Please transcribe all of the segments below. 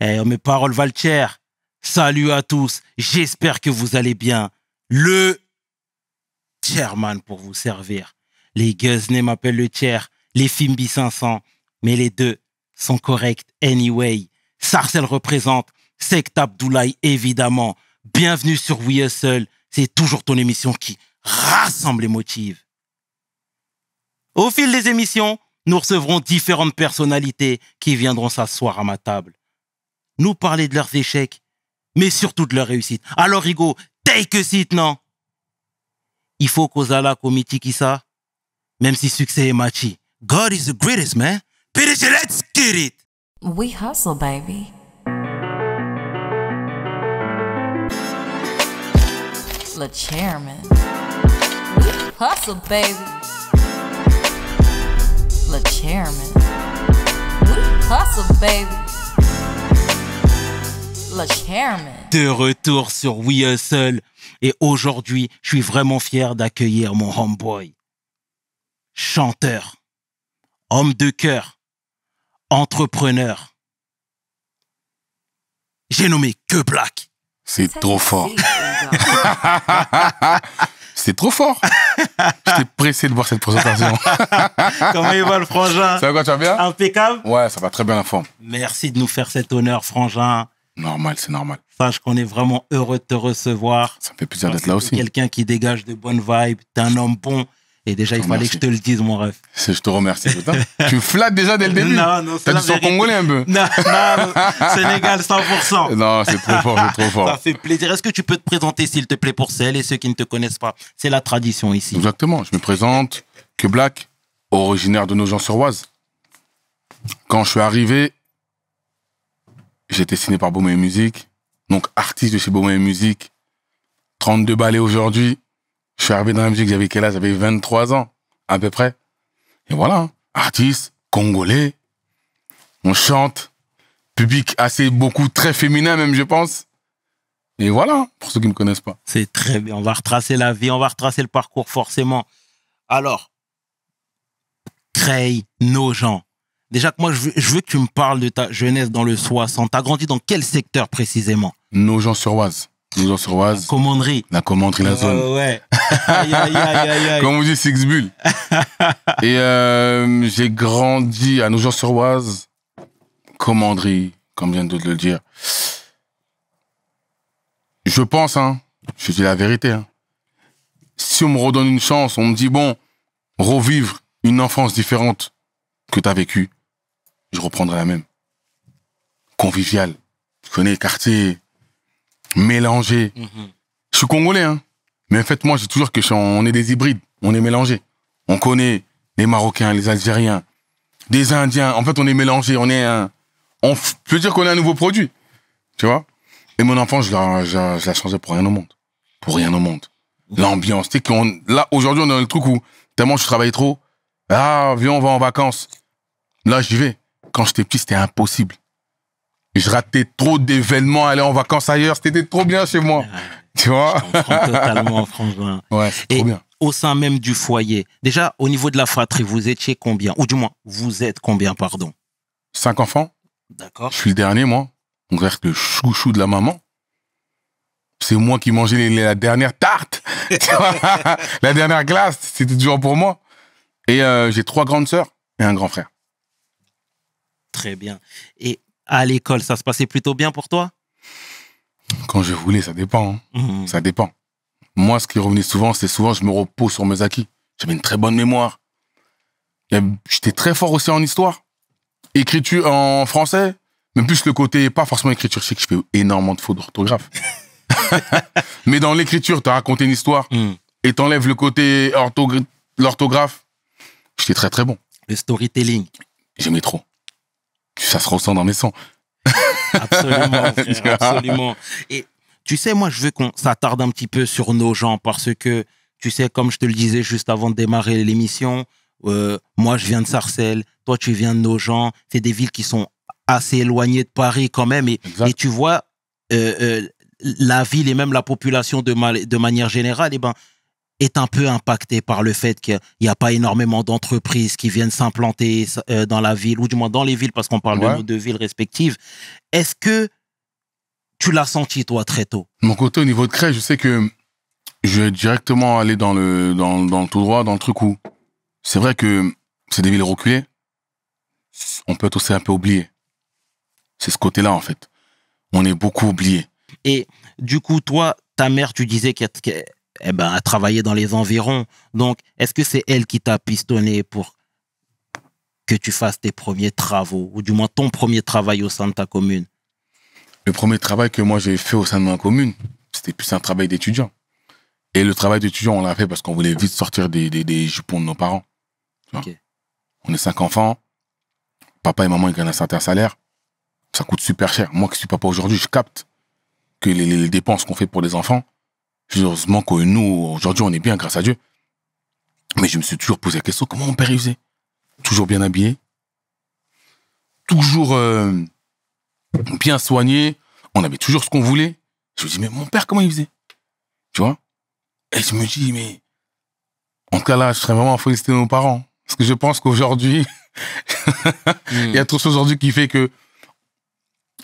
Eh, mes paroles valent cher. Salut à tous. J'espère que vous allez bien. Le chairman pour vous servir. Les Guzney m'appellent le chair, les Fimbi 500, mais les deux sont corrects anyway. Sarcel représente, secte Abdoulaye évidemment. Bienvenue sur We seul C'est toujours ton émission qui rassemble les motive. Au fil des émissions, nous recevrons différentes personnalités qui viendront s'asseoir à ma table nous parler de leurs échecs, mais surtout de leurs réussites. Alors, Igo, take a seat, non Il faut qu'Ozala komiti ça, même si succès est matchy. God is the greatest, man. Finish let's get it. We hustle, baby. Le chairman. We hustle, baby. Le chairman. We hustle, baby. De retour sur We Hustle. Et aujourd'hui, je suis vraiment fier d'accueillir mon homeboy. Chanteur, homme de cœur, entrepreneur. J'ai nommé que Black. C'est trop fort. C'est trop fort. J'étais pressé de voir cette présentation. Comment il va le frangin Ça va quoi, tu vas bien Impeccable Ouais, ça va très bien la forme. Merci de nous faire cet honneur, frangin. Normal, c'est normal. Sache qu'on est vraiment heureux de te recevoir. Ça me fait plaisir d'être là aussi. Quelqu'un qui dégage de bonnes vibes, t'es un homme bon. Et déjà, il fallait que je te le dise, mon rêve. Je te remercie. tu flattes déjà dès le début. Non, non, T'as du sang congolais un peu. Non, non, Sénégal 100%. Non, c'est trop fort, c'est trop fort. Ça fait plaisir. Est-ce que tu peux te présenter, s'il te plaît, pour celles et ceux qui ne te connaissent pas C'est la tradition ici. Exactement. Je me présente que Black, originaire de nos sur Oise. Quand je suis arrivé, j'ai été signé par Beaumont Musique, donc artiste de chez Beaumont Musique. 32 ballets aujourd'hui. Je suis arrivé dans la musique, j'avais quel âge J'avais 23 ans, à peu près. Et voilà, hein. artiste, congolais. On chante, public assez beaucoup, très féminin même, je pense. Et voilà, hein, pour ceux qui ne me connaissent pas. C'est très bien, on va retracer la vie, on va retracer le parcours forcément. Alors, crée nos gens. Déjà que moi, je veux, que tu me parles de ta jeunesse dans le 60. T'as grandi dans quel secteur précisément Nogent-sur-Oise. Nogent-sur-Oise. La commanderie. La commanderie, la zone. ouais. Comme on dit, Six Bulles. Et euh, j'ai grandi à Nogent-sur-Oise, commanderie, comme vient de le dire. Je pense, hein, je dis la vérité, hein. si on me redonne une chance, on me dit, bon, revivre une enfance différente que tu as vécue, je reprendrai la même. Convivial. Je connais quartier, mélangé. Mhm. Je suis congolais, hein. Mais en fait, moi, j'ai toujours que on est des hybrides. On est mélangé. On connaît les Marocains, les Algériens, des Indiens. En fait, on est mélangé. On est un, on peut dire qu'on est un nouveau produit. Tu vois? Et mon enfant, je la, je, pour rien au monde. Pour rien au monde. L'ambiance. Tu sais, là, aujourd'hui, on a le truc où tellement je travaille trop. Ah, viens, on va en vacances. Là, j'y vais quand j'étais petit, c'était impossible. Je ratais trop d'événements, aller en vacances ailleurs. C'était trop bien chez moi. Ah, tu vois je totalement, Ouais, c'est trop bien. au sein même du foyer, déjà, au niveau de la fratrie, vous étiez combien Ou du moins, vous êtes combien, pardon Cinq enfants. D'accord. Je suis le dernier, moi. On reste le chouchou de la maman. C'est moi qui mangeais la dernière tarte. la dernière glace, c'était toujours pour moi. Et euh, j'ai trois grandes sœurs et un grand frère. Très bien. Et à l'école, ça se passait plutôt bien pour toi Quand je voulais, ça dépend. Hein. Mmh. Ça dépend. Moi, ce qui revenait souvent, c'est souvent je me repose sur mes acquis. J'avais une très bonne mémoire. J'étais très fort aussi en histoire. Écriture en français, même plus le côté, pas forcément écriture, je sais que je fais énormément de fautes d'orthographe. mais dans l'écriture, as raconté une histoire mmh. et t'enlèves le côté l'orthographe. J'étais très très bon. Le storytelling. J'aimais trop ça se ressent dans mes sons. Absolument, absolument. Et tu sais, moi, je veux qu'on s'attarde un petit peu sur nos gens parce que, tu sais, comme je te le disais juste avant de démarrer l'émission, euh, moi, je viens de Sarcelles, toi, tu viens de nos gens C'est des villes qui sont assez éloignées de Paris quand même. Et, tu vois, euh, euh, la ville et même la population de, de manière générale, eh ben, est un peu impacté par le fait qu'il n'y a pas énormément d'entreprises qui viennent s'implanter euh, dans la ville, ou du moins dans les villes, parce qu'on parle de deux villes respectives. Est-ce que tu l'as senti, toi, très tôt Mon côté, au niveau de Crèche, je sais que je vais directement aller dans le, dans tout droit, dans le truc où c'est vrai que c'est des villes reculées. On peut être aussi un peu oublié. C'est ce côté-là, en fait. On est beaucoup oublié. Et du coup, toi, ta mère, tu disais qu'elle eh ben, à travailler dans les environs. Donc, est-ce que c'est elle qui t'a pistonné pour que tu fasses tes premiers travaux, ou du moins ton premier travail au sein de ta commune Le premier travail que moi j'ai fait au sein de ma commune, c'était plus un travail d'étudiant. Et le travail d'étudiant, on l'a fait parce qu'on voulait vite sortir des, jupons de nos parents. On est cinq enfants, papa et maman ils gagnent un certain salaire, ça coûte super cher. Moi qui suis papa aujourd'hui, je capte que les dépenses qu'on fait pour les enfants, Heureusement que nous, aujourd'hui, on est bien, grâce à Dieu. Mais je me suis toujours posé la question, comment mon père il faisait Toujours bien habillé, toujours euh, bien soigné, on avait toujours ce qu'on voulait. Je me dis, mais mon père, comment il faisait Tu vois Et je me dis, mais en tout cas là, je serais vraiment de nos parents. Parce que je pense qu'aujourd'hui, il y a hmm. trop aujourd'hui qui fait que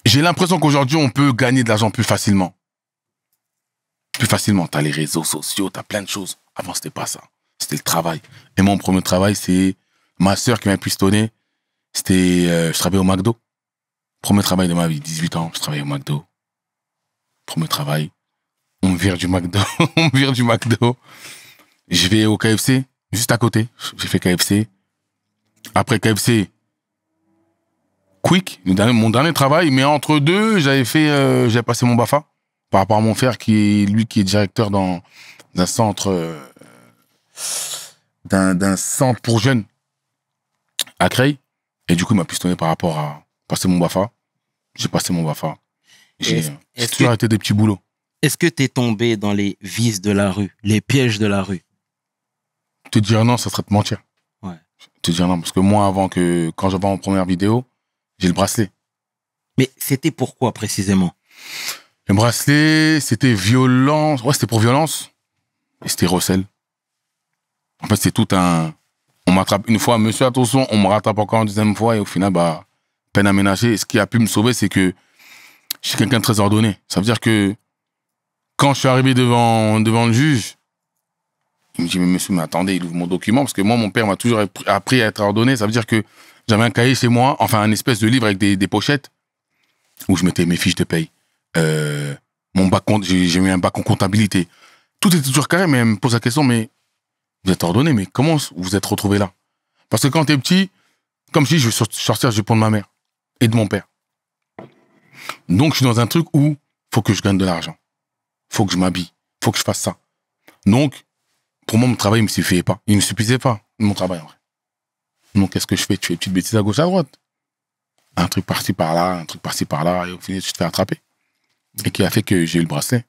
j'ai l'impression qu'aujourd'hui, on peut gagner de l'argent plus facilement facilement. Tu as les réseaux sociaux, tu as plein de choses. Avant, c'était pas ça. C'était le travail. Et mon premier travail, c'est ma sœur qui m'a pistonné. C'était, euh, je travaillais au McDo. Premier travail de ma vie, 18 ans, je travaillais au McDo. Premier travail. On me vire du McDo. on me vire du McDo. Je vais au KFC, juste à côté. J'ai fait KFC. Après KFC, Quick, mon dernier travail, mais entre deux, j'avais fait, euh, j'avais passé mon BAFA par rapport à mon frère qui est lui qui est directeur dans d'un centre euh, d'un pour jeunes à Creil et du coup il m'a pistonné par rapport à passer mon Bafa j'ai passé mon Bafa j'ai toujours été des petits boulots est-ce que tu es tombé dans les vices de la rue les pièges de la rue te dire non ça serait te mentir ouais te dire non parce que moi avant que quand j'avais en première vidéo j'ai le bracelet mais c'était pourquoi précisément le bracelet, c'était violence. Ouais, c'était pour violence. Et c'était recel. En fait, c'est tout un. On m'attrape une fois, monsieur, attention, on me rattrape encore une deuxième fois et au final, bah, peine à Et ce qui a pu me sauver, c'est que je suis quelqu'un de très ordonné. Ça veut dire que quand je suis arrivé devant, devant le juge, il me dit, mais monsieur, mais attendez, il ouvre mon document, parce que moi, mon père m'a toujours appris à être ordonné. Ça veut dire que j'avais un cahier chez moi, enfin, un espèce de livre avec des, des pochettes, où je mettais mes fiches de paye, euh, mon bac, j'ai eu un bac en comptabilité. Tout était toujours carré, mais elle me pose la question, mais vous êtes ordonné, mais comment vous êtes retrouvé là Parce que quand t'es petit, comme si je vais sortir, je vais prendre ma mère et de mon père. Donc je suis dans un truc où faut que je gagne de l'argent, faut que je m'habille, faut que je fasse ça. Donc pour moi, mon travail ne me suffisait pas. Il ne me suffisait pas, mon travail en vrai. Donc qu'est-ce que je fais Tu fais des petites bêtises à gauche, à droite. Un truc par par-là, un truc par par-là, et au final, tu te fais attraper et qui a fait que j'ai eu le bracelet.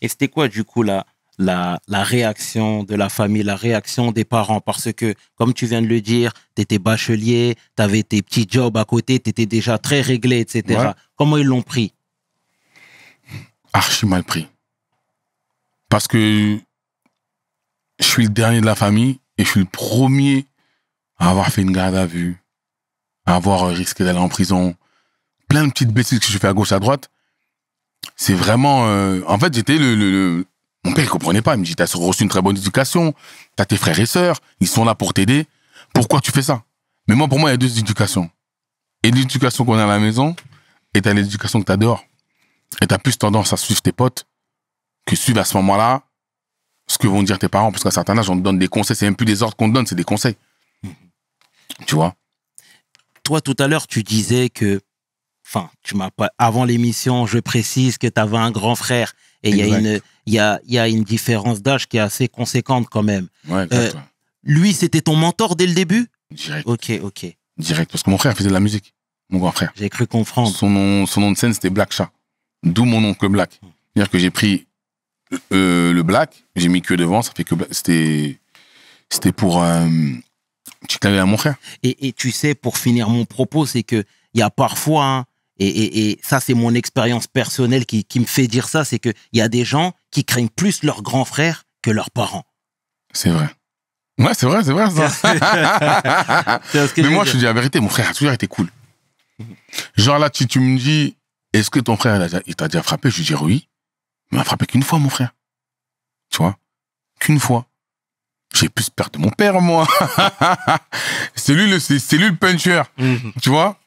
Et c'était quoi, du coup, la, la, la, réaction de la famille, la réaction des parents Parce que, comme tu viens de le dire, tu étais bachelier, tu avais tes petits jobs à côté, tu étais déjà très réglé, etc. Comment ils l'ont pris Archi mal pris. Parce que je suis le dernier de la famille et je suis le premier à avoir fait une garde à vue, à avoir risqué d'aller en prison. Plein de petites bêtises que je fais à gauche, à droite c'est vraiment. Euh, en fait, j'étais le, Mon père, il comprenait pas. Il me dit T'as reçu une très bonne éducation, t'as tes frères et sœurs, ils sont là pour t'aider. Pourquoi tu fais ça Mais moi, pour moi, il y a deux éducations. Et l'éducation qu'on a à la maison, et t'as l'éducation que t'as Et t'as plus tendance à suivre tes potes que suivre à ce moment-là ce que vont dire tes parents. Parce qu'à certains certain âge, on te donne des conseils. C'est même plus des ordres qu'on te donne, c'est des conseils. Mhm. Tu vois Toi, tout à l'heure, tu disais que Enfin, tu m'as pas. Avant l'émission, je précise que tu avais un grand frère. Et il y, a une, y, a, y a une différence d'âge qui est assez conséquente quand même. Ouais, euh, lui, c'était ton mentor dès le début Direct. Ok, ok. Direct, parce que mon frère faisait de la musique. Mon grand frère. J'ai cru comprendre. Son nom, son nom de scène, c'était Black Chat. D'où mon oncle Black. Hmm. C'est-à-dire que j'ai pris euh, euh, le Black, j'ai mis que devant, ça fait que c'était c'était pour euh, tu à mon frère. Et, et, tu sais, pour finir mon propos, c'est que il y a parfois hein, et, ça, c'est mon expérience personnelle qui, me fait dire ça, c'est qu'il y a des gens qui craignent plus leurs grands frères que leurs parents. C'est vrai. Ouais, c'est vrai, c'est vrai. Ça. Mais moi, je te dis la vérité, mon frère a toujours été cool. Genre là, tu, tu me dis, est-ce que ton frère, il t'a déjà frappé Je lui dis oui. il m'a frappé qu'une fois, mon frère. Tu vois Qu'une fois. J'ai plus peur de mon père, moi. c'est lui, le, puncher. Mhm. Tu vois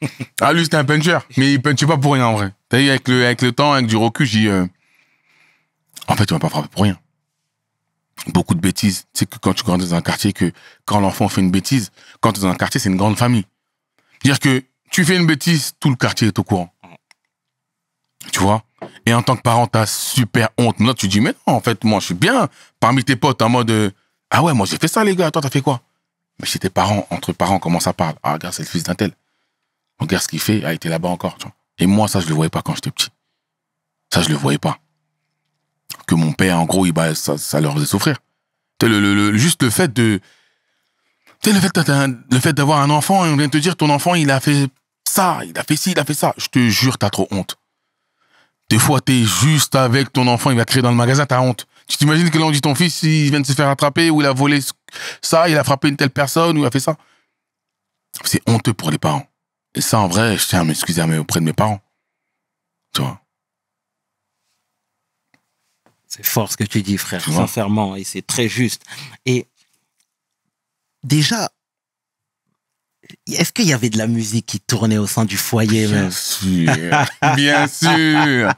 Ah, lui, c'était un puncher. Mais il punchait pas pour rien, en vrai. T'as vu, avec le, temps, avec du recul, j'ai euh, En fait, tu m'as pas frappé pour rien. Beaucoup de bêtises. Tu sais que quand tu grandis dans un quartier, que quand l'enfant fait une bêtise, quand tu es dans un quartier, c'est une grande famille. Dire que tu fais une bêtise, tout le quartier est au courant. Tu vois Et en tant que parent, t'as super honte. Là, tu dis, mais non, en fait, moi, je suis bien parmi tes potes en mode, euh, ah ouais, moi j'ai fait ça, les gars, toi t'as fait quoi Mais chez tes parents, entre parents, comment ça parle Ah, regarde, c'est le fils d'un tel. Regarde ce qu'il fait, a ah, été là-bas encore. Tu vois. Et moi, ça, je le voyais pas quand j'étais petit. Ça, je le voyais pas. Que mon père, en gros, il, bah, ça, leur faisait souffrir. Le, le, juste le fait de. Tu le fait, le fait d'avoir un enfant et on vient te dire ton enfant, il a fait ça, il a fait ci, il a fait ça. Je te jure, t'as trop honte. Des fois, t'es juste avec ton enfant, il va créer dans le magasin, t'as honte. Tu t'imagines que là, dit ton fils, il vient de se faire attraper, ou il a volé ça, il a frappé une telle personne, ou il a fait ça. C'est honteux pour les parents. Et ça, en vrai, je tiens à m'excuser auprès de mes parents. Tu vois C'est fort ce que tu dis, frère, sincèrement, et c'est très juste. Et déjà, est-ce qu'il y avait de la musique qui tournait au sein du foyer Bien sûr, bien sûr.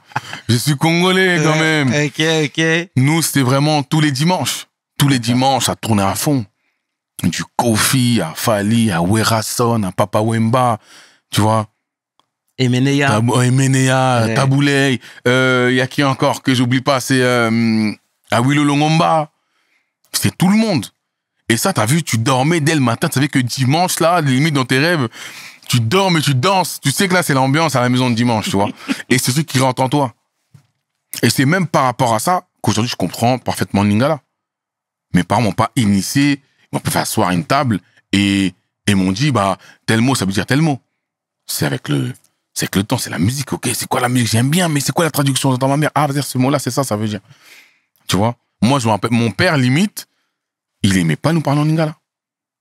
Je suis congolais quand même. Ok, ok. Nous, c'était vraiment tous les dimanches. Tous les dimanches, ça tournait à fond. Du Kofi à Fali, à Werason, à Papa Wemba, tu vois. Emenea. Emenea, Il y a qui encore que j'oublie pas C'est euh, à Longomba. C'est tout le monde. Et ça, t'as vu, tu dormais dès le matin. Tu savais que dimanche, là, limite dans tes rêves, tu dors mais tu danses. Tu sais que là, c'est l'ambiance à la maison de dimanche, tu vois. Et c'est ce qui rentre en toi. Et c'est même par rapport à ça qu'aujourd'hui, je comprends parfaitement le Lingala. Mes parents m'ont pas initié. Ils m'ont fait asseoir à une table et, et m'ont dit, bah, tel mot, ça veut dire tel mot. C'est avec le, c'est que le temps, c'est la musique, ok. C'est quoi la musique? J'aime bien, mais c'est quoi la traduction? J'entends ma mère. Ah, vas-y, ce mot-là, c'est ça, ça veut dire. Tu vois? Moi, je me mon père, limite, il aimait pas nous parler en lingala.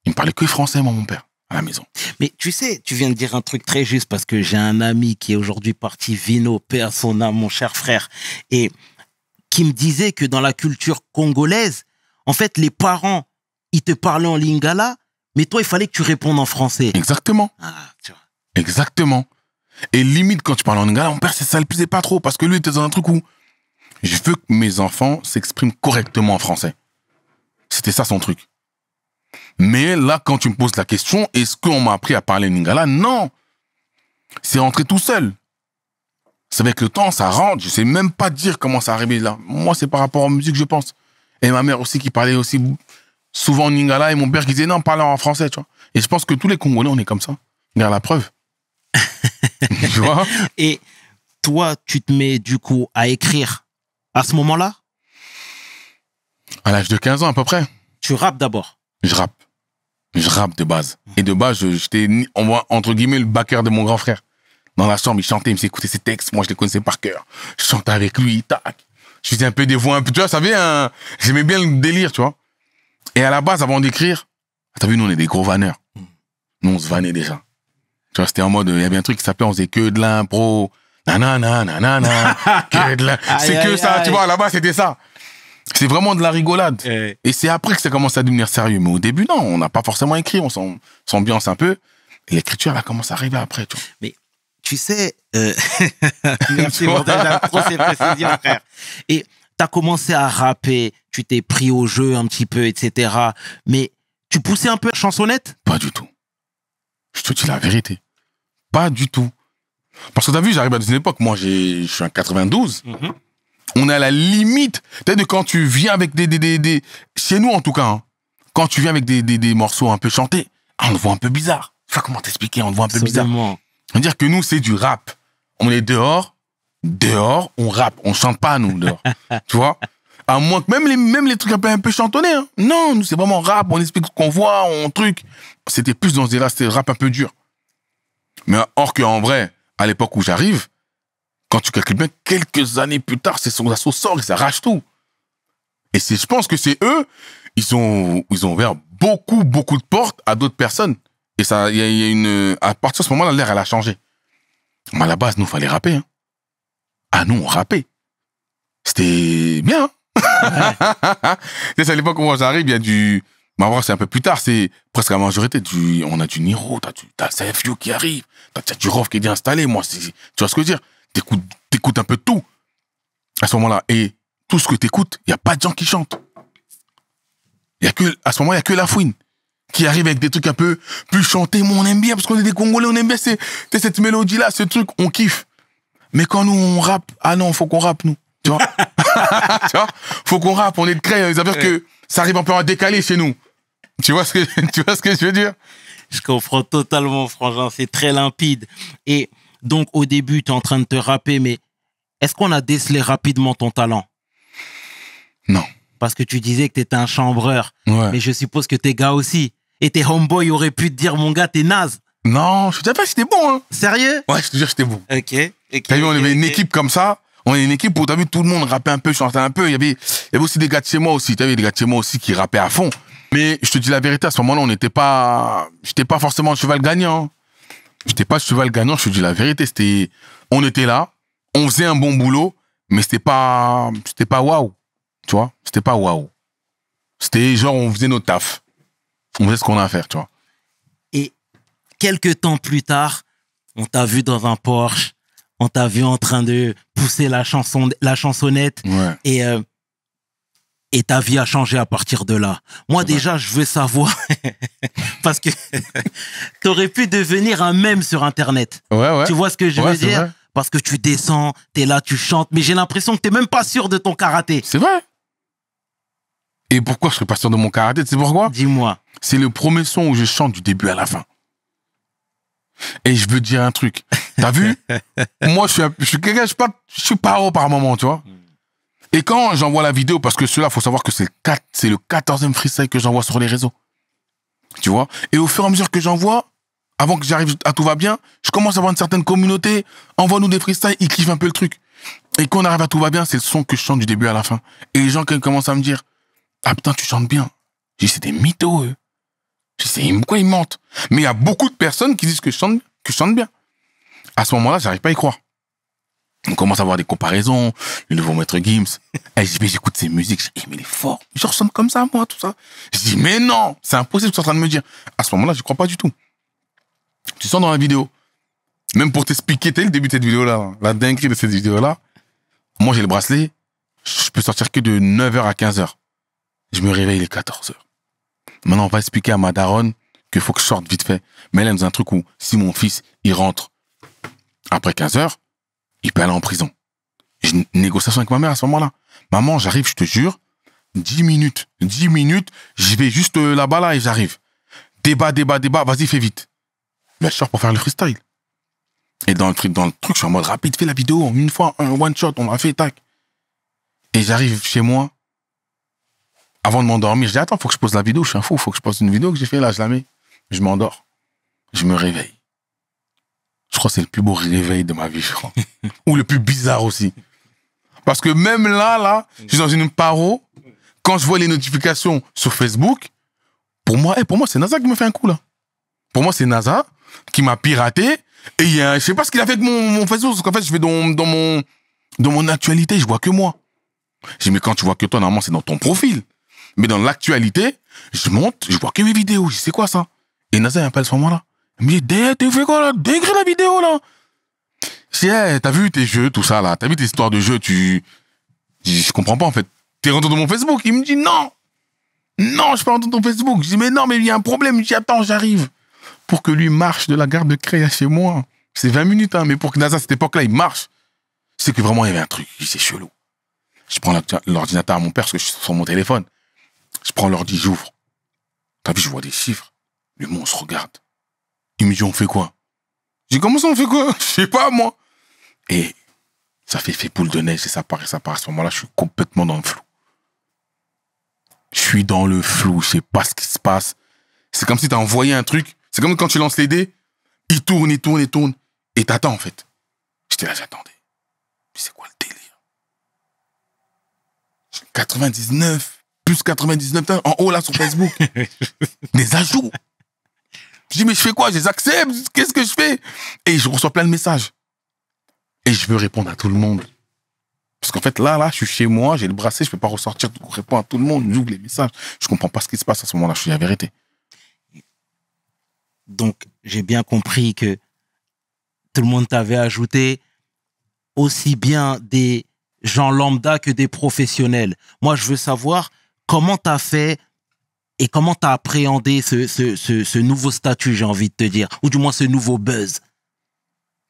Il ne parlait que français, moi, mon père, à la maison. Mais tu sais, tu viens de dire un truc très juste parce que j'ai un ami qui est aujourd'hui parti, Vino, père mon cher frère, et qui me disait que dans la culture congolaise, en fait, les parents, ils te parlaient en lingala, mais toi, il fallait que tu répondes en français. Exactement. Ah, Exactement. Et limite, quand tu parles en lingala, mon père, ça le plaisait pas trop parce que lui, il était dans un truc où je veux que mes enfants s'expriment correctement en français. C'était ça son truc. Mais là, quand tu me poses la question, est-ce qu'on m'a appris à parler Ningala Non C'est rentré tout seul. C'est avec le temps, ça rentre. Je sais même pas dire comment ça arrivé là. Moi, c'est par rapport aux musique, je pense. Et ma mère aussi qui parlait aussi souvent Ningala. et mon père qui disait non, parle en français, tu vois. Et je pense que tous les Congolais, on est comme ça. Regarde la preuve. tu Et toi, tu te mets du coup à écrire à ce moment-là à l'âge de 15 ans à peu près. Tu rappes d'abord Je rappe. Je rappe de base. Et de base, j'étais, on voit, entre guillemets, le backer de mon grand frère. Dans la chambre, il chantait, il me écouter ses textes. Moi, je les connaissais par cœur. Je chantais avec lui, tac. Je faisais un peu des voix, tu vois, ça vient. j'aimais bien le délire, tu vois. Et à la base, avant d'écrire, ah, t'as vu, nous, on est des gros vanneurs. Nous, on se vannait déjà. Tu vois, c'était en mode, il y avait un truc qui s'appelait, on faisait que de l'impro. Nanana, nanana, que de C'est que ça, tu vois, À la base, c'était ça. C'est vraiment de la rigolade. Eh. Et c'est après que ça commence à devenir sérieux. Mais au début, non, on n'a pas forcément écrit, on s'ambiance un peu. Et l'écriture, elle commencé à arriver après. Mais tu sais, euh, Et tu as commencé à rapper, tu t'es pris au jeu un petit peu, etc. Mais tu poussais un peu la chansonnette Pas du tout. Je te dis la vérité. Pas du tout. Parce que t'as vu, j'arrive à une époque, moi je suis un 92. On est à la limite. Peut-être quand tu viens avec des, des, des, des... Chez nous, en tout cas, hein. quand tu viens avec des, des, morceaux un peu chantés, ah, on le voit un peu bizarre. Je sais comment t'expliquer, on le voit un peu bizarre. On dire que nous, c'est du rap. On est dehors, dehors, on rappe. On chante pas, nous, dehors. tu vois À moins même les, même les trucs un peu, un chantonnés. Hein. Non, nous, c'est vraiment rap. On explique ce qu'on voit, on truc. C'était plus dans des rap un peu dur. Mais or qu'en vrai, à l'époque où j'arrive, quand tu calcules bien, quelques années plus tard, c'est son assaut sort et ça tout. Et c'est, je pense que c'est eux, ils ont, ils ont ouvert beaucoup, beaucoup de portes à d'autres personnes. Et ça, il y, a une, à partir de ce moment-là, l'air, elle a changé. Mais à la base, nous, fallait rapper, hein. Ah, nous, on rappait. C'était bien, hein. c'est à l'époque où moi j'arrive, il y a du, avant, c'est un peu plus tard, c'est presque la majorité. Du, on a du Niro, t'as du, CFU qui arrive, t'as, du Rof qui est bien installé, moi, tu vois ce que je veux dire? t'écoutes, un peu tout à ce moment-là. Et tout ce que t'écoutes, il n'y a pas de gens qui chantent. Y a que, à ce moment, il n'y a que la fouine qui arrive avec des trucs un peu plus chantés. mais on aime bien, parce qu'on est des Congolais, on aime bien cette mélodie-là, ce truc, on kiffe. Mais quand nous, on rappe, ah non, faut qu'on rappe, nous. Tu vois, tu vois Faut qu'on rappe, on est de crèche. Euh, ça veut dire que ça arrive un peu à décaler chez nous. Tu vois ce que, tu vois ce que je veux dire? Je comprends totalement, Frangin, c'est très limpide. Et donc au début, tu es en train de te rapper, mais est-ce qu'on a décelé rapidement ton talent Non. Parce que tu disais que tu étais un chambreur. Mais je suppose que tes gars aussi. Et tes homeboys auraient pu te dire, mon gars, t'es naze. Non, je te dis pas, c'était bon. Hein. Sérieux Ouais, je te que j'étais bon. Ok. t'as vu, on avait une équipe comme ça. On avait une équipe où t'as vu tout le monde rapper un peu, chanter un peu. Il y avait, aussi des gars de chez moi aussi. T'as vu des gars de chez moi aussi qui rappaient à fond. Mais je te dis la vérité, à ce moment-là, on n'était pas, j'étais pas forcément cheval gagnant. Hein. J'étais pas cheval gagnant, je te dis la vérité. C'était, on était là, on faisait un bon boulot, mais c'était pas, c'était pas waouh. Tu vois, c'était pas waouh. C'était genre, on faisait nos taf. On faisait ce qu'on a à faire, tu vois. Et quelques temps plus tard, on t'a vu dans un Porsche, on t'a vu en train de pousser la chanson, la chansonnette. Ouais. Et euh, et ta vie a changé à partir de là. Moi, déjà, je veux savoir. parce que tu aurais pu devenir un mème sur Internet. Ouais, ouais. Tu vois ce que je veux dire Parce que tu descends, tu es là, tu chantes, mais j'ai l'impression que tu même pas sûr de ton karaté. C'est vrai. Et pourquoi je serais pas sûr de mon karaté Tu sais pourquoi Dis-moi. C'est le premier son où je chante du début à la fin. Et je veux dire un truc. T'as vu Moi, je suis, je suis pas, haut par moment, tu vois. Mm. Et quand j'envoie la vidéo, parce que cela, faut savoir que c'est le 14e freestyle que j'envoie sur les réseaux. Tu vois Et au fur et à mesure que j'envoie, avant que j'arrive à tout va bien, je commence à avoir une certaine communauté, envoie-nous des freestyles, ils kiffent un peu le truc. Et quand on arrive à tout va bien, c'est le son que je chante du début à la fin. Et les gens commencent à me dire, ah putain, tu chantes bien. J'ai c'est des mythos, eux. Je sais pourquoi ils mentent. Mais il y a beaucoup de personnes qui disent que je chante, que je chante bien. À ce moment-là, j'arrive pas à y croire. On commence à avoir des comparaisons. Le nouveau maître Gims. Et eh, mais j'écoute ses musiques. Je dis, mais il est fort. Je ressemble comme ça, moi, tout ça. Je dis, mais non, c'est impossible, tu es en train de me dire. À ce moment-là, je crois pas du tout. Tu sens dans la vidéo. Même pour t'expliquer, t'es le début de cette vidéo-là, hein. la dinguerie de cette vidéo-là. Moi, j'ai le bracelet. Je peux sortir que de 9h à 15h. Je me réveille les 14h. Maintenant, on va expliquer à ma daronne qu'il faut que je sorte vite fait. Mais elle est un truc où, si mon fils, il rentre après 15h, il peut aller en prison. J'ai une négociation avec ma mère à ce moment-là. Maman, j'arrive, je te jure, dix minutes, dix minutes, je vais juste euh, là-bas là et j'arrive. Débat, débat, débat, vas-y, fais vite. Je sors pour faire le freestyle. Et dans le, truc, dans le truc, je suis en mode rapide, fais la vidéo, une fois, un one shot, on l'a fait, tac. Et j'arrive chez moi. Avant de m'endormir, je dis, attends, faut que je pose la vidéo, je suis un fou, faut que je pose une vidéo que j'ai fait là, je la mets. Je m'endors. Je me réveille c'est le plus beau réveil de ma vie, je crois. Ou le plus bizarre aussi. Parce que même là, là, je suis dans une paro. Quand je vois les notifications sur Facebook, pour moi, eh, pour moi c'est NASA qui me fait un coup, là. Pour moi, c'est NASA qui m'a piraté. Et il y a, je sais pas ce qu'il a fait avec mon, mon Facebook. Parce fait, je vais dans, mon, dans mon actualité, je vois que moi. je dis mais quand tu vois que toi, normalement, c'est dans ton profil. Mais dans l'actualité, je monte, je vois que mes vidéos. Je sais quoi, ça Et NASA, il appelle ce moment-là. Mais dès tu fais quoi là la vidéo là Si, eh, t'as vu tes jeux, tout ça là, t'as vu tes histoires de jeux, tu. Je comprends pas en fait. T'es rentré dans mon Facebook Il me dit non Non, je suis pas dans ton Facebook. Je dis mais non, mais il y a un problème. J'attends, attends, j'arrive. Pour que lui marche de la gare de Créa chez moi, c'est 20 minutes, hein, mais pour que NASA à cette époque-là, il marche, c'est que vraiment il y avait un truc, c'est chelou. Je prends l'ordinateur à mon père parce que je suis sur mon téléphone. Je prends l'ordi, j'ouvre. T'as vu, je vois des chiffres. Le monstre regarde. Il me dit, on fait quoi J'ai commencé comment ça, on fait quoi Je sais pas, moi. Et ça fait fait boule de neige et ça part et ça part. À ce moment-là, je suis complètement dans le flou. Je suis dans le flou, je sais pas ce qui se passe. C'est comme si tu as envoyé un truc. C'est comme quand tu lances les dés, Il tourne, il tourne, il tourne. Et t'attends, en fait. J'étais là, j'attendais. C'est quoi le délire 99, plus 99, en haut là sur Facebook. Des ajouts. Je dis, mais je fais quoi Je les accepte Qu'est-ce que je fais Et je reçois plein de messages. Et je veux répondre à tout le monde. Parce qu'en fait, là, là, je suis chez moi, j'ai le brassé, je peux pas ressortir, je réponds à tout le monde, j'ouvre les messages. Je comprends pas ce qui se passe à ce moment-là, je suis la vérité. Donc, j'ai bien compris que tout le monde t'avait ajouté aussi bien des gens lambda que des professionnels. Moi, je veux savoir comment tu as fait et comment t'as as appréhendé ce, nouveau statut, j'ai envie de te dire, ou du moins ce nouveau buzz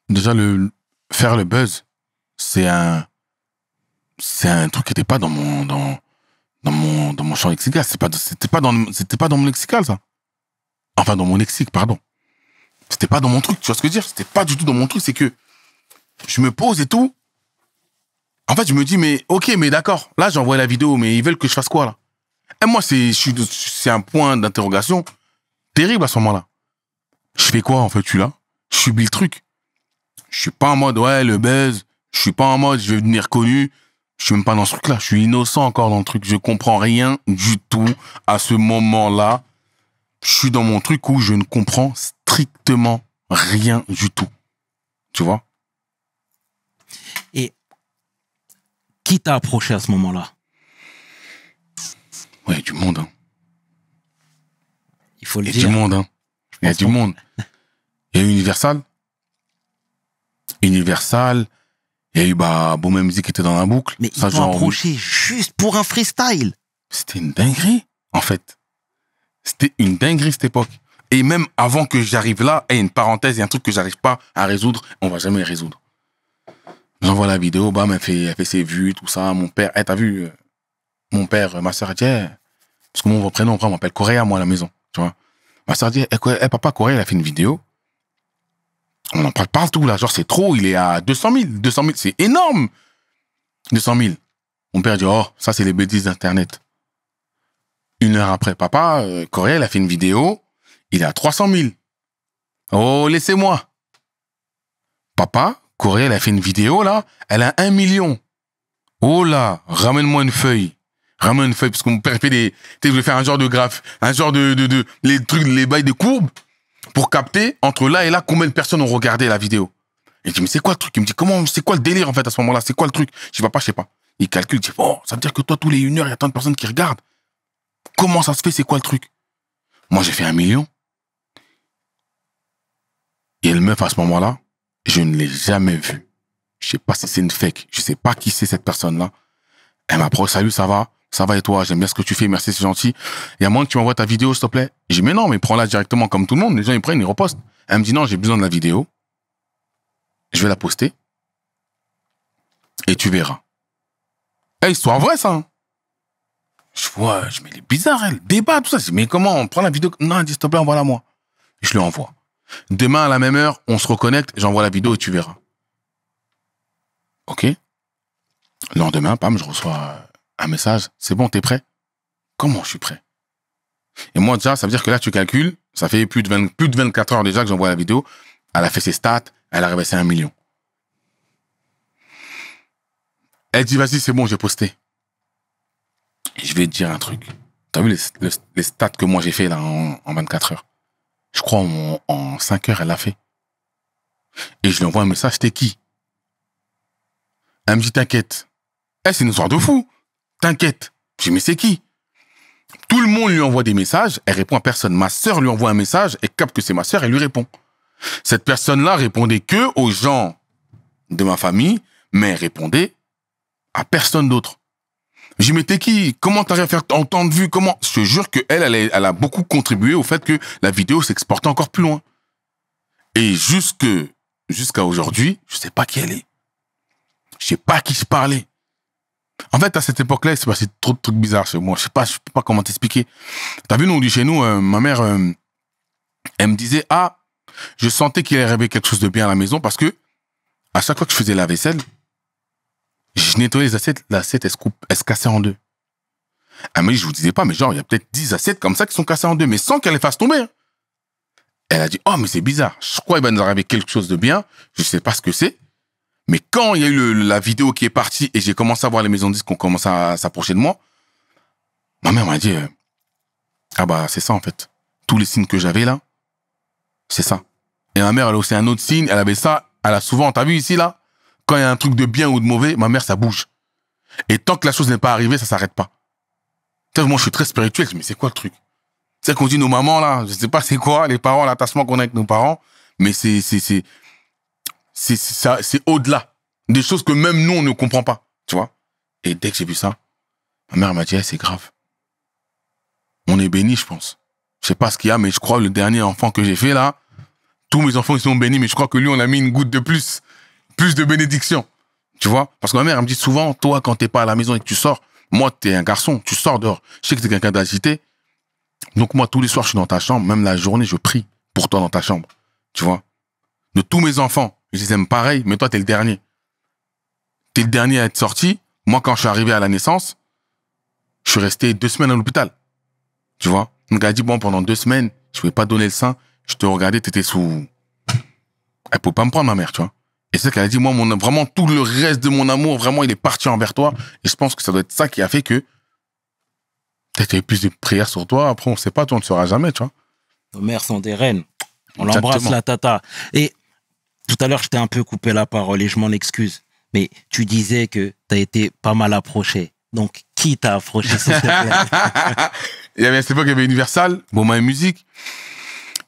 Déjà, le, faire le buzz, c'est un, un truc qui n'était pas dans mon, dans, dans mon, dans mon champ lexical. C'était pas, pas dans, pas dans mon lexical, ça. Enfin, dans mon lexique, pardon. C'était pas dans mon truc, tu vois ce que je veux dire? C'était pas du tout dans mon truc, c'est que je me pose et tout. En fait, je me dis, mais ok, mais d'accord, là j'envoie la vidéo, mais ils veulent que je fasse quoi là et moi, c'est un point d'interrogation terrible à ce moment-là. Je fais quoi, en fait, tu là Je subis le truc. Je suis pas en mode, ouais, le buzz. Je suis pas en mode, je vais devenir connu. Je suis même pas dans ce truc-là. Je suis innocent encore dans le truc. Je comprends rien du tout à ce moment-là. Je suis dans mon truc où je ne comprends strictement rien du tout. Tu vois Et qui t'a approché à ce moment-là Hein. il y a du monde. Hein. Il faut le dire. du monde. Il y a du monde. Il y a Universal. Universal. Il y a eu bah, même Music qui était dans la boucle. Mais ça, ils juste pour un freestyle. C'était une dinguerie, en fait. C'était une dinguerie cette époque. Et même avant que j'arrive là, et une parenthèse, il y a un truc que j'arrive pas à résoudre, on va jamais résoudre. J'envoie la vidéo, bam, elle fait, elle ses vues, tout ça. Mon père, hey, t'as vu, euh, mon père, ma soeur, elle parce que mon prénom, on m'appelle Coréa, moi, à la maison. Tu vois. Ma soeur dit, eh, eh, papa, Coréa, il a fait une vidéo. On en parle partout, là. Genre, c'est trop, il est à 200 000. 200 000, c'est énorme. 200 000. Mon père dit, oh, ça, c'est les bêtises d'Internet. Une heure après, papa, Coréa, euh, Correa, il a fait une vidéo. Il est à 300 000. Oh, laissez-moi. Papa, Correa, elle a fait une vidéo, là. Elle a un million. Oh là, ramène-moi une feuille. Vraiment une feuille parce que mon père fait des, tu sais, faire un genre de graphe, un genre de, de, de les trucs, les bails de courbes pour capter entre là et là combien de personnes ont regardé la vidéo. Et dit, me mais c'est quoi le truc? Il me dit, comment, c'est quoi le délire, en fait, à ce moment-là? C'est quoi le truc? Je dis, pas, je sais pas. Il calcule, il dit, oh, ça veut dire que toi, tous les une heure, il y a tant de personnes qui regardent. Comment ça se fait? C'est quoi le truc? Moi, j'ai fait un million. Et le meuf, à ce moment-là, je ne l'ai jamais vue. Je sais pas si c'est une fake. Je sais pas qui c'est cette personne-là. Elle m'approche, salut, ça va? ça va et toi, j'aime bien ce que tu fais, merci, c'est gentil. Il y a moins que tu m'envoies ta vidéo, s'il te plaît. J'ai dit, mais non, mais prends-la directement comme tout le monde. Les gens, ils prennent, ils repostent. Elle me dit, non, j'ai besoin de la vidéo. Je vais la poster. Et tu verras. Eh, hey, histoire vraie, ça. Hein. je vois, je mets les bizarres, elle, débat, tout ça. Je dis, mais comment on prend la vidéo Non, elle dit, s'il te plaît, envoie-la moi. Je lui envoie. Demain, à la même heure, on se reconnecte, j'envoie la vidéo et tu verras. OK Lendemain, pam, je reçois un message, c'est bon, t'es prêt Comment je suis prêt Et moi déjà, ça veut dire que là, tu calcules, ça fait plus de, plus de 24 heures déjà que j'envoie la vidéo, elle a fait ses stats, elle a révélé un million. Elle dit, vas-y, c'est bon, j'ai posté. Et je vais te dire un truc. T'as vu les, stats que moi j'ai fait là en, 24 heures Je crois en, en 5 heures, elle l'a fait. Et je lui envoie un message, t'es qui Elle me dit, t'inquiète. Eh, c'est une histoire de fou. T'inquiète. Je mais c'est qui Tout le monde lui envoie des messages, elle répond à personne. Ma sœur lui envoie un message, et capte que c'est ma sœur, elle lui répond. Cette personne-là répondait que aux gens de ma famille, mais elle répondait à personne d'autre. je mais t'es qui Comment t'as rien faire entendre vue Comment Je te jure qu'elle, elle, elle, a beaucoup contribué au fait que la vidéo s'exportait encore plus loin. Et jusque, jusqu'à aujourd'hui, je sais pas qui elle est. Je sais pas à qui je parlais. En fait, à cette époque-là, il s'est passé trop de trucs bizarres chez moi. Je sais pas, je pas comment t'expliquer. Tu as vu, nous, chez nous, euh, ma mère, euh, elle me disait, ah, je sentais qu'il rêvait quelque chose de bien à la maison parce que à chaque fois que je faisais la vaisselle, je nettoyais les assiettes, l'assiette, elle, se cassait en deux. Elle me dit, je vous disais pas, mais genre, il y a peut-être 10 assiettes comme ça qui sont cassées en deux, mais sans qu'elle les fasse tomber. Elle a dit, oh, mais c'est bizarre. Je crois qu'il va nous arriver quelque chose de bien. Je sais pas ce que c'est. Mais quand il y a eu la vidéo qui est partie et j'ai commencé à voir les maisons de qu'on commence à, s'approcher de moi, ma mère m'a dit euh, Ah bah, c'est ça en fait. Tous les signes que j'avais là, c'est ça. Et ma mère, elle a aussi un autre signe, elle avait ça, elle a souvent, t'as vu ici là Quand il y a un truc de bien ou de mauvais, ma mère, ça bouge. Et tant que la chose n'est pas arrivée, ça s'arrête pas. tellement je suis très spirituel, mais c'est quoi le truc Tu sais qu'on dit nos mamans là, je sais pas c'est quoi, les parents, l'attachement qu'on a avec nos parents, mais c'est, c'est, c'est ça, c'est au-delà des choses que même nous on ne comprend pas, tu vois. Et dès que j'ai vu ça, ma mère m'a dit eh, c'est grave. On est béni, je pense. Je sais pas ce qu'il y a, mais je crois que le dernier enfant que j'ai fait là, tous mes enfants ils sont bénis, mais je crois que lui on a mis une goutte de plus, plus de bénédiction, tu vois. Parce que ma mère elle me dit souvent, toi quand tu t'es pas à la maison et que tu sors, moi tu es un garçon, tu sors dehors. Je sais que t'es quelqu'un d'agité, donc moi tous les soirs je suis dans ta chambre, même la journée je prie pour toi dans ta chambre, tu vois. De tous mes enfants, je disais, pareil, mais toi, t'es le dernier. T'es le dernier à être sorti. Moi, quand je suis arrivé à la naissance, je suis resté deux semaines à l'hôpital. Tu vois Donc, elle a dit, bon, pendant deux semaines, je ne pouvais pas donner le sein. Je te regardais, t'étais sous... Elle ne pouvait pas me prendre, ma mère, tu vois et c'est qu'elle a dit, moi, mon, vraiment, tout le reste de mon amour, vraiment, il est parti envers toi. Et je pense que ça doit être ça qui a fait que peut-être plus de prières sur toi. Après, on ne sait pas, toi, on ne saura jamais, tu vois. Nos mères sont des reines. On l'embrasse, la tata. Et tout à l'heure, je t'ai un peu coupé la parole et je m'en excuse. Mais tu disais que tu as été pas mal approché. Donc, qui t'a approché, Il y avait à cette époque, il y avait Universal, moment et Musique.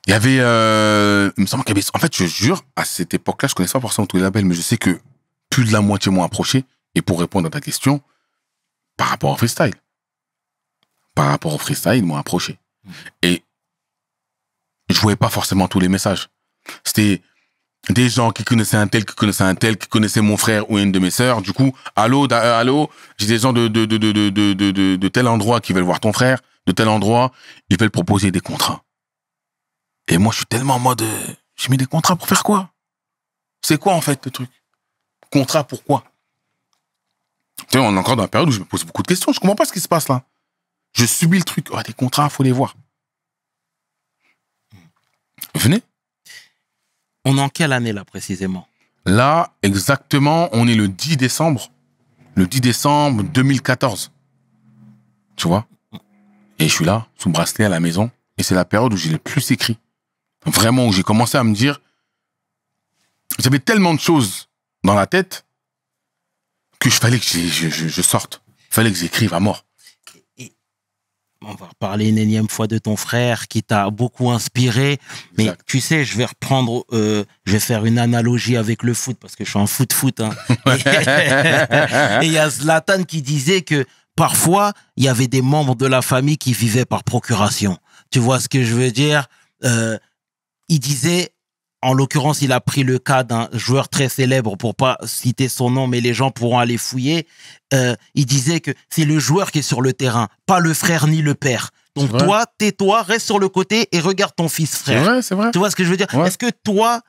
Il y avait, euh, me semble en fait, je jure, à cette époque-là, je connais pas forcément tous les labels, mais je sais que plus de la moitié m'ont approché. Et pour répondre à ta question, par rapport au freestyle. Par rapport au freestyle, ils m'ont approché. Mm. Et je voyais pas forcément tous les messages. C'était, des gens qui connaissaient un tel, qui connaissaient un tel, qui connaissaient mon frère ou une de mes sœurs. Du coup, allô, euh, allô, j'ai des gens de de, de tel endroit qui veulent voir ton frère, de tel endroit, ils veulent proposer des contrats. Et moi, je suis tellement en mode, j'ai mis des contrats pour faire quoi C'est quoi en fait le truc Contrat pour quoi Tu sais, on est encore dans la période où je me pose beaucoup de questions. Je comprends pas ce qui se passe là. Je subis le truc. Oh, des contrats, faut les voir. Venez. On est en quelle année là précisément Là, exactement, on est le 10 décembre. Le 10 décembre 2014. Tu vois Et je suis là, sous bracelet à la maison. Et c'est la période où j'ai le plus écrit. Vraiment, où j'ai commencé à me dire. J'avais tellement de choses dans la tête que je fallait que je, je, je sorte. fallait que j'écrive à mort on va reparler une énième fois de ton frère qui t'a beaucoup inspiré. Mais tu sais, je vais reprendre, euh, je vais faire une analogie avec le foot parce que je suis un foot-foot. Hein. et il y a Zlatan qui disait que parfois, il y avait des membres de la famille qui vivaient par procuration. Tu vois ce que je veux dire euh, Il disait, en l'occurrence, il a pris le cas d'un joueur très célèbre pour pas citer son nom, mais les gens pourront aller fouiller. Euh, il disait que c'est le joueur qui est sur le terrain, pas le frère ni le père. Donc toi, tais-toi, reste sur le côté et regarde ton fils frère. C'est vrai, c'est vrai. Tu vois ce que je veux dire Est-ce que toi,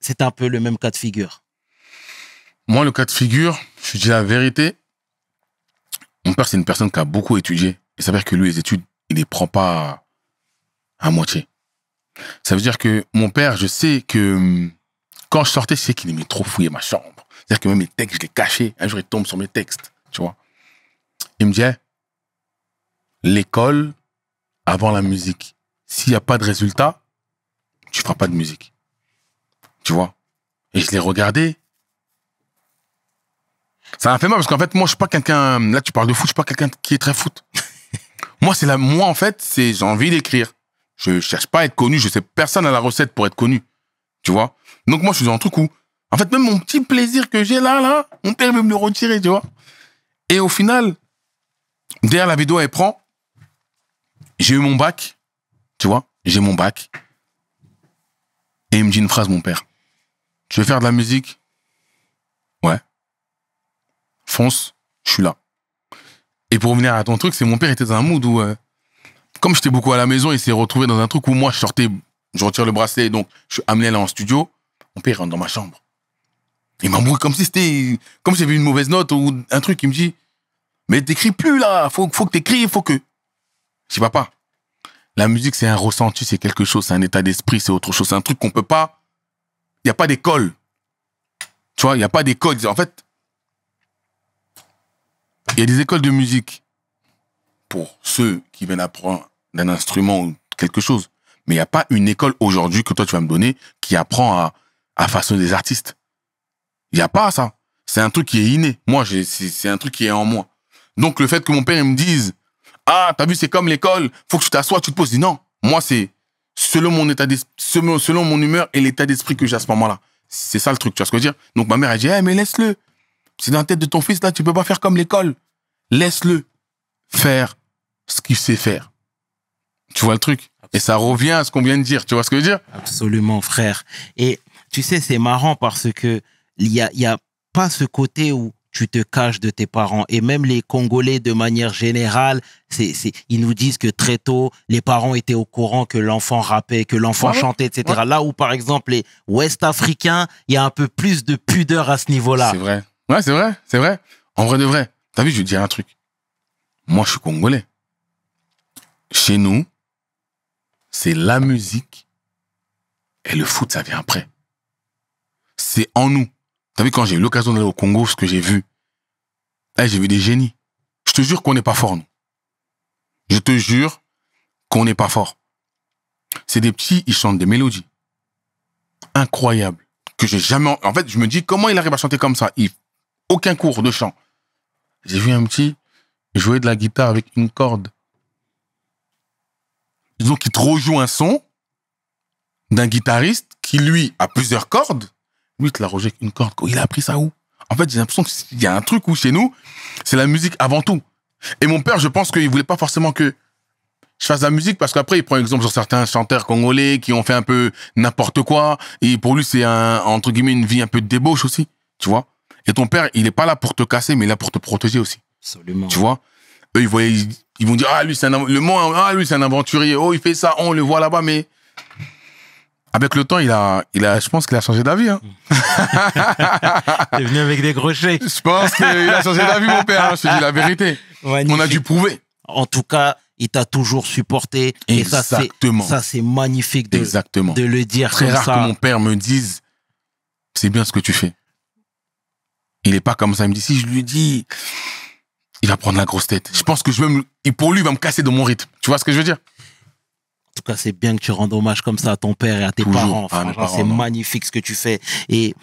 c'est un peu le même cas de figure Moi, le cas de figure, je dis la vérité. Mon père, c'est une personne qui a beaucoup étudié. Il s'avère que lui, les études, il les prend pas à moitié. Ça veut dire que mon père, je sais que hum, quand je sortais, je sais qu'il aimait trop fouiller ma chambre. C'est-à-dire que même mes textes, je les cachais. Un jour, il tombe sur mes textes, tu vois. Il me disait, l'école avant la musique. S'il n'y a pas de résultat, tu feras pas de musique. Tu vois Et je l'ai regardé. Ça m'a fait mal parce qu'en fait, moi, je suis pas quelqu'un. Là, tu parles de foot, je suis pas quelqu'un qui est très foot. moi, c'est la. Moi, en fait, c'est j'ai envie d'écrire. Je cherche pas à être connu. Je sais personne à la recette pour être connu. Tu vois Donc moi, je suis dans un truc où, en fait, même mon petit plaisir que j'ai là, là, mon père veut me le retirer, tu vois Et au final, derrière la vidéo, elle prend. J'ai eu mon bac, tu vois J'ai mon bac. Et il me dit une phrase, mon père. Tu veux faire de la musique Ouais. Fonce, je suis là. Et pour revenir à ton truc, c'est mon père était dans un mood où euh, comme j'étais beaucoup à la maison, il s'est retrouvé dans un truc où moi, je sortais, je retire le bracelet, donc je suis amené là en studio. Mon père rentre dans ma chambre. Il m'embrouille comme si c'était, comme si j'avais une mauvaise note ou un truc. Il me dit, mais t'écris plus là, faut, faut que t'écris, faut que. Je dis, papa, la musique, c'est un ressenti, c'est quelque chose, c'est un état d'esprit, c'est autre chose. C'est un truc qu'on peut pas. Il n'y a pas d'école. Tu vois, il n'y a pas d'école. En fait, il y a des écoles de musique pour ceux qui viennent apprendre d'un instrument ou quelque chose. Mais il n'y a pas une école aujourd'hui que toi tu vas me donner qui apprend à, façonner des artistes. Il n'y a pas ça. C'est un truc qui est inné. Moi, c'est un truc qui est en moi. Donc le fait que mon père me dise Ah, t'as vu, c'est comme l'école, faut que tu t'assoies, tu te poses. Non, moi, c'est selon mon état selon, selon mon humeur et l'état d'esprit que j'ai à ce moment-là. C'est ça le truc, tu vois ce que je veux dire Donc ma mère, elle dit Eh, mais laisse-le. C'est dans la tête de ton fils, là, tu peux pas faire comme l'école. Laisse-le faire ce qu'il sait faire. Tu vois le truc Et ça revient à ce qu'on vient de dire. Tu vois ce que je veux dire Absolument, frère. Et tu sais, c'est marrant parce que il n'y a, y a pas ce côté où tu te caches de tes parents. Et même les Congolais, de manière générale, c'est, c'est, ils nous disent que très tôt, les parents étaient au courant que l'enfant rappait, que l'enfant ah chantait, etc. Là où, par exemple, les Ouest-Africains, il y a un peu plus de pudeur à ce niveau-là. C'est vrai. Ouais, c'est vrai, c'est vrai. En vrai de vrai. T'as vu, je vais dire un truc. Moi, je suis Congolais. Chez nous, c'est la musique et le foot, ça vient après. C'est en nous. T'as vu, quand j'ai eu l'occasion d'aller au Congo, ce que j'ai vu, j'ai vu des génies. Je te jure qu'on n'est pas fort, nous. Je te jure qu'on n'est pas fort. C'est des petits, ils chantent des mélodies. Incroyables. Que j'ai jamais. En fait, je me dis, comment il arrive à chanter comme ça Aucun cours de chant. J'ai vu un petit jouer de la guitare avec une corde disons qu'il te rejoue un son d'un guitariste qui, lui, a plusieurs cordes. Lui, te l'a rejette une corde. Il a appris ça où En fait, j'ai l'impression qu'il y a un truc où, chez nous, c'est la musique avant tout. Et mon père, je pense qu'il voulait pas forcément que je fasse de la musique parce qu'après, il prend exemple sur certains chanteurs congolais qui ont fait un peu n'importe quoi. Et pour lui, c'est un, entre guillemets, une vie un peu de débauche aussi. Tu vois? Et ton père, il n'est pas là pour te casser, mais il est là pour te protéger aussi. Absolument. Tu vois? Eux, ils voyaient, ils vont dire, ah, lui, c'est un, le ah, lui, c'est un aventurier. Oh, il fait ça, on le voit là-bas, mais avec le temps, il a, il a, je pense qu'il a changé d'avis. Hein. il est venu avec des crochets. Je pense qu'il a changé d'avis, mon père. Hein. Je dis la vérité. On a dû prouver. En tout cas, il t'a toujours supporté. Et ça, c'est magnifique de, le dire. C'est comme que mon père me dise, c'est bien ce que tu fais. Il n'est pas comme ça. Il me dit, si je lui dis, il va prendre la grosse tête. Je pense que je vais me, pour lui, il va me casser de mon rythme. Tu vois ce que je veux dire en tout cas, c'est bien que tu rendes hommage comme ça à ton père et à tes ah, parents. c'est magnifique ce que tu fais. Et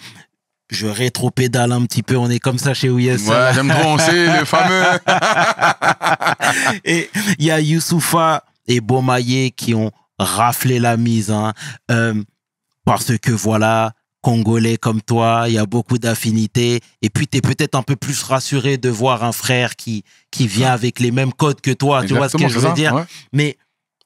je rétro-pédale un petit peu, on est comme ça chez OUYES. Ouais, j'aime trop, on sait, le fameux. et il y a Youssoufa et Beaumaillé qui ont raflé la mise, hein. euh, parce que voilà, congolais comme toi, il y a beaucoup d'affinités, et puis tu es peut-être un peu plus rassuré de voir un frère qui, qui vient avec les mêmes codes que toi, tu vois ce que je veux dire Mais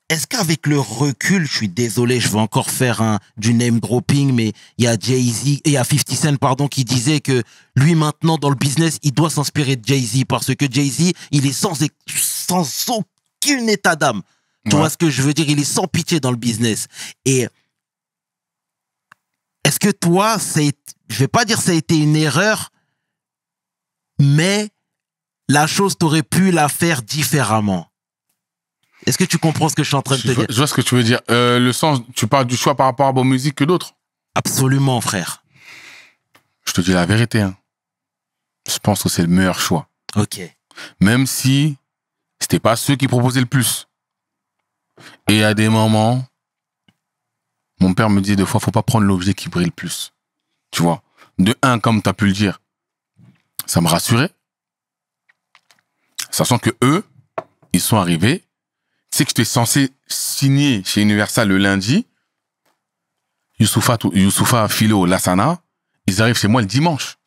est-ce qu'avec le recul, je suis désolé, je vais encore faire un, du name dropping, mais il y a Jay-Z, il y a 50 Cent, pardon, qui disait que lui maintenant dans le business, il doit s'inspirer de Jay-Z parce que Jay-Z, il est sans, sans aucun état d'âme. Tu vois ce que je veux dire? Il est sans pitié dans le business. Et est-ce que toi, c'est, je vais pas dire ça a été une erreur, mais la chose, aurais pu la faire différemment. Est-ce que tu comprends ce que je suis en train de te dire Je vois ce que tu veux dire. Euh, le sens, tu parles du choix par rapport à vos musiques que d'autres Absolument, frère. Je te dis la vérité. Hein. Je pense que c'est le meilleur choix. Ok. Même si c'était pas ceux qui proposaient le plus. Et à des moments, mon père me dit des fois, faut pas prendre l'objet qui brille le plus. Tu vois. De un, comme tu as pu le dire, ça me rassurait. Sachant que eux, ils sont arrivés. Tu sais que j'étais censé signer chez Universal le lundi. Youssoufa, Youssoufa Lassana. Ils arrivent chez moi le dimanche.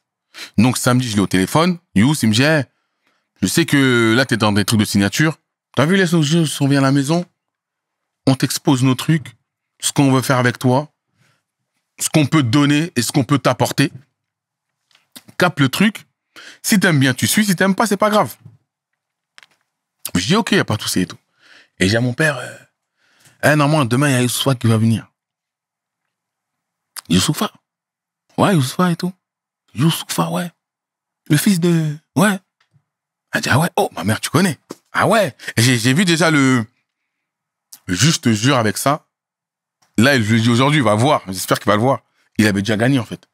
Donc samedi, je l'ai au téléphone. Youss, il me dit, je sais que là, tu es dans des trucs de signature. T'as vu les choses, on vient à la maison. On t'expose nos trucs ce qu'on veut faire avec toi, ce qu'on peut te donner et ce qu'on peut t'apporter. Cap le truc. Si t'aimes bien, tu suis. Si t'aimes pas, c'est pas grave. Je dis, OK, il a pas de souci et tout. Et j'ai mon père, eh, non normalement, demain, il y a Youssoufa qui va venir. Youssoufa. Ouais, Youssoufa et tout. Youssoufa, ouais. Le fils de... Ouais. Elle dit, ah ouais, oh, ma mère, tu connais. Ah ouais. J'ai vu déjà le... Juste jure avec ça. Là, je lui dis aujourd'hui, il va voir. J'espère qu'il va le voir. Il avait déjà gagné, en fait.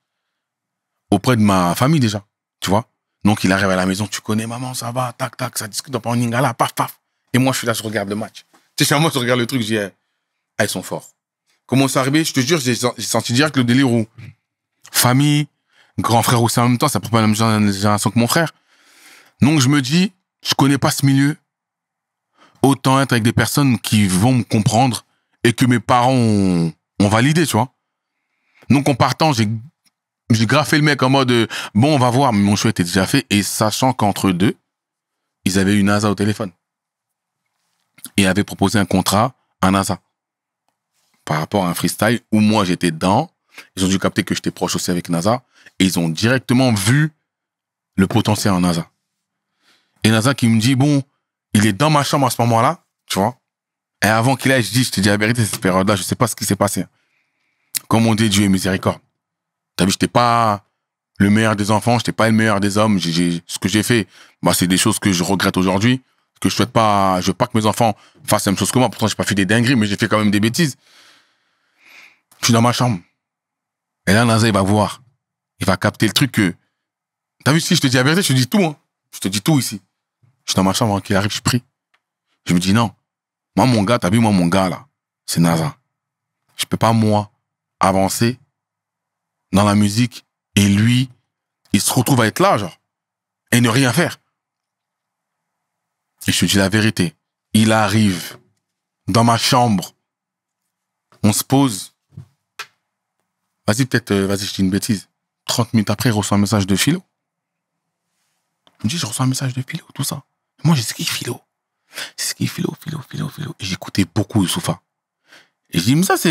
Auprès de ma famille, déjà. Tu vois Donc, il arrive à la maison. Tu connais maman, ça va, tac, tac, ça discute en Ningala, paf, paf. Et moi, je suis là, je regarde le match. Tu sais, moi, je regarde le truc, je dis, ils eh, sont forts. Comment ça arrivé Je te jure, j'ai senti direct le délire où famille, grand frère aussi en même temps, ça prend pas la même génération que mon frère. Donc, je me dis, je connais pas ce milieu. Autant être avec des personnes qui vont me comprendre et que mes parents ont, validé, tu vois. Donc en partant, j'ai j'ai graffé le mec en mode bon on va voir mais mon choix était déjà fait et sachant qu'entre deux ils avaient une NASA au téléphone et avaient proposé un contrat à NASA par rapport à un freestyle où moi j'étais dedans ils ont dû capter que j'étais proche aussi avec NASA et ils ont directement vu le potentiel en NASA et NASA qui me dit bon il est dans ma chambre à ce moment-là tu vois et avant qu'il aille, je dis, je te dis la vérité, cette période-là, je sais pas ce qui s'est passé. Comme on dit, Dieu est miséricorde. T'as vu, j'étais pas le meilleur des enfants, j'étais pas le meilleur des hommes. j'ai ce que j'ai fait, bah, c'est des choses que je regrette aujourd'hui, que je souhaite pas, je veux pas que mes enfants fassent la même chose que moi. Pourtant, j'ai pas fait des dingueries, mais j'ai fait quand même des bêtises. Je suis dans ma chambre. Et là, Naza, il va voir. Il va capter le truc que, t'as vu, si je te dis la vérité, je te dis tout, hein. Je te dis tout ici. Je suis dans ma chambre, quand qu'il arrive, je prie. Je me dis non. Moi, mon gars, t'as vu, moi, mon gars, là, c'est Naza. Je peux pas, moi, avancer dans la musique et lui, il se retrouve à être là, genre, et ne rien faire. Et je te dis la vérité. Il arrive dans ma chambre. On se pose. Vas-y, peut-être, euh, vas-y, je dis une bêtise. 30 minutes après, il reçoit un message de Philo. Il me dit, je reçois un message de Philo, tout ça. Moi, je sais qui Philo. C'est ce qui philo, Et j'écoutais beaucoup Youssoufa. Et je ça, c'est.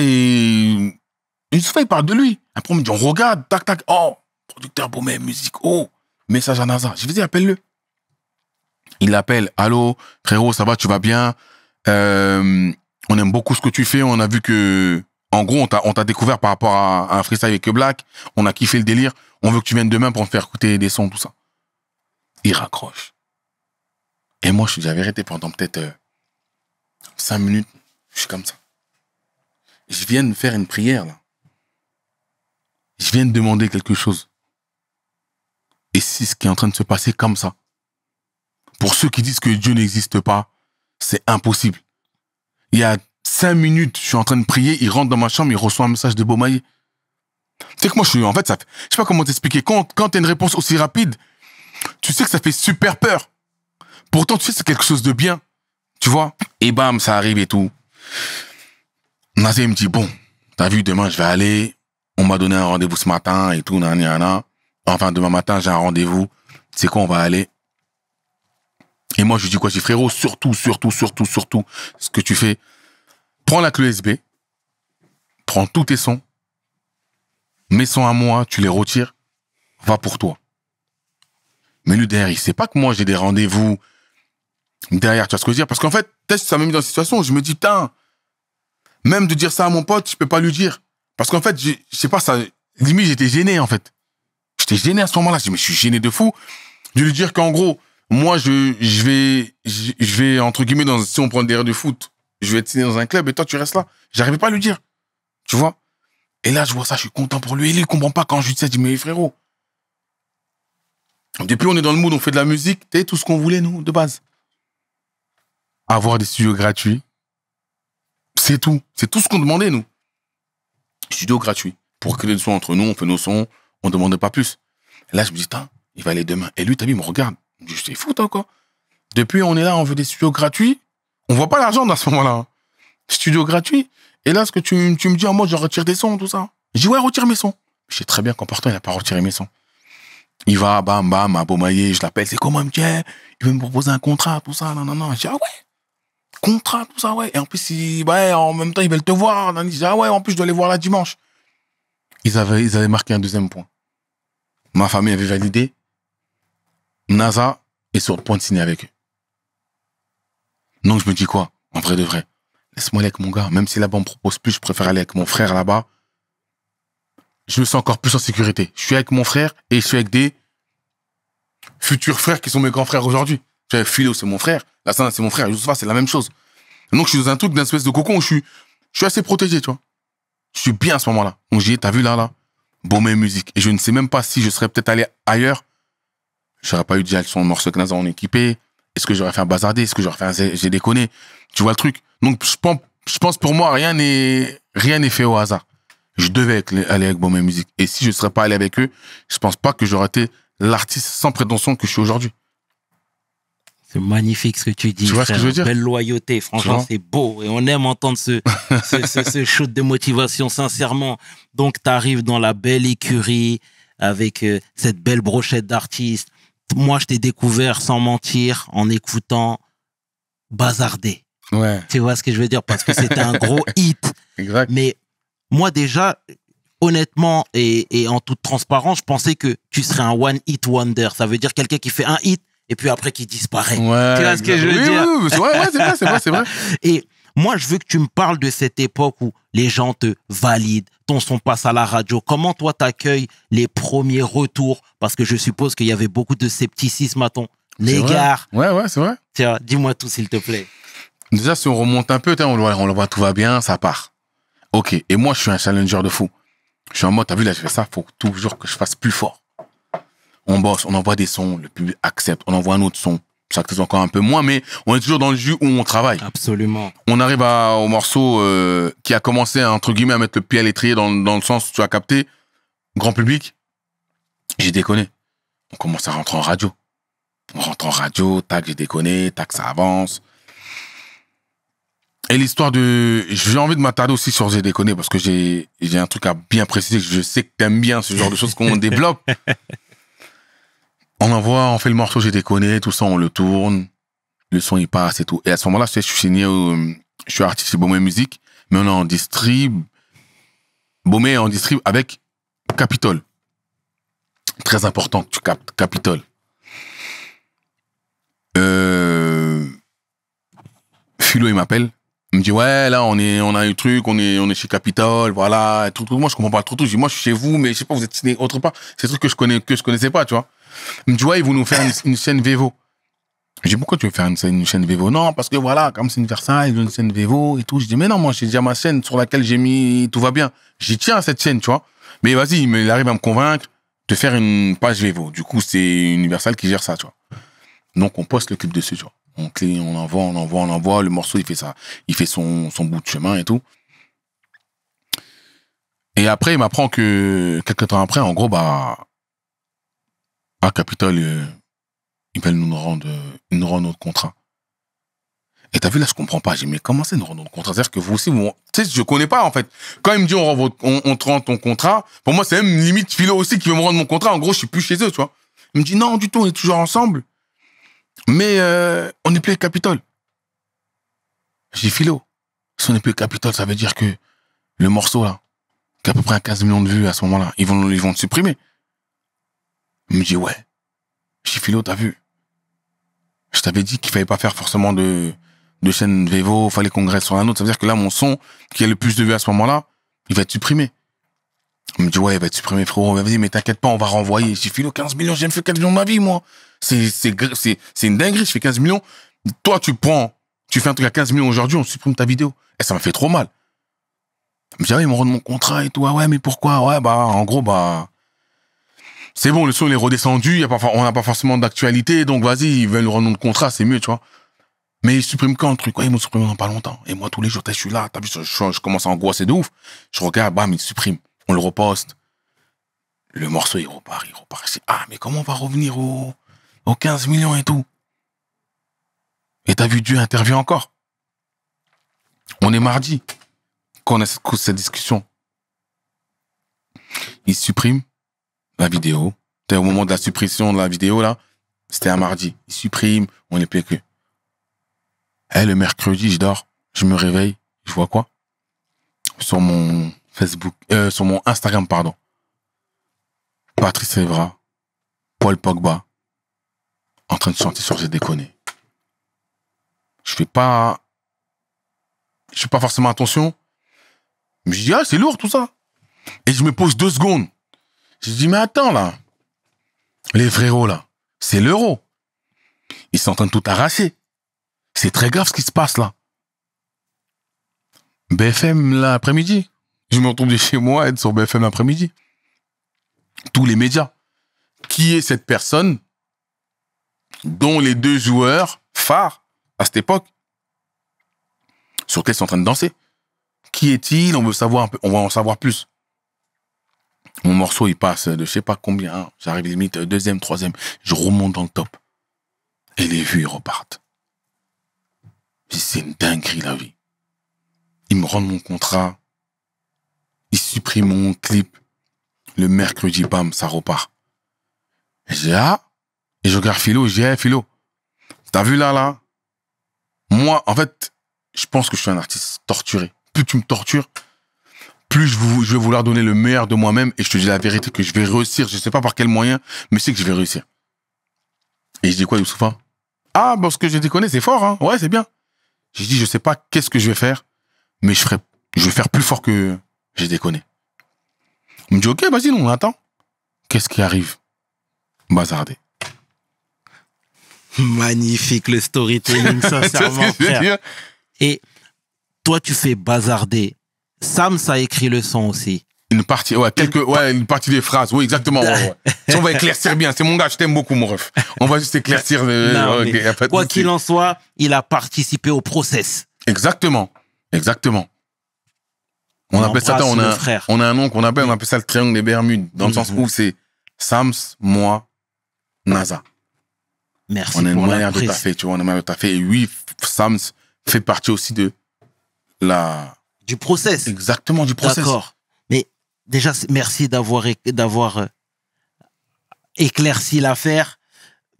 Youssoufa, il parle de lui. un on dit, on regarde, tac, tac. Oh, producteur Beaumet, musique. Oh, message à NASA. Je lui dis, appelle-le. Il l'appelle. Allô, frérot, ça va, tu vas bien euh, On aime beaucoup ce que tu fais. On a vu que. En gros, on t'a découvert par rapport à, un freestyle avec Black. On a kiffé le délire. On veut que tu viennes demain pour me faire écouter des sons, tout ça. Il raccroche. Et moi, je déjà arrêté pendant peut-être euh, cinq minutes. Je suis comme ça. Je viens de faire une prière, là. Je viens de demander quelque chose. Et si ce qui est en train de se passer comme ça. Pour ceux qui disent que Dieu n'existe pas, c'est impossible. Il y a cinq minutes, je suis en train de prier, il rentre dans ma chambre, il reçoit un message de Beaumaï. Tu sais que moi, je suis, en fait, ça, je sais pas comment t'expliquer. Quand, quand t'as une réponse aussi rapide, tu sais que ça fait super peur. Pourtant, tu sais, c'est quelque chose de bien. Tu vois Et bam, ça arrive et tout. Nazé me dit, bon, t'as vu, demain, je vais aller. On m'a donné un rendez-vous ce matin et tout, nan, Enfin, demain matin, j'ai un rendez-vous. C'est quoi, on va aller. Et moi, je lui dis quoi Je dis, frérot, surtout, surtout, surtout, surtout, ce que tu fais, prends la clé USB, prends tous tes sons, mets sons à moi, tu les retires, va pour toi. Mais lui, derrière, il sait pas que moi, j'ai des rendez-vous, derrière, tu vois ce que je veux dire Parce qu'en fait, ça m'a mis dans une situation où je me dis, putain, même de dire ça à mon pote, je peux pas lui dire. Parce qu'en fait, je, sais pas, ça, limite, j'étais gêné, en fait. J'étais gêné à ce moment-là. Je me suis gêné de fou de lui dire qu'en gros, moi, je, vais, je, vais, entre guillemets, dans, si on prend derrière du de foot, je vais être signé dans un club et toi, tu restes là. J'arrivais pas à lui dire. Tu vois Et là, je vois ça, je suis content pour lui. Et lui, il comprend pas quand je lui dis ça. Je dis, mais frérot, depuis on est dans le mood, on fait de la musique, tu tout ce qu'on voulait, nous, de base avoir des studios gratuits. C'est tout. C'est tout ce qu'on demandait, nous. Studio gratuit. Pour que les soient entre nous, on fait nos sons, on ne demandait pas plus. Là, je me dis, il va aller demain. Et lui, t'as vu, il me regarde. Je c'est fou, toi, quoi. Depuis, on est là, on veut des studios gratuits. On voit pas l'argent à ce moment-là. Hein. Studio gratuit. Et là, ce que tu, me dis, en ah, moi, je retire des sons, tout ça. Je dis, ouais, retire mes sons. Je sais très bien qu'en partant, il n'a pas retiré mes sons. Il va, bam, bam, à Beaumayer, je l'appelle, c'est comment, il me eh, il veut me proposer un contrat, tout ça, non, non, non. Je dis, ah ouais contrat, tout ça, ouais. Et en plus, en même temps, ils veulent te voir. ah ouais, en plus, je dois aller voir là dimanche. Ils avaient, ils avaient marqué un deuxième point. Ma famille avait validé. NASA est sur le point de signer avec eux. Donc, je me dis quoi En vrai de vrai, laisse-moi aller avec mon gars. Même si là-bas, on me propose plus, je préfère aller avec mon frère là-bas. Je me sens encore plus en sécurité. Je suis avec mon frère et je suis avec des futurs frères qui sont mes grands frères aujourd'hui. Tu vois, c'est mon frère. La Sana, c'est mon frère. ça, c'est la même chose. donc, je suis dans un truc d'une espèce de cocon où je suis, je suis assez protégé, tu vois. Je suis bien à ce moment-là. Donc, j'ai t'as vu là, là, même Musique. Et je ne sais même pas si je serais peut-être allé ailleurs. Je n'aurais pas eu déjà son morceau que en en équipé. Est-ce que j'aurais fait un bazardé Est-ce que j'aurais fait un j'ai déconné Tu vois le truc Donc, je pense, je pense pour moi, rien n'est, rien fait au hasard. Je devais aller avec et Musique. Et si je ne serais pas allé avec eux, je pense pas que j'aurais été l'artiste sans prétention que je suis aujourd'hui. C'est magnifique ce que tu dis. Tu vois ce que je veux dire Belle loyauté, franchement, c'est beau. Et on aime entendre ce, shoot de motivation, sincèrement. Donc, tu arrives dans la belle écurie avec euh, cette belle brochette d'artistes. Moi, je t'ai découvert, sans mentir, en écoutant Bazardé. Ouais. Tu vois ce que je veux dire Parce que c'était un gros hit. Exact. Mais moi, déjà, honnêtement et en toute transparence, je pensais que tu serais un one-hit wonder. Ça veut dire quelqu'un qui fait un hit et puis après qui disparaît. ce que je veux dire Oui, oui, c'est vrai, c'est vrai, c'est vrai. Et moi, je veux que tu me parles de cette époque où les gens te valident, ton son passe à la radio. Comment toi t'accueilles les premiers retours Parce que je suppose qu'il y avait beaucoup de scepticisme à ton égard. Ouais, ouais, c'est vrai. Tiens, dis-moi tout, s'il te plaît. Déjà, si on remonte un peu, on le, voit, on voit, tout va bien, ça part. Ok. Et moi, je suis un challenger de fou. Je suis en mode, t'as vu, là, je fais ça, faut toujours que je fasse plus fort on bosse, on envoie des sons, le public accepte, on envoie un autre son. Ça c'est encore un peu moins, mais on est toujours dans le jus où on travaille. Absolument. On arrive à, au morceau euh, qui a commencé, hein, entre guillemets, à mettre le pied à l'étrier dans, le sens, tu as capté, grand public, j'ai déconné. On commence à rentrer en radio. On rentre en radio, tac, j'ai déconné, tac, ça avance. Et l'histoire de. J'ai envie de m'attarder aussi sur J'ai déconné parce que j'ai un truc à bien préciser. Je sais que tu aimes bien ce genre de choses qu'on développe. On envoie, on fait le morceau, j'ai déconné, tout ça, on le tourne. Le son, il passe et tout. Et à ce moment-là, je suis signé, euh, je suis artiste chez Beaumet Musique, mais on est en distrib. est en distrib avec Capitol. Très important, tu captes Capitol. Euh... Philo, il m'appelle. Il me dit, ouais, là, on est, on a un truc, on est, on est chez Capitol, voilà, tout, Moi, je comprends pas trop tout. Je dis, moi, je suis chez vous, mais je sais pas, vous êtes signé autre part. C'est des trucs que je connais, que je connaissais pas, tu vois. Il me dit, ils vont nous faire une, chaîne Vevo. Je dis, pourquoi tu veux faire une, chaîne Vevo Non, parce que voilà, comme c'est une Versailles, ils une chaîne Vevo et tout. Je dis, mais non, moi, j'ai déjà ma chaîne sur laquelle j'ai mis Tout va bien. J'y tiens à cette chaîne, tu vois. Mais vas-y, il arrive à me convaincre de faire une page Vevo. Du coup, c'est Universal qui gère ça, tu vois. Donc, on poste le clip dessus, tu vois. On, clé, on envoie, on envoie, on envoie. Le morceau, il fait ça. Il fait son, son bout de chemin et tout. Et après, il m'apprend que quelques temps après, en gros, bah, ah, Capitole, ils veulent nous rendre, nous rendre notre contrat. Et t'as vu, là, je comprends pas. J'ai dit, mais comment c'est nous rendre notre contrat C'est-à-dire que vous aussi, vous... Tu sais, je connais pas, en fait. Quand ils me disent, on, te rend ton contrat, pour moi, c'est même limite Philo aussi qui veut me rendre mon contrat. En gros, je suis plus chez eux, tu vois. Il me dit, non, du tout, on est toujours ensemble. Mais euh, on n'est plus capitole J'ai dit, Philo, si on n'est plus capitole ça veut dire que le morceau, là, qui a à peu près 15 millions de vues à ce moment-là, ils vont, ils vont supprimer. Il me dit, ouais, Chifilo, t'as vu Je t'avais dit qu'il fallait pas faire forcément de, de chaîne Vevo, fallait qu'on reste sur un autre. Ça veut dire que là, mon son, qui a le plus de vues à ce moment-là, il va être supprimé. Il me dit, ouais, il va être supprimé, frérot. Vas-y, mais t'inquiète pas, on va renvoyer. J'ai Chifilo, 15 millions, j'ai fait 15 millions de ma vie, moi. C'est, c'est, c'est, c'est une dinguerie, je fais 15 millions. Toi, tu prends, tu fais un truc à 15 millions aujourd'hui, on supprime ta vidéo. Et eh, ça m'a fait trop mal. Il me dit, ah, ils m'ont rendu mon contrat et tout. Ah ouais, mais pourquoi? Ouais, bah, en gros, bah, c'est bon, le son est redescendu, on n'a pas forcément d'actualité, donc vas-y, ils veulent le rendre de contrat, c'est mieux, tu vois. Mais ils suppriment quand le truc Ils m'ont supprimé dans pas longtemps. Et moi, tous les jours, je suis là, t'as vu, je, commence à angoisser de ouf. Je regarde, bam, ils suppriment. On le reposte. Le morceau, il repart, il repart. ah, mais comment on va revenir aux 15 millions et tout Et t'as vu, Dieu intervient encore. On est mardi, qu'on a cette, cette discussion. Ils suppriment la vidéo. Au moment de la suppression de la vidéo, là, c'était un mardi. Ils suppriment, on est que. Eh, le mercredi, je dors, je me réveille, je vois quoi Sur mon Facebook, euh, sur mon Instagram, pardon. Patrice Evra, Paul Pogba, en train de chanter sur J'ai déconné. Je fais pas. Je fais pas forcément attention. Mais je dis, ah, c'est lourd tout ça. Et je me pose deux secondes. Je dis, mais attends, là. Les frérots, là, c'est l'euro. Ils sont en train de tout arracher. C'est très grave ce qui se passe, là. BFM l'après-midi. Je me retrouve chez moi être sur BFM après midi Tous les médias. Qui est cette personne dont les deux joueurs phares à cette époque sur lesquels ils sont en train de danser Qui est-il On veut savoir on va en savoir plus. Mon morceau, il passe de je sais pas combien. Hein, j'arrive limite euh, deuxième, troisième. Je remonte dans le top. Et les vues, ils repartent. C'est une dinguerie, la vie. Ils me rendent mon contrat. Ils suppriment mon clip. Le mercredi, bam, ça repart. J'ai ah, et je regarde Philo, j'ai hé, Philo, t'as vu là, là Moi, en fait, je pense que je suis un artiste torturé. Plus tu me tortures, plus je, vais vouloir donner le meilleur de moi-même et je te dis la vérité que je vais réussir. Je sais pas par quel moyen, mais c'est sais que je vais réussir. Et je dis quoi, Youssoufa Ah, parce que je déconne, c'est fort, hein. Ouais, c'est bien. J'ai dit, je sais pas qu'est-ce que je vais faire, mais je ferai, je vais faire plus fort que j'ai déconné. Il me dit, ok, vas-y, on attend. Qu'est-ce qui arrive Bazarder. Magnifique le storytelling, sincèrement. Et toi, tu fais bazarder Sam, ça écrit le son aussi. Une partie, ouais, quelques, ouais, une partie des phrases, oui, exactement. on va éclaircir bien, c'est mon gars, je t'aime beaucoup, mon ref. On va juste éclaircir. quoi qu'il en soit, il a participé au process. Exactement, exactement. On, appelle ça, on a, on a un nom qu'on appelle, on appelle ça le triangle des Bermudes, dans le sens mhm. où c'est Sams, moi, NASA. Merci. On a une manière de taffer, tu vois, on a une manière de taffer. Et oui, Sams fait partie aussi de la du process. Exactement, du process. D'accord. Mais déjà, merci d'avoir d'avoir euh, éclairci l'affaire.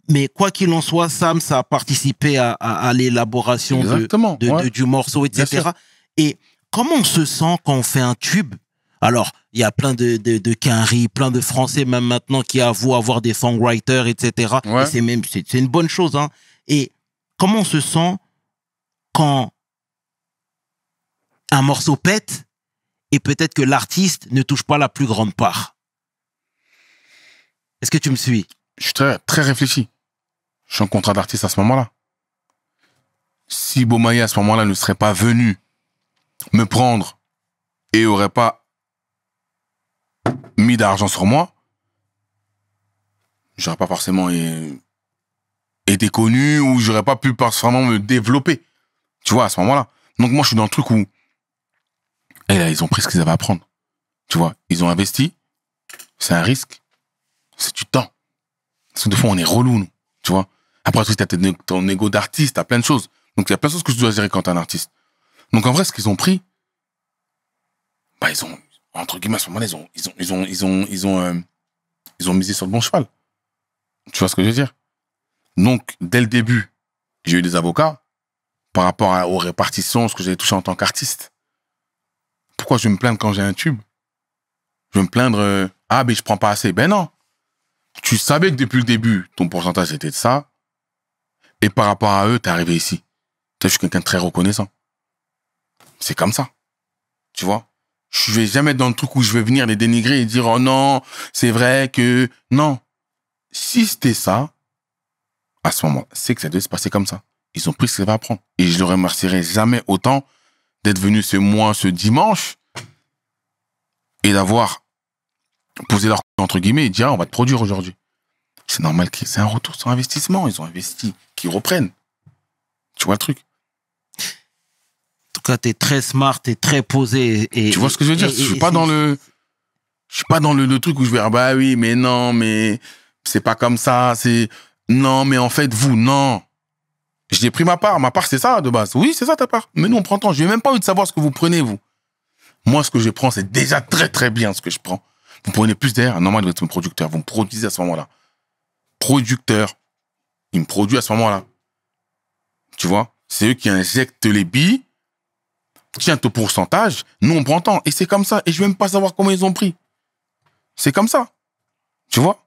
Mais quoi qu'il en soit, Sam, ça a participé à, l'élaboration de, du morceau, etc. Et comment on se sent quand on fait un tube Alors, il y a plein de, de, de plein de Français même maintenant qui avouent avoir des songwriters, etc. c'est c'est une bonne chose. Hein. Et comment on se sent quand un morceau pète et peut-être que l'artiste ne touche pas la plus grande part. Est-ce que tu me suis Je suis très, réfléchi. Je suis en contrat d'artiste à ce moment-là. Si Beaumaye à ce moment-là ne serait pas venu me prendre et aurait pas mis d'argent sur moi, j'aurais pas forcément été connu ou j'aurais pas pu forcément me développer. Tu vois, à ce moment-là. Donc moi, je suis dans le truc où et eh, là, ils ont pris ce qu'ils avaient à prendre. Tu vois, ils ont investi. C'est un risque. C'est du temps. Parce que des fois, on est relou, nous. Tu vois. Après, tu as ton ego d'artiste, as plein de choses. Donc, il y a plein de choses que tu dois gérer quand tu es un artiste. Donc, en vrai, ce qu'ils ont pris, bah, ils ont, entre guillemets, moment ils ont, ils ont, ils ont, ils ont, euh, ils ont, misé sur le bon cheval. Tu vois ce que je veux dire? Donc, dès le début, j'ai eu des avocats par rapport à, aux répartitions, ce que j'avais touché en tant qu'artiste pourquoi je me plaindre quand j'ai un tube Je vais me plaindre, euh, ah, mais je prends pas assez. Ben non. Tu savais que depuis le début, ton pourcentage était de ça. Et par rapport à eux, t'es arrivé ici. je suis quelqu'un de très reconnaissant. C'est comme ça. Tu vois Je vais jamais être dans le truc où je vais venir les dénigrer et dire, oh non, c'est vrai que... Non. Si c'était ça, à ce moment, c'est que ça devait se passer comme ça. Ils ont pris ce qu'ils avaient à prendre. Et je le remercierai jamais autant d'être venu ce mois, ce dimanche, et d'avoir posé leur entre guillemets et ah, on va te produire aujourd'hui. C'est normal que c'est un retour sur investissement. Ils ont investi, qu'ils reprennent. Tu vois le truc En tout cas, t'es très smart, t'es très posé. Et, tu vois ce que je veux dire Je suis pas dans le, je suis pas dans le, truc où je vais dire ah, bah oui mais non mais c'est pas comme ça. C'est non mais en fait vous non. Je l'ai pris ma part. Ma part, c'est ça, de base. Oui, c'est ça, ta part. Mais nous, on prend temps. Je n'ai même pas envie de savoir ce que vous prenez, vous. Moi, ce que je prends, c'est déjà très, très bien ce que je prends. Vous prenez plus d'air. Normalement, vous êtes un producteur. Vous me produisez à ce moment-là. Producteur. Il me produit à ce moment-là. Tu vois? C'est eux qui injectent les billes. Tiens, ton pourcentage. Nous, on prend temps. Et c'est comme ça. Et je ne vais même pas savoir comment ils ont pris. C'est comme ça. Tu vois?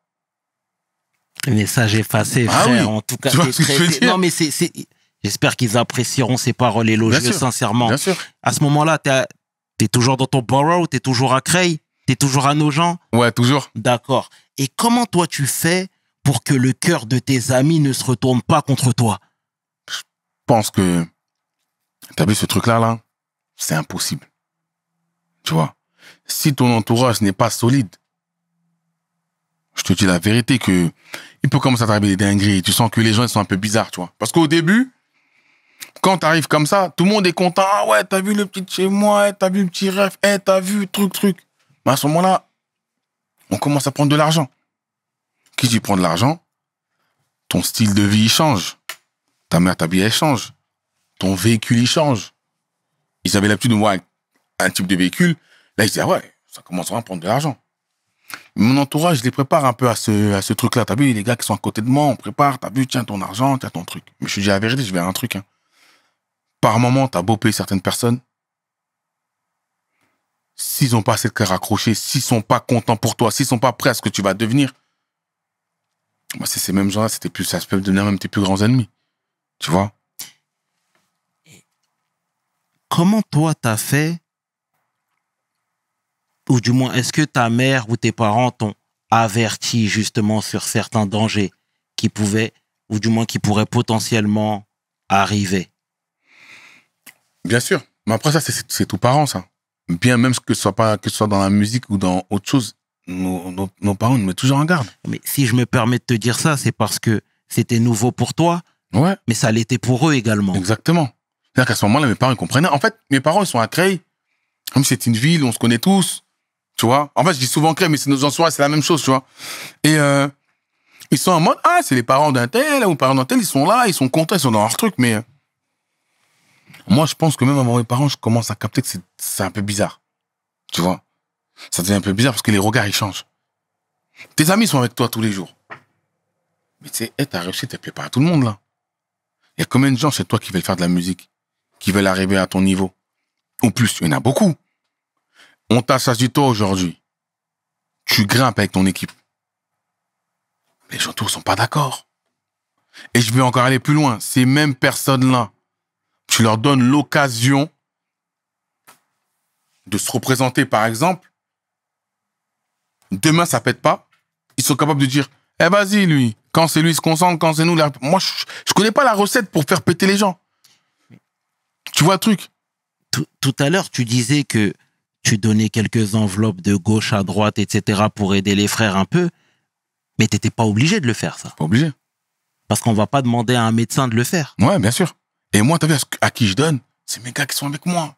Message effacé, ah frère. En tout cas, J'espère qu'ils apprécieront ces paroles élogieuses, sincèrement. Bien À ce moment-là, t'es toujours dans ton borough, t'es toujours à Creil, t'es toujours à nos gens. Ouais, toujours. D'accord. Et comment toi tu fais pour que le cœur de tes amis ne se retourne pas contre toi Je pense que t'as vu ce truc là, là c'est impossible. Tu vois, si ton entourage n'est pas solide, je te dis la vérité que il peut commencer à t'arriver des dingueries. Tu sens que les gens, ils sont un peu bizarres, tu vois. Parce qu'au début, quand t'arrives comme ça, tout le monde est content. Ah ouais, t'as vu le petit chez moi, eh, t'as vu le petit rêve, eh, t'as vu, truc, truc. Mais à ce moment-là, on commence à prendre de l'argent. Qui dit prendre de l'argent Ton style de vie, il change. Ta mère, ta vie, elle change. Ton véhicule, il change. Ils avaient l'habitude de voir un, type de véhicule. Là, ils disaient, ah ouais, ça commence à prendre de l'argent. Mon entourage, je les prépare un peu à ce, à ce truc-là. T'as vu, les gars qui sont à côté de moi, on prépare, t'as vu, tiens ton argent, tiens ton truc. Mais je te dis la vérité, je vais à un truc. Hein. Par moment, t'as beau payer certaines personnes. S'ils ont pas assez de cœur accroché, s'ils sont pas contents pour toi, s'ils sont pas prêts à ce que tu vas devenir, bah c'est ces mêmes gens-là, c'était plus, ça peut devenir même tes plus grands ennemis. Tu vois? Comment toi, t'as fait ou du moins est-ce que ta mère ou tes parents t'ont averti justement sur certains dangers qui pouvaient, ou du moins qui pourraient potentiellement arriver Bien sûr. Mais après ça, c'est tout parents, ça. Bien même que ce soit pas que ce soit dans la musique ou dans autre chose, nos, parents nous mettent toujours en garde. Mais si je me permets de te dire ça, c'est parce que c'était nouveau pour toi, ouais. mais ça l'était pour eux également. Exactement. C'est-à-dire qu'à ce moment-là, mes parents ils comprenaient. En fait, mes parents, ils sont à Creil. Comme c'est une ville, on se connaît tous. Tu vois En fait, je dis souvent crème, mais c'est nos enfants, c'est la même chose, tu vois Et euh, ils sont en mode, ah, c'est les parents d'un tel ou les parents d'un tel, ils sont là, ils sont contents, ils sont dans leur truc, mais... Euh, moi, je pense que même avant mes parents, je commence à capter que c'est un peu bizarre. Tu vois Ça devient un peu bizarre parce que les regards, ils changent. Tes amis sont avec toi tous les jours. Mais tu sais, t'as ta réussite, elle à tout le monde, là. Il y a combien de gens chez toi qui veulent faire de la musique, qui veulent arriver à ton niveau En plus, il y en a beaucoup. On t'a du toi aujourd'hui. Tu grimpes avec ton équipe. Les gens autour sont pas d'accord. Et je vais encore aller plus loin. Ces mêmes personnes-là, tu leur donnes l'occasion de se représenter, par exemple. Demain, ça pète pas. Ils sont capables de dire, eh vas-y, lui, quand c'est lui, il se concentre, quand c'est nous, la... moi, je, ne connais pas la recette pour faire péter les gens. Tu vois le truc tout à l'heure, tu disais que tu donnais quelques enveloppes de gauche à droite, etc., pour aider les frères un peu, mais t'étais pas obligé de le faire, ça. Pas obligé. Parce qu'on va pas demander à un médecin de le faire. Ouais, bien sûr. Et moi, t'as vu à qui je donne C'est mes gars qui sont avec moi.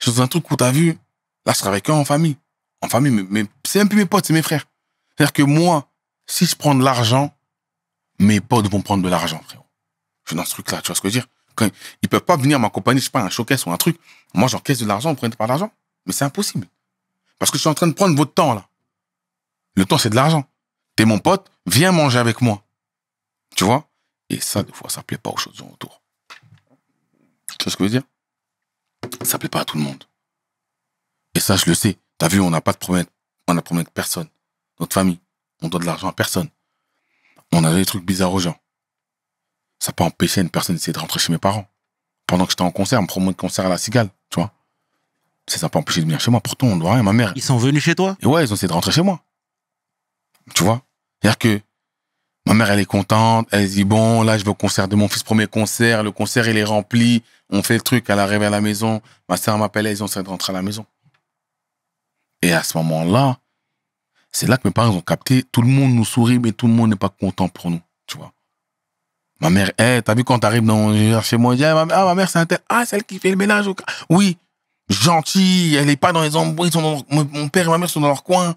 Je dans un truc où t'as vu, là, je avec eux en famille. En famille, mais, c'est un peu mes potes, c'est mes frères. C'est-à-dire que moi, si je prends de l'argent, mes potes vont prendre de l'argent, frérot. Je suis dans ce truc-là, tu vois ce que je veux dire Ils Ils peuvent pas venir m'accompagner, je sais pas, un showcase ou un truc. Moi, j'encaisse de l'argent, on prend pas d'argent. Mais c'est impossible. Parce que je suis en train de prendre votre temps, là. Le temps, c'est de l'argent. T'es mon pote, viens manger avec moi. Tu vois Et ça, des fois, ça plaît pas aux choses autour. Tu vois ce que je veux dire Ça plaît pas à tout le monde. Et ça, je le sais. T'as vu, on n'a pas de problème. On n'a problème avec personne. Notre famille. On doit de l'argent à personne. On a des trucs bizarres aux gens. Ça peut empêcher une personne d'essayer de rentrer chez mes parents. Pendant que j'étais en concert, on me promo de concert à la cigale, tu vois. Ça pas empêché de venir chez moi. Pourtant, on ne doit rien. Ma mère. Ils sont venus chez toi Et ouais, ils ont essayé de rentrer chez moi. Tu vois C'est-à-dire que ma mère, elle est contente. Elle dit Bon, là, je vais au concert de mon fils, premier concert. Le concert, il est rempli. On fait le truc. Elle arrive à la maison. Ma sœur m'appelle. Ils ont essayé de rentrer à la maison. Et à ce moment-là, c'est là que mes parents ont capté. Tout le monde nous sourit, mais tout le monde n'est pas content pour nous. Tu vois Ma mère, hey, t'as vu quand t'arrives dans chez moi, ah, ah, ma mère, c'est un tel, ah, celle qui fait le ménage. Oui, gentil, elle n'est pas dans les embrouilles, dans... mon père et ma mère sont dans leur coin,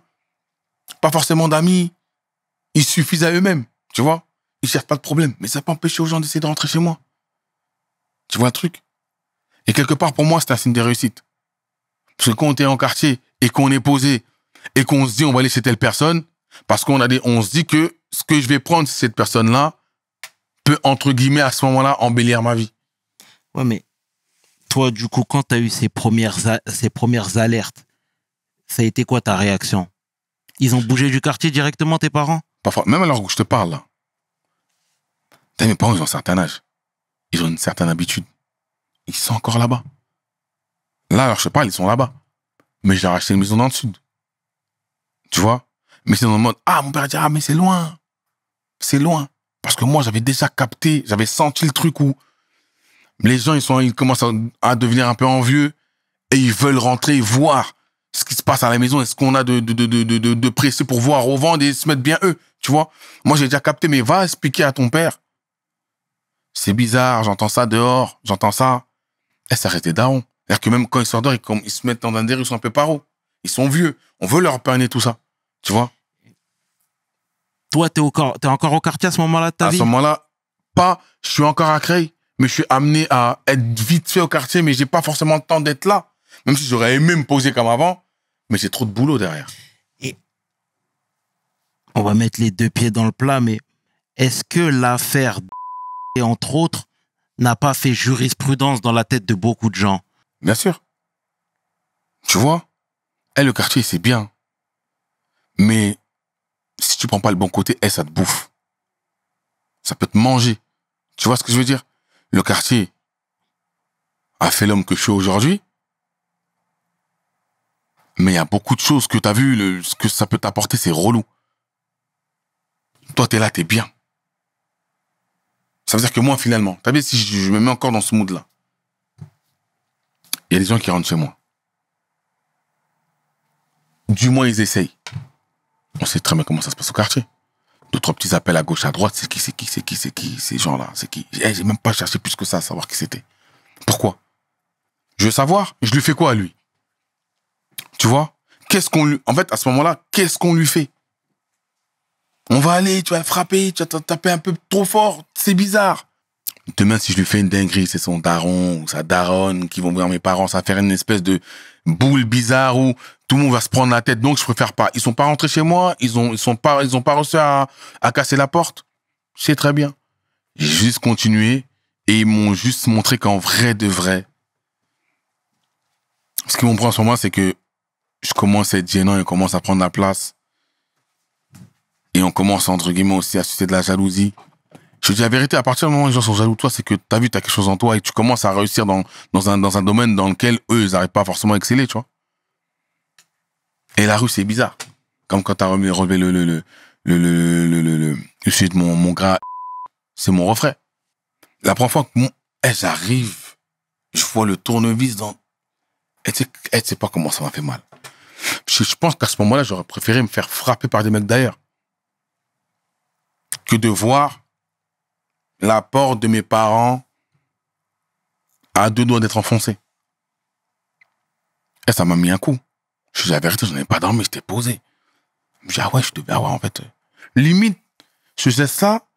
pas forcément d'amis, ils suffisent à eux-mêmes, tu vois, ils cherchent pas de problème, mais ça peut empêcher aux gens d'essayer de rentrer chez moi. Tu vois le truc Et quelque part, pour moi, c'est un signe de réussite. Parce que quand on est en quartier et qu'on est posé et qu'on se dit on va aller chez telle personne, parce qu'on a des, on se dit que ce que je vais prendre, cette personne-là, peut, entre guillemets, à ce moment-là, embellir ma vie. Ouais, mais toi, du coup, quand tu as eu ces premières, premières alertes, ça a été quoi ta réaction Ils ont bougé du quartier directement, tes parents Parfois, même alors où je te parle, là. Mes parents, ils ont un certain âge. Ils ont une certaine habitude. Ils sont encore là-bas. Là, alors je sais parle, ils sont là-bas. Mais j'ai racheté une maison dans le sud. Tu vois Mais c'est dans le mode, ah, mon père dit, ah, mais c'est loin. C'est loin. Parce que moi, j'avais déjà capté, j'avais senti le truc où les gens, ils, sont, ils commencent à, devenir un peu envieux et ils veulent rentrer voir ce qui se passe à la maison, est-ce qu'on a de, de, de, pressé pour voir au vent et se mettre bien eux, tu vois. Moi, j'ai déjà capté, mais va expliquer à ton père. C'est bizarre, j'entends ça dehors, j'entends ça. Elle eh, s'arrêter daron. cest que même quand ils sortent dehors, ils, se mettent dans un rues ils sont un peu paro. Ils sont vieux. On veut leur peiner tout ça, tu vois. Toi, t'es, tu encore au quartier à ce moment-là de ta à vie À ce moment-là, pas. Je suis encore à Creil je suis amené à être vite fait au quartier, mais j'ai pas forcément le temps d'être là. Même si j'aurais aimé me poser comme avant, mais j'ai trop de boulot derrière. Et on va mettre les deux pieds dans le plat, mais est-ce que l'affaire et entre autres n'a pas fait jurisprudence dans la tête de beaucoup de gens Bien sûr. Tu vois, Et eh, le quartier c'est bien, mais si tu prends pas le bon côté, elle eh, ça te bouffe. Ça peut te manger. Tu vois ce que je veux dire le quartier a fait l'homme que je suis aujourd'hui. Mais il y a beaucoup de choses que tu as vues, ce que ça peut t'apporter, c'est relou. Toi, es là, t'es bien. Ça veut dire que moi, finalement, t'as bien, si je, je, me mets encore dans ce mood-là, il y a des gens qui rentrent chez moi. Du moins, ils essayent. On sait très bien comment ça se passe au quartier d'autres petits appels à gauche, à droite. C'est qui, c'est qui, c'est qui, c'est qui, ces gens-là, c'est qui. Eh, j'ai même pas cherché plus que ça à savoir qui c'était. Pourquoi Je veux savoir, je lui fais quoi à lui Tu vois Qu'est-ce qu'on lui. En fait, à ce moment-là, qu'est-ce qu'on lui fait On va aller, tu vas le frapper, tu vas taper un peu trop fort, c'est bizarre. Demain, si je lui fais une dinguerie, c'est son daron ou sa daronne qui vont voir mes parents, ça va faire une espèce de boule bizarre où tout le monde va se prendre la tête. Donc, je préfère pas. Ils sont pas rentrés chez moi. Ils ont, ils sont pas, ils ont pas à, casser la porte. c'est très bien. J'ai juste continué et ils m'ont juste montré qu'en vrai de vrai, ce qui m'ont pris sur moi, c'est que je commence à être gênant et commence à prendre la place. Et on commence, entre guillemets, aussi à susciter de la jalousie. Je dis la vérité, à partir du moment où les gens sont jaloux de toi, c'est que t'as vu, t'as quelque chose en toi et tu commences à réussir dans, dans, un, dans un domaine dans lequel eux, ils n'arrivent pas forcément à exceller, tu vois. Et la rue, c'est bizarre. Comme quand t'as relevé le, le, le, le, le, le, le, le, le sujet de mon, mon gars, c'est mon refrain. La première fois que eh, j'arrive, je vois le tournevis dans, et eh, eh, tu sais, pas comment ça m'a fait mal. Je, je pense qu'à ce moment-là, j'aurais préféré me faire frapper par des mecs d'ailleurs que de voir la porte de mes parents a deux doigts d'être enfoncée. Et ça m'a mis un coup. Je suis la je n'ai pas dormi, j'étais posé. Je me dis, ah ouais, je devais avoir, en fait. Euh, limite, je sais ça,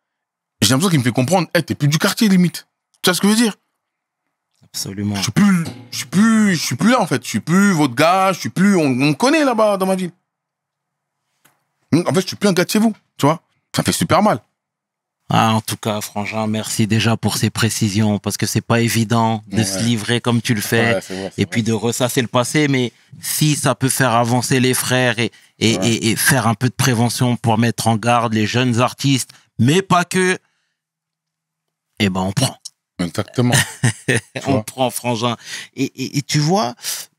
j'ai l'impression qu'il me fait comprendre, t'es plus du quartier, limite. Tu vois ce que je veux dire? Absolument. Je suis plus, je suis plus, je suis plus là, en fait. Je suis plus votre gars, je suis plus, on, connaît là-bas, dans ma ville. En fait, je suis plus un gars de chez vous, tu vois. Ça fait super mal. Ah, en tout cas, Frangin, merci déjà pour ces précisions parce que c'est pas évident de se livrer comme tu le fais et puis de ressasser le passé. Mais si ça peut faire avancer les frères et et, faire un peu de prévention pour mettre en garde les jeunes artistes, mais pas que, eh ben on prend. Exactement. on prend, Frangin. Et, tu vois,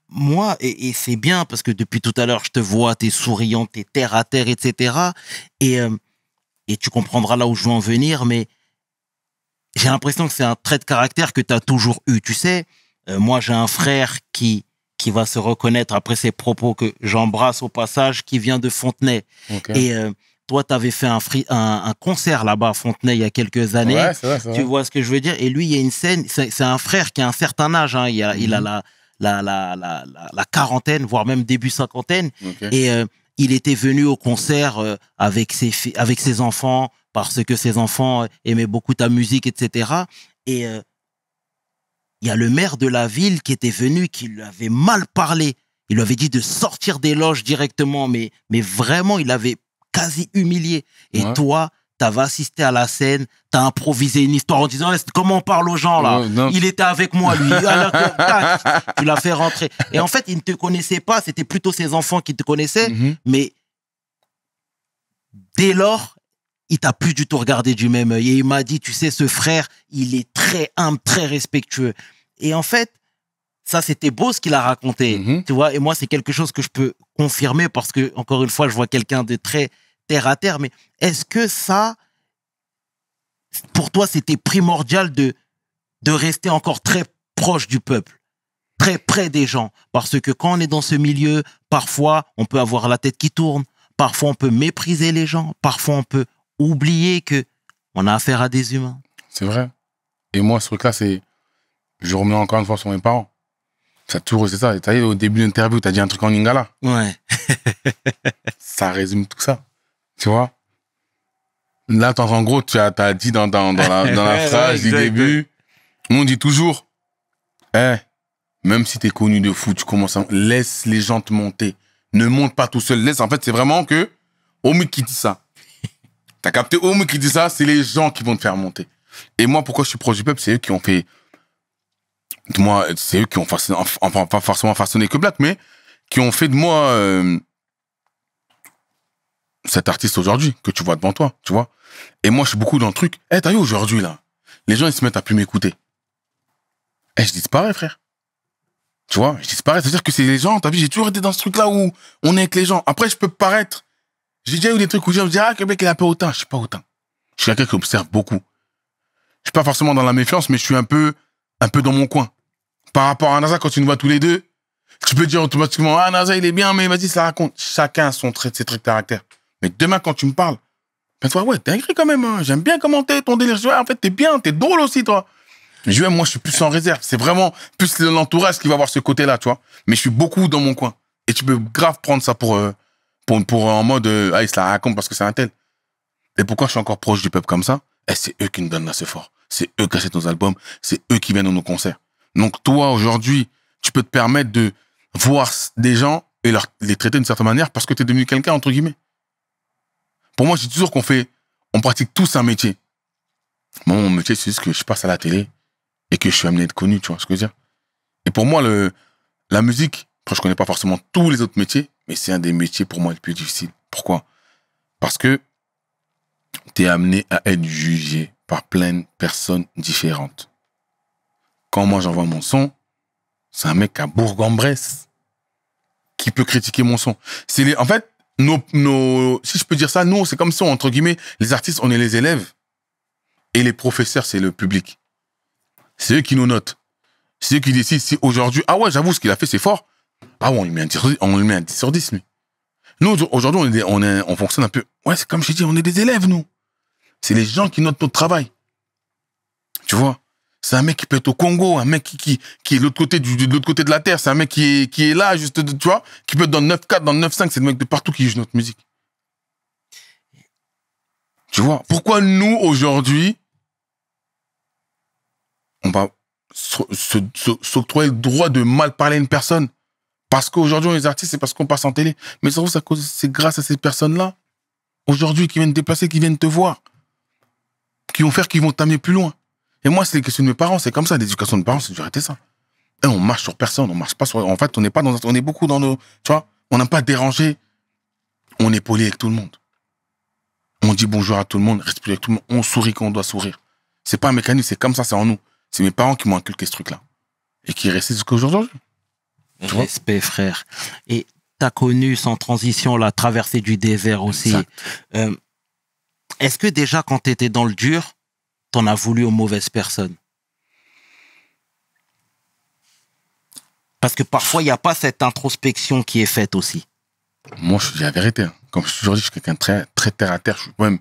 moi, et, c'est bien parce que depuis tout à l'heure, je te vois, t'es souriant, t'es terre à terre, etc. Et euh, et tu comprendras là où je veux en venir, mais j'ai l'impression que c'est un trait de caractère que tu as toujours eu. Tu sais, euh, moi j'ai un frère qui qui va se reconnaître après ces propos que j'embrasse au passage, qui vient de Fontenay. Et euh, toi, tu avais fait un, un, concert là-bas à Fontenay il y a quelques années. tu vois ce que je veux dire Et lui, il y a une scène, c'est un frère qui a un certain âge, hein. il, a, il a mhm. la, la, la, la, quarantaine, voire même début cinquantaine. Et euh, il était venu au concert euh, avec ses avec ses enfants parce que ses enfants euh, aimaient beaucoup ta musique, etc. Et euh, il y a le maire de la ville qui était venu, qui lui avait mal parlé. Il lui avait dit de sortir des loges directement, mais, mais vraiment, il l'avait quasi humilié. Et toi, t'avais assisté à la scène, t'as improvisé une histoire en disant eh, comment on parle aux gens là. il était avec moi lui. tu l'as fait rentrer. Et en fait, il ne te connaissait pas. C'était plutôt ses enfants qui te connaissaient. Mhm. Mais dès lors, il t'a plus du tout regardé du même œil. Et il m'a dit, tu sais, ce frère, il est très humble, très respectueux. Et en fait, ça, c'était beau ce qu'il a raconté. Mhm. Tu vois, et moi, c'est quelque chose que je peux confirmer parce que, encore une fois, je vois quelqu'un de très terre à terre, mais est-ce que ça, pour toi, c'était primordial de, de rester encore très proche du peuple, très près des gens Parce que quand on est dans ce milieu, parfois, on peut avoir la tête qui tourne, parfois, on peut mépriser les gens, parfois, on peut oublier que on a affaire à des humains. C'est vrai. Et moi, ce truc-là, c'est. Je remets encore une fois sur mes parents. Ça toujours, c'est ça. as dit au début de l'interview, as dit un truc en lingala. Ouais. ça résume tout ça. Tu vois Là, en gros, tu as, as dit dans, dans, dans la, dans la phrase du début, on dit toujours, hein, même si t'es connu de fou, tu commences à... Laisse les gens te monter. Ne monte pas tout seul. Laisse, en fait, c'est vraiment que Omi qui dit ça. T'as capté Omi qui dit ça, c'est les gens qui vont te faire monter. Et moi, pourquoi je suis proche du peuple C'est eux qui ont fait... Moi, c'est eux qui ont façonné, enfin, pas forcément façonné que Black, mais qui ont fait de moi... Euh, cet artiste aujourd'hui que tu vois devant toi, tu vois. Et moi, je suis beaucoup dans le truc. Eh, t'as vu aujourd'hui, là Les gens, ils se mettent à plus m'écouter. Eh, je disparais, frère. Tu vois, je disparais. C'est-à-dire que c'est les gens, t'as vu, j'ai toujours été dans ce truc-là où on est avec les gens. Après, je peux paraître. J'ai déjà eu des trucs où je me dis, ah, Québec, il est un peu hautain. Je suis pas hautain. Je suis quelqu'un qui observe beaucoup. Je suis pas forcément dans la méfiance, mais je suis un peu, un peu dans mon coin. Par rapport à NASA, quand tu nous vois tous les deux, tu peux dire automatiquement, ah, NASA, il est bien, mais vas-y, ça raconte. Chacun a son trait, ses traits de caractère. Mais demain, quand tu me parles, ben toi, ouais, t'es un quand même. Hein. J'aime bien commenter ton délire. en fait, t'es bien, t'es drôle aussi, toi. Je moi, je suis plus en réserve. C'est vraiment plus l'entourage qui va avoir ce côté-là, tu vois. Mais je suis beaucoup dans mon coin. Et tu peux grave prendre ça pour, euh, pour, pour, euh, en mode, euh, ah, il se la raconte parce que c'est un tel. Et pourquoi je suis encore proche du peuple comme ça Et eh, c'est eux qui nous donnent assez fort. C'est eux qui achètent nos albums. C'est eux qui viennent à nos concerts. Donc, toi, aujourd'hui, tu peux te permettre de voir des gens et leur, les traiter d'une certaine manière parce que tu es devenu quelqu'un, entre guillemets. Pour moi, je dis toujours qu'on fait, on pratique tous un métier. Moi, mon métier, c'est juste que je passe à la télé et que je suis amené à être connu, tu vois ce que je veux dire. Et pour moi, le, la musique, je je connais pas forcément tous les autres métiers, mais c'est un des métiers pour moi les plus difficiles. Pourquoi Parce que tu es amené à être jugé par plein de personnes différentes. Quand moi j'envoie mon son, c'est un mec à Bourg-en-Bresse qui peut critiquer mon son. C'est en fait, nos, si je peux dire ça, nous, c'est comme ça entre guillemets, les artistes, on est les élèves et les professeurs, c'est le public. C'est eux qui nous notent. C'est eux qui décident si aujourd'hui, ah ouais, j'avoue, ce qu'il a fait, c'est fort. Ah ouais, on lui met un 10, sur 10, Nous, aujourd'hui, on, on, on fonctionne un peu. Ouais, c'est comme je dis, on est des élèves, nous. C'est les gens qui notent notre travail. Tu vois c'est un mec qui peut être au Congo, un mec qui, qui, est de l'autre côté, de l'autre côté de la Terre. C'est un mec qui est, qui est là, juste, tu vois, qui peut être dans 9-4, dans 9-5. C'est le mec de partout qui joue notre musique. Tu vois, pourquoi nous, aujourd'hui, on va s'octroyer le droit de mal parler à une personne Parce qu'aujourd'hui, on est artistes, c'est parce qu'on passe en télé. Mais surtout, c'est grâce à ces personnes-là, aujourd'hui, qui viennent te déplacer, qui viennent te voir, qui vont faire, qui vont t'amener plus loin. Et moi, c'est les questions de mes parents, c'est comme ça, l'éducation de parents, c'est de vérité ça. Et on marche sur personne, on marche pas sur. En fait, on n'est pas dans. On est beaucoup dans nos. Tu vois, on n'a pas dérangé. On est poli avec tout le monde. On dit bonjour à tout le monde, respecte tout le monde. On sourit quand on doit sourire. C'est pas un mécanisme, c'est comme ça, c'est en nous. C'est mes parents qui m'ont inculqué ce truc-là. Et qui restent jusqu'aujourd'hui. aujourd'hui. Respect, frère. Et t'as connu sans transition la traversée du désert aussi. Euh, est-ce que déjà quand t'étais dans le dur, t'en as voulu aux mauvaises personnes. Parce que parfois, il n'y a pas cette introspection qui est faite aussi. Moi, je dis la vérité. Hein. Comme je toujours dit, je suis quelqu'un très, très terre à terre. Je suis quand même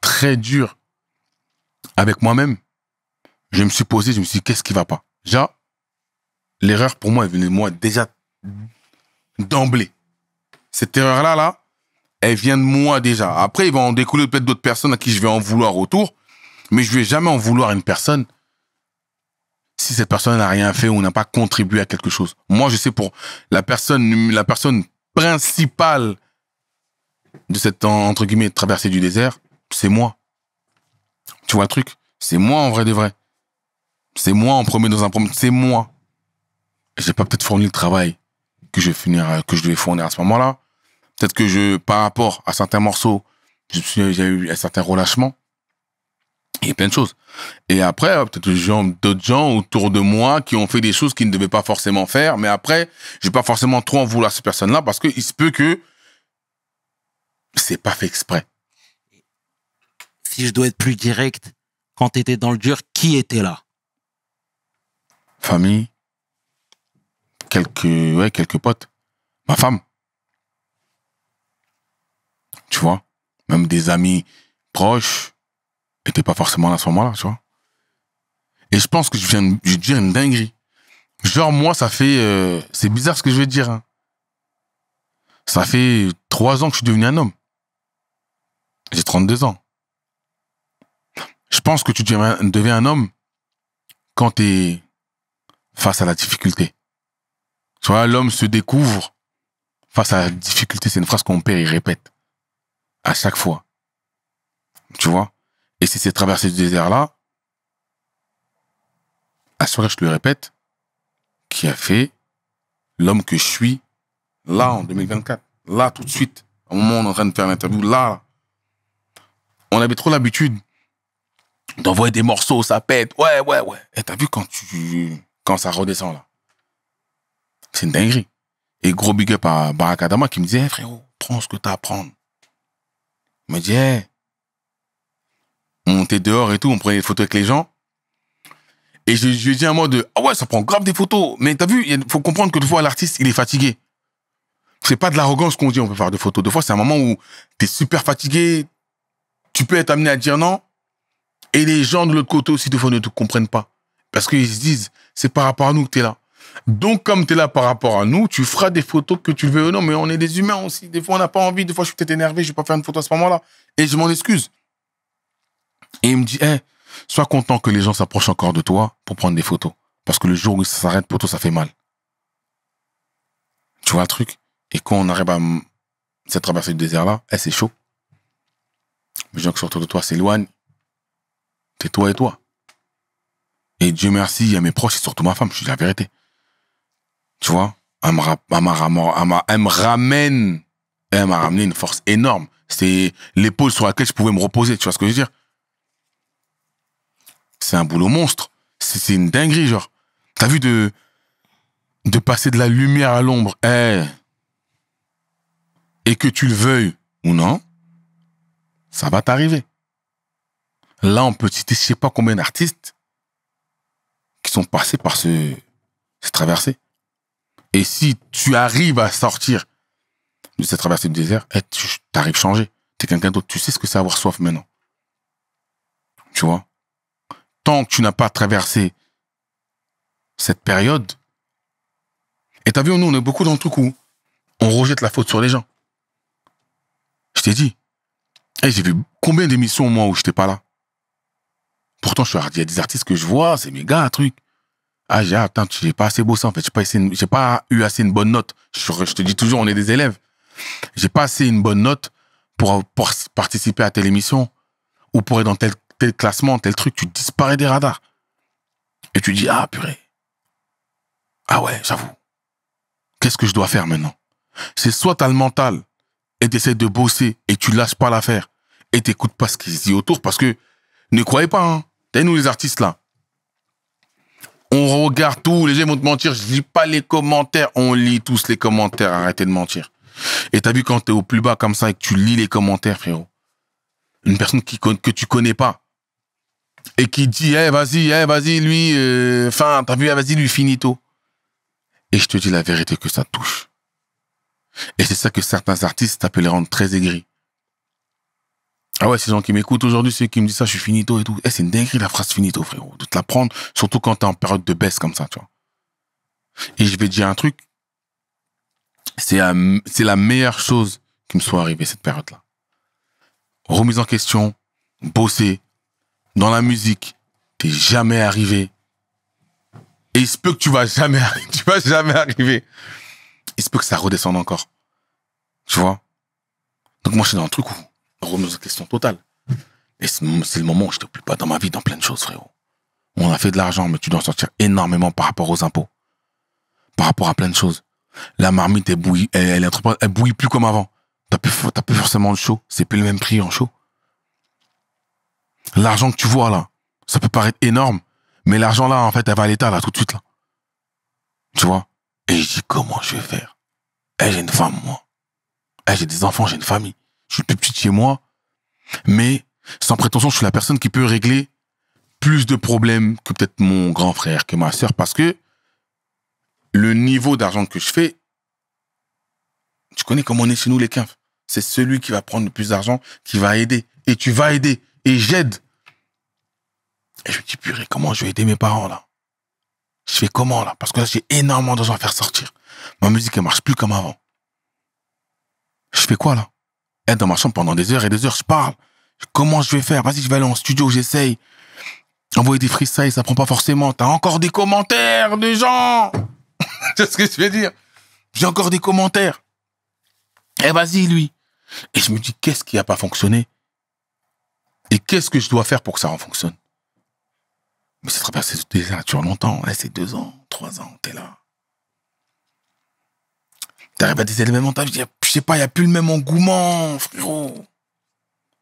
très dur avec moi-même. Je me suis posé, je me suis dit, qu'est-ce qui va pas Déjà, l'erreur pour moi, est venue de moi déjà d'emblée. Cette erreur-là, là, elle vient de moi déjà. Après, il va en découler peut-être d'autres personnes à qui je vais en vouloir autour. Mais je vais jamais en vouloir à une personne si cette personne n'a rien fait ou n'a pas contribué à quelque chose. Moi, je sais pour la personne, la personne principale de cette, entre guillemets, traversée du désert, c'est moi. Tu vois le truc C'est moi en vrai de vrai. C'est moi en premier dans un premier. C'est moi. J'ai pas peut-être fourni le travail que je, finir, euh, que je devais fournir à ce moment-là. Peut-être que je, par rapport à certains morceaux, j'ai eu un certain relâchement. Il y a plein de choses. Et après, euh, peut-être d'autres gens autour de moi qui ont fait des choses qu'ils ne devaient pas forcément faire. Mais après, je n'ai pas forcément trop en vouloir à ces personnes-là parce qu'il se peut que c'est pas fait exprès. Si je dois être plus direct, quand tu étais dans le dur, qui était là Famille, quelques, ouais, quelques potes, ma femme. Tu vois, même des amis proches t'es pas forcément à ce moment-là, tu vois. Et je pense que je viens de dire une dinguerie. Genre, moi, ça fait... Euh, c'est bizarre ce que je vais dire. Hein. Ça fait trois ans que je suis devenu un homme. J'ai 32 ans. Je pense que tu deviens un homme quand tu es face à la difficulté. Tu vois, l'homme se découvre face à la difficulté. C'est une phrase qu'on perd et répète à chaque fois. Tu vois et si c'est traverser du désert-là, à ce je le répète, qui a fait l'homme que je suis là en 2024, là tout de suite, au moment où on est en train de faire l'interview, là. On avait trop l'habitude d'envoyer des morceaux, ça pète, ouais, ouais, ouais. Et t'as vu quand tu, quand ça redescend là, c'est une dinguerie. Et gros big up à Adama qui me disait, eh, frérot, prends ce que t'as à prendre. Il me dit, eh, on était dehors et tout, on prenait des photos avec les gens. Et je, lui ai dit à moi de, ah ouais, ça prend grave des photos. Mais t'as vu, il faut comprendre que des fois, l'artiste, il est fatigué. C'est pas de l'arrogance qu'on dit, on peut faire des photos. Des fois, c'est un moment où t'es super fatigué, tu peux être amené à dire non. Et les gens de l'autre côté aussi, des fois, ne te comprennent pas. Parce qu'ils se disent, c'est par rapport à nous que t'es là. Donc, comme tu là par rapport à nous, tu feras des photos que tu veux non, mais on est des humains aussi. Des fois, on n'a pas envie, des fois, je suis peut-être énervé, je vais pas faire une photo à ce moment-là. Et je m'en excuse. Et il me dit, eh, sois content que les gens s'approchent encore de toi pour prendre des photos. Parce que le jour où ça s'arrête, pour toi, ça fait mal. Tu vois le truc Et quand on arrive à cette traversée du désert-là, eh, c'est chaud. Les gens qui sont autour de toi s'éloignent. C'est toi et toi. Et Dieu merci, à mes proches et surtout ma femme, je dis la vérité. Tu vois elle me, ramène, elle m'a ramené une force énorme. C'est l'épaule sur laquelle je pouvais me reposer, tu vois ce que je veux dire c'est un boulot monstre. C'est une dinguerie, genre. T'as vu de, de passer de la lumière à l'ombre, eh. et que tu le veuilles ou non, ça va t'arriver. Là, on peut citer je sais pas combien d'artistes qui sont passés par ce, cette traversée. Et si tu arrives à sortir de cette traversée du désert, eh, t'arrives tu changer. changé. Tu es quelqu'un d'autre. Tu sais ce que c'est avoir soif maintenant. Tu vois tant que tu n'as pas traversé cette période, et t'as vu, nous, on est beaucoup dans le truc où on rejette la faute sur les gens. Je t'ai dit. et eh, j'ai vu combien d'émissions, moi, où je n'étais pas là. Pourtant, je suis il y a des artistes que je vois, c'est méga truc. Ah, j'ai, ah, attends, j'ai pas assez ça en fait. J'ai pas, pas eu assez une bonne note. Je, te dis toujours, on est des élèves. J'ai pas assez une bonne note pour, pour participer à telle émission ou pour être dans telle tel classement, tel truc, tu disparais des radars. Et tu dis, ah purée. Ah ouais, j'avoue. Qu'est-ce que je dois faire maintenant C'est soit t'as le mental et t'essaies de bosser et tu lâches pas l'affaire et t'écoutes pas ce qui se dit autour parce que ne croyez pas, hein. T'es nous les artistes là. On regarde tout, les gens vont te mentir, je lis pas les commentaires, on lit tous les commentaires, arrêtez de mentir. Et t'as vu quand t'es au plus bas comme ça et que tu lis les commentaires, frérot. Une personne qui, que tu connais pas, et qui dit, hey, eh, vas-y, hey, eh, vas-y, lui, enfin, t'as vu, vas-y, lui, finito. Et je te dis la vérité que ça touche. Et c'est ça que certains artistes les rendre très aigris. Ah ouais, ces gens qui m'écoutent aujourd'hui, ceux qui me disent ça, je suis finito et tout. Eh, c'est une dinguerie la phrase finito, frérot. De te la prendre, surtout quand t'es en période de baisse comme ça, tu vois. Et je vais te dire un truc. C'est c'est la meilleure chose qui me soit arrivée cette période-là. Remise en question, bosser, dans la musique, t'es jamais arrivé. Et il se peut que tu vas jamais, tu vas jamais arriver. Il se peut que ça redescende encore. Tu vois? Donc moi, je suis dans un truc où, remise en question totale. Et c'est le moment où je te plus pas dans ma vie, dans plein de choses, frérot. On a fait de l'argent, mais tu dois en sortir énormément par rapport aux impôts. Par rapport à plein de choses. La marmite, elle bouille, elle, plus comme avant. T'as plus, plus forcément le chaud. C'est plus le même prix en show. L'argent que tu vois là, ça peut paraître énorme, mais l'argent là, en fait, elle va à l'état là tout de suite là. Tu vois Et je dis comment je vais faire Eh, j'ai une femme moi. Eh, j'ai des enfants, j'ai une famille. Je suis plus petit chez moi, mais sans prétention, je suis la personne qui peut régler plus de problèmes que peut-être mon grand frère, que ma sœur, parce que le niveau d'argent que je fais, tu connais comment on est chez nous les 15. C'est celui qui va prendre le plus d'argent, qui va aider. Et tu vas aider et j'aide. Et je me dis, purée, comment je vais aider mes parents là Je fais comment là Parce que là, j'ai énormément d'argent à faire sortir. Ma musique, elle marche plus comme avant. Je fais quoi là Être dans ma chambre pendant des heures et des heures, je parle. Comment je vais faire Vas-y, je vais aller en studio, j'essaye. Envoyer des freestyles, ça prend pas forcément. T'as encore des commentaires des gens C'est ce que je veux dire. J'ai encore des commentaires. Eh, vas-y, lui. Et je me dis, qu'est-ce qui a pas fonctionné et qu'est-ce que je dois faire pour que ça en fonctionne Mais c'est traversé déjà, tu longtemps, hein, c'est deux ans, trois ans, t'es là. T'arrives à des éléments je je sais pas, il n'y a plus le même engouement, frérot.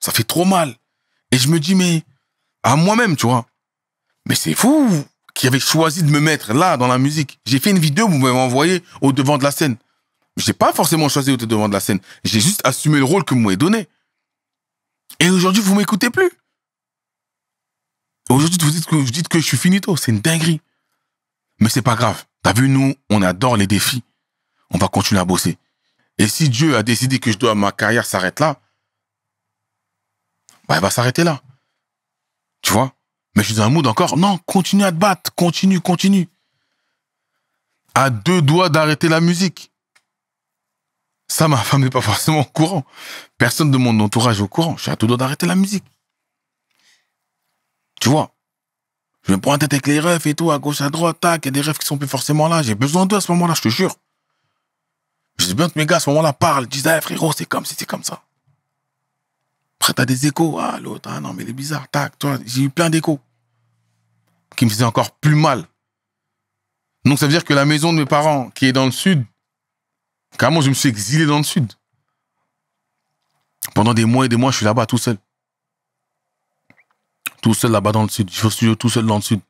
Ça fait trop mal. Et je me dis, mais à moi-même, tu vois. Mais c'est fou qui avait choisi de me mettre là dans la musique. J'ai fait une vidéo, vous m'avez envoyé au devant de la scène. J'ai pas forcément choisi au devant de la scène. J'ai juste assumé le rôle que vous m'avez donné. Et aujourd'hui, vous m'écoutez plus. Aujourd'hui, vous dites que, je suis finito. C'est une dinguerie. Mais c'est pas grave. T'as vu, nous, on adore les défis. On va continuer à bosser. Et si Dieu a décidé que je dois, ma carrière s'arrête là, bah, elle va s'arrêter là. Tu vois? Mais je suis dans un mood encore. Non, continue à te battre. Continue, continue. À deux doigts d'arrêter la musique. Ça, ma femme n'est pas forcément au courant. Personne de mon entourage au courant. J'ai à tout droit d'arrêter la musique. Tu vois Je me prends la tête avec les refs et tout, à gauche, à droite, tac. Il y a des refs qui sont plus forcément là. J'ai besoin d'eux à ce moment-là, je te jure. Je dis bien que mes gars, à ce moment-là, parlent. disent, eh, frérot, c'est comme si c'est comme ça. Après, t'as des échos. Ah, l'autre, ah non, mais il est bizarre, tac. Toi, j'ai eu plein d'échos qui me faisaient encore plus mal. Donc, ça veut dire que la maison de mes parents, qui est dans le sud, Carrément, je me suis exilé dans le sud. Pendant des mois et des mois, je suis là-bas tout seul. Tout seul là-bas dans le sud. Je suis tout seul dans le sud.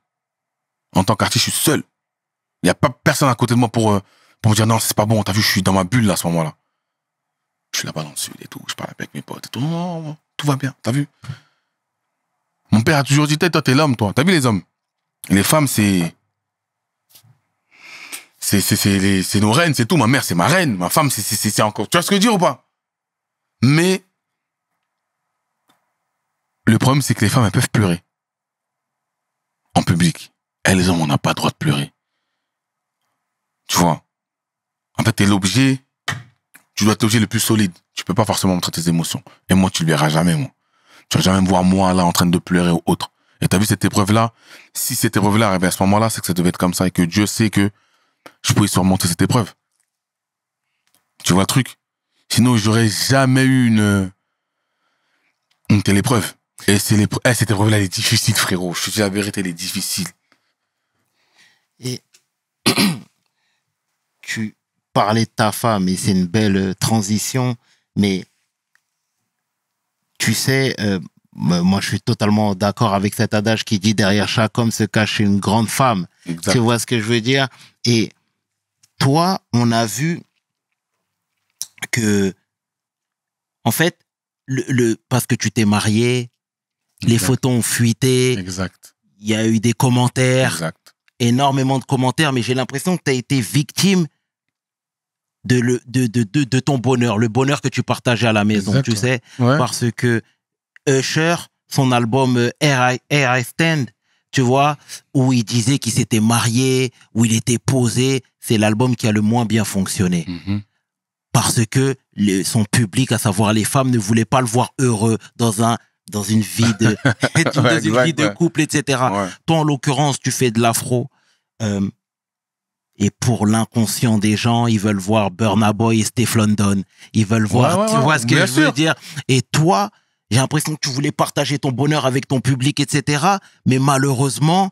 En tant qu'artiste, je suis seul. Il n'y a pas personne à côté de moi pour, euh, pour me dire non, c'est pas bon. T'as vu, je suis dans ma bulle là, à ce moment-là. Je suis là-bas dans le sud et tout. Je parle avec mes potes et tout. Non, tout va bien. T'as vu Mon père a toujours dit, toi, t'es l'homme, toi. T'as vu les hommes Les femmes, c'est c'est c'est c'est nos reines, c'est tout. Ma mère, c'est ma reine. Ma femme, c'est c'est encore. Tu vois ce que je veux dire ou pas Mais le problème, c'est que les femmes, elles peuvent pleurer en public. Elles, les on n'a pas le droit de pleurer. Tu vois En fait, es l'objet. Tu dois être l'objet le plus solide. Tu peux pas forcément montrer tes émotions. Et moi, tu le verras jamais, moi. Tu vas jamais voir moi là en train de pleurer ou autre. Et tu as vu cette épreuve-là Si cette épreuve-là arrivait à ce moment-là, c'est que ça devait être comme ça et que Dieu sait que je pouvais surmonter cette épreuve. Tu vois le truc Sinon, j'aurais jamais eu une, une telle épreuve. Et c'est eh, cette épreuve-là, elle est difficile, frérot. Je te dis la vérité, elle est difficile. Et tu parlais de ta femme, et c'est une belle euh, transition, mais tu sais, euh, moi je suis totalement d'accord avec cet adage qui dit derrière chaque homme se cache une grande femme. Tu vois ce que je veux dire Et toi, on a vu que, en fait, le, parce que tu t'es marié, les photos ont fuité. Exact. Il y a eu des commentaires. Exact. Énormément de commentaires, mais j'ai l'impression que tu as été victime de, de, de, ton bonheur, le bonheur que tu partageais à la maison, tu sais. Parce que Usher, son album euh, Air I Stand, tu vois, où il disait qu'il s'était marié, où il était posé, c'est l'album qui a le moins bien fonctionné. Mhm. Parce que son public, à savoir les femmes, ne voulait pas le voir heureux dans un dans une vie de couple, etc. Toi, en l'occurrence, tu fais de l'afro. Euh, et pour l'inconscient des gens, ils veulent voir Burna Boy et Steph London. Ils veulent voir, tu vois ce que je veux dire. Et toi, j'ai l'impression que tu voulais partager ton bonheur avec ton public, etc. Mais malheureusement,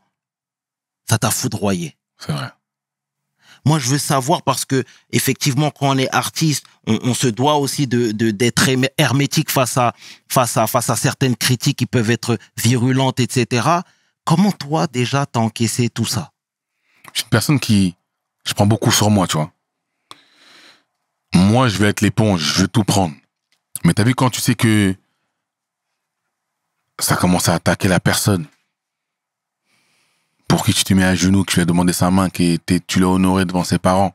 ça t'a foudroyé. C'est vrai. Moi, je veux savoir parce que effectivement, quand on est artiste, on, se doit aussi de d'être hermétique face à face à face à certaines critiques qui peuvent être virulentes, etc. Comment toi déjà t'as encaissé tout ça Je suis une personne qui je prends beaucoup sur moi, tu vois. Moi, je vais être l'éponge, je vais tout prendre. Mais t'as vu quand tu sais que ça commence à attaquer la personne pour qui tu te mets à genoux, que tu lui as demandé sa main, que tu l'as honoré devant ses parents,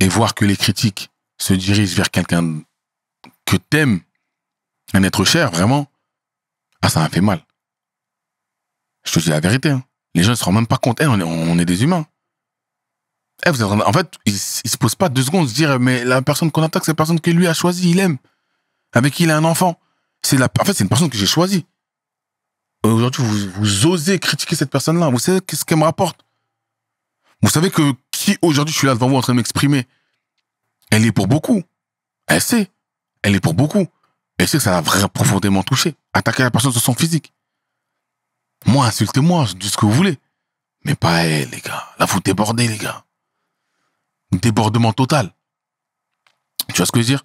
et voir que les critiques se dirigent vers quelqu'un que t'aimes, un être cher, vraiment, ah, ça m'a fait mal. Je te dis la vérité. Hein. Les gens ne se rendent même pas compte. Eh, on, est, des humains. Eh, vous en fait, ils ne se posent pas deux secondes se dire, mais la personne qu'on attaque, c'est la personne que lui a choisie, il aime, avec qui il a un enfant. C'est la, en fait, c'est une personne que j'ai choisie. Aujourd'hui, vous, osez critiquer cette personne-là. Vous savez ce qu'elle me rapporte. Vous savez que qui aujourd'hui, je suis là devant vous en train de m'exprimer, elle est pour beaucoup. Elle sait. Elle est pour beaucoup. Elle sait que ça l'a vraiment profondément touché. Attaquer la personne sur son physique. Moi, insultez-moi, dites ce que vous voulez. Mais pas elle, les gars. Là, vous débordez, les gars. Débordement total. Tu vois ce que je veux dire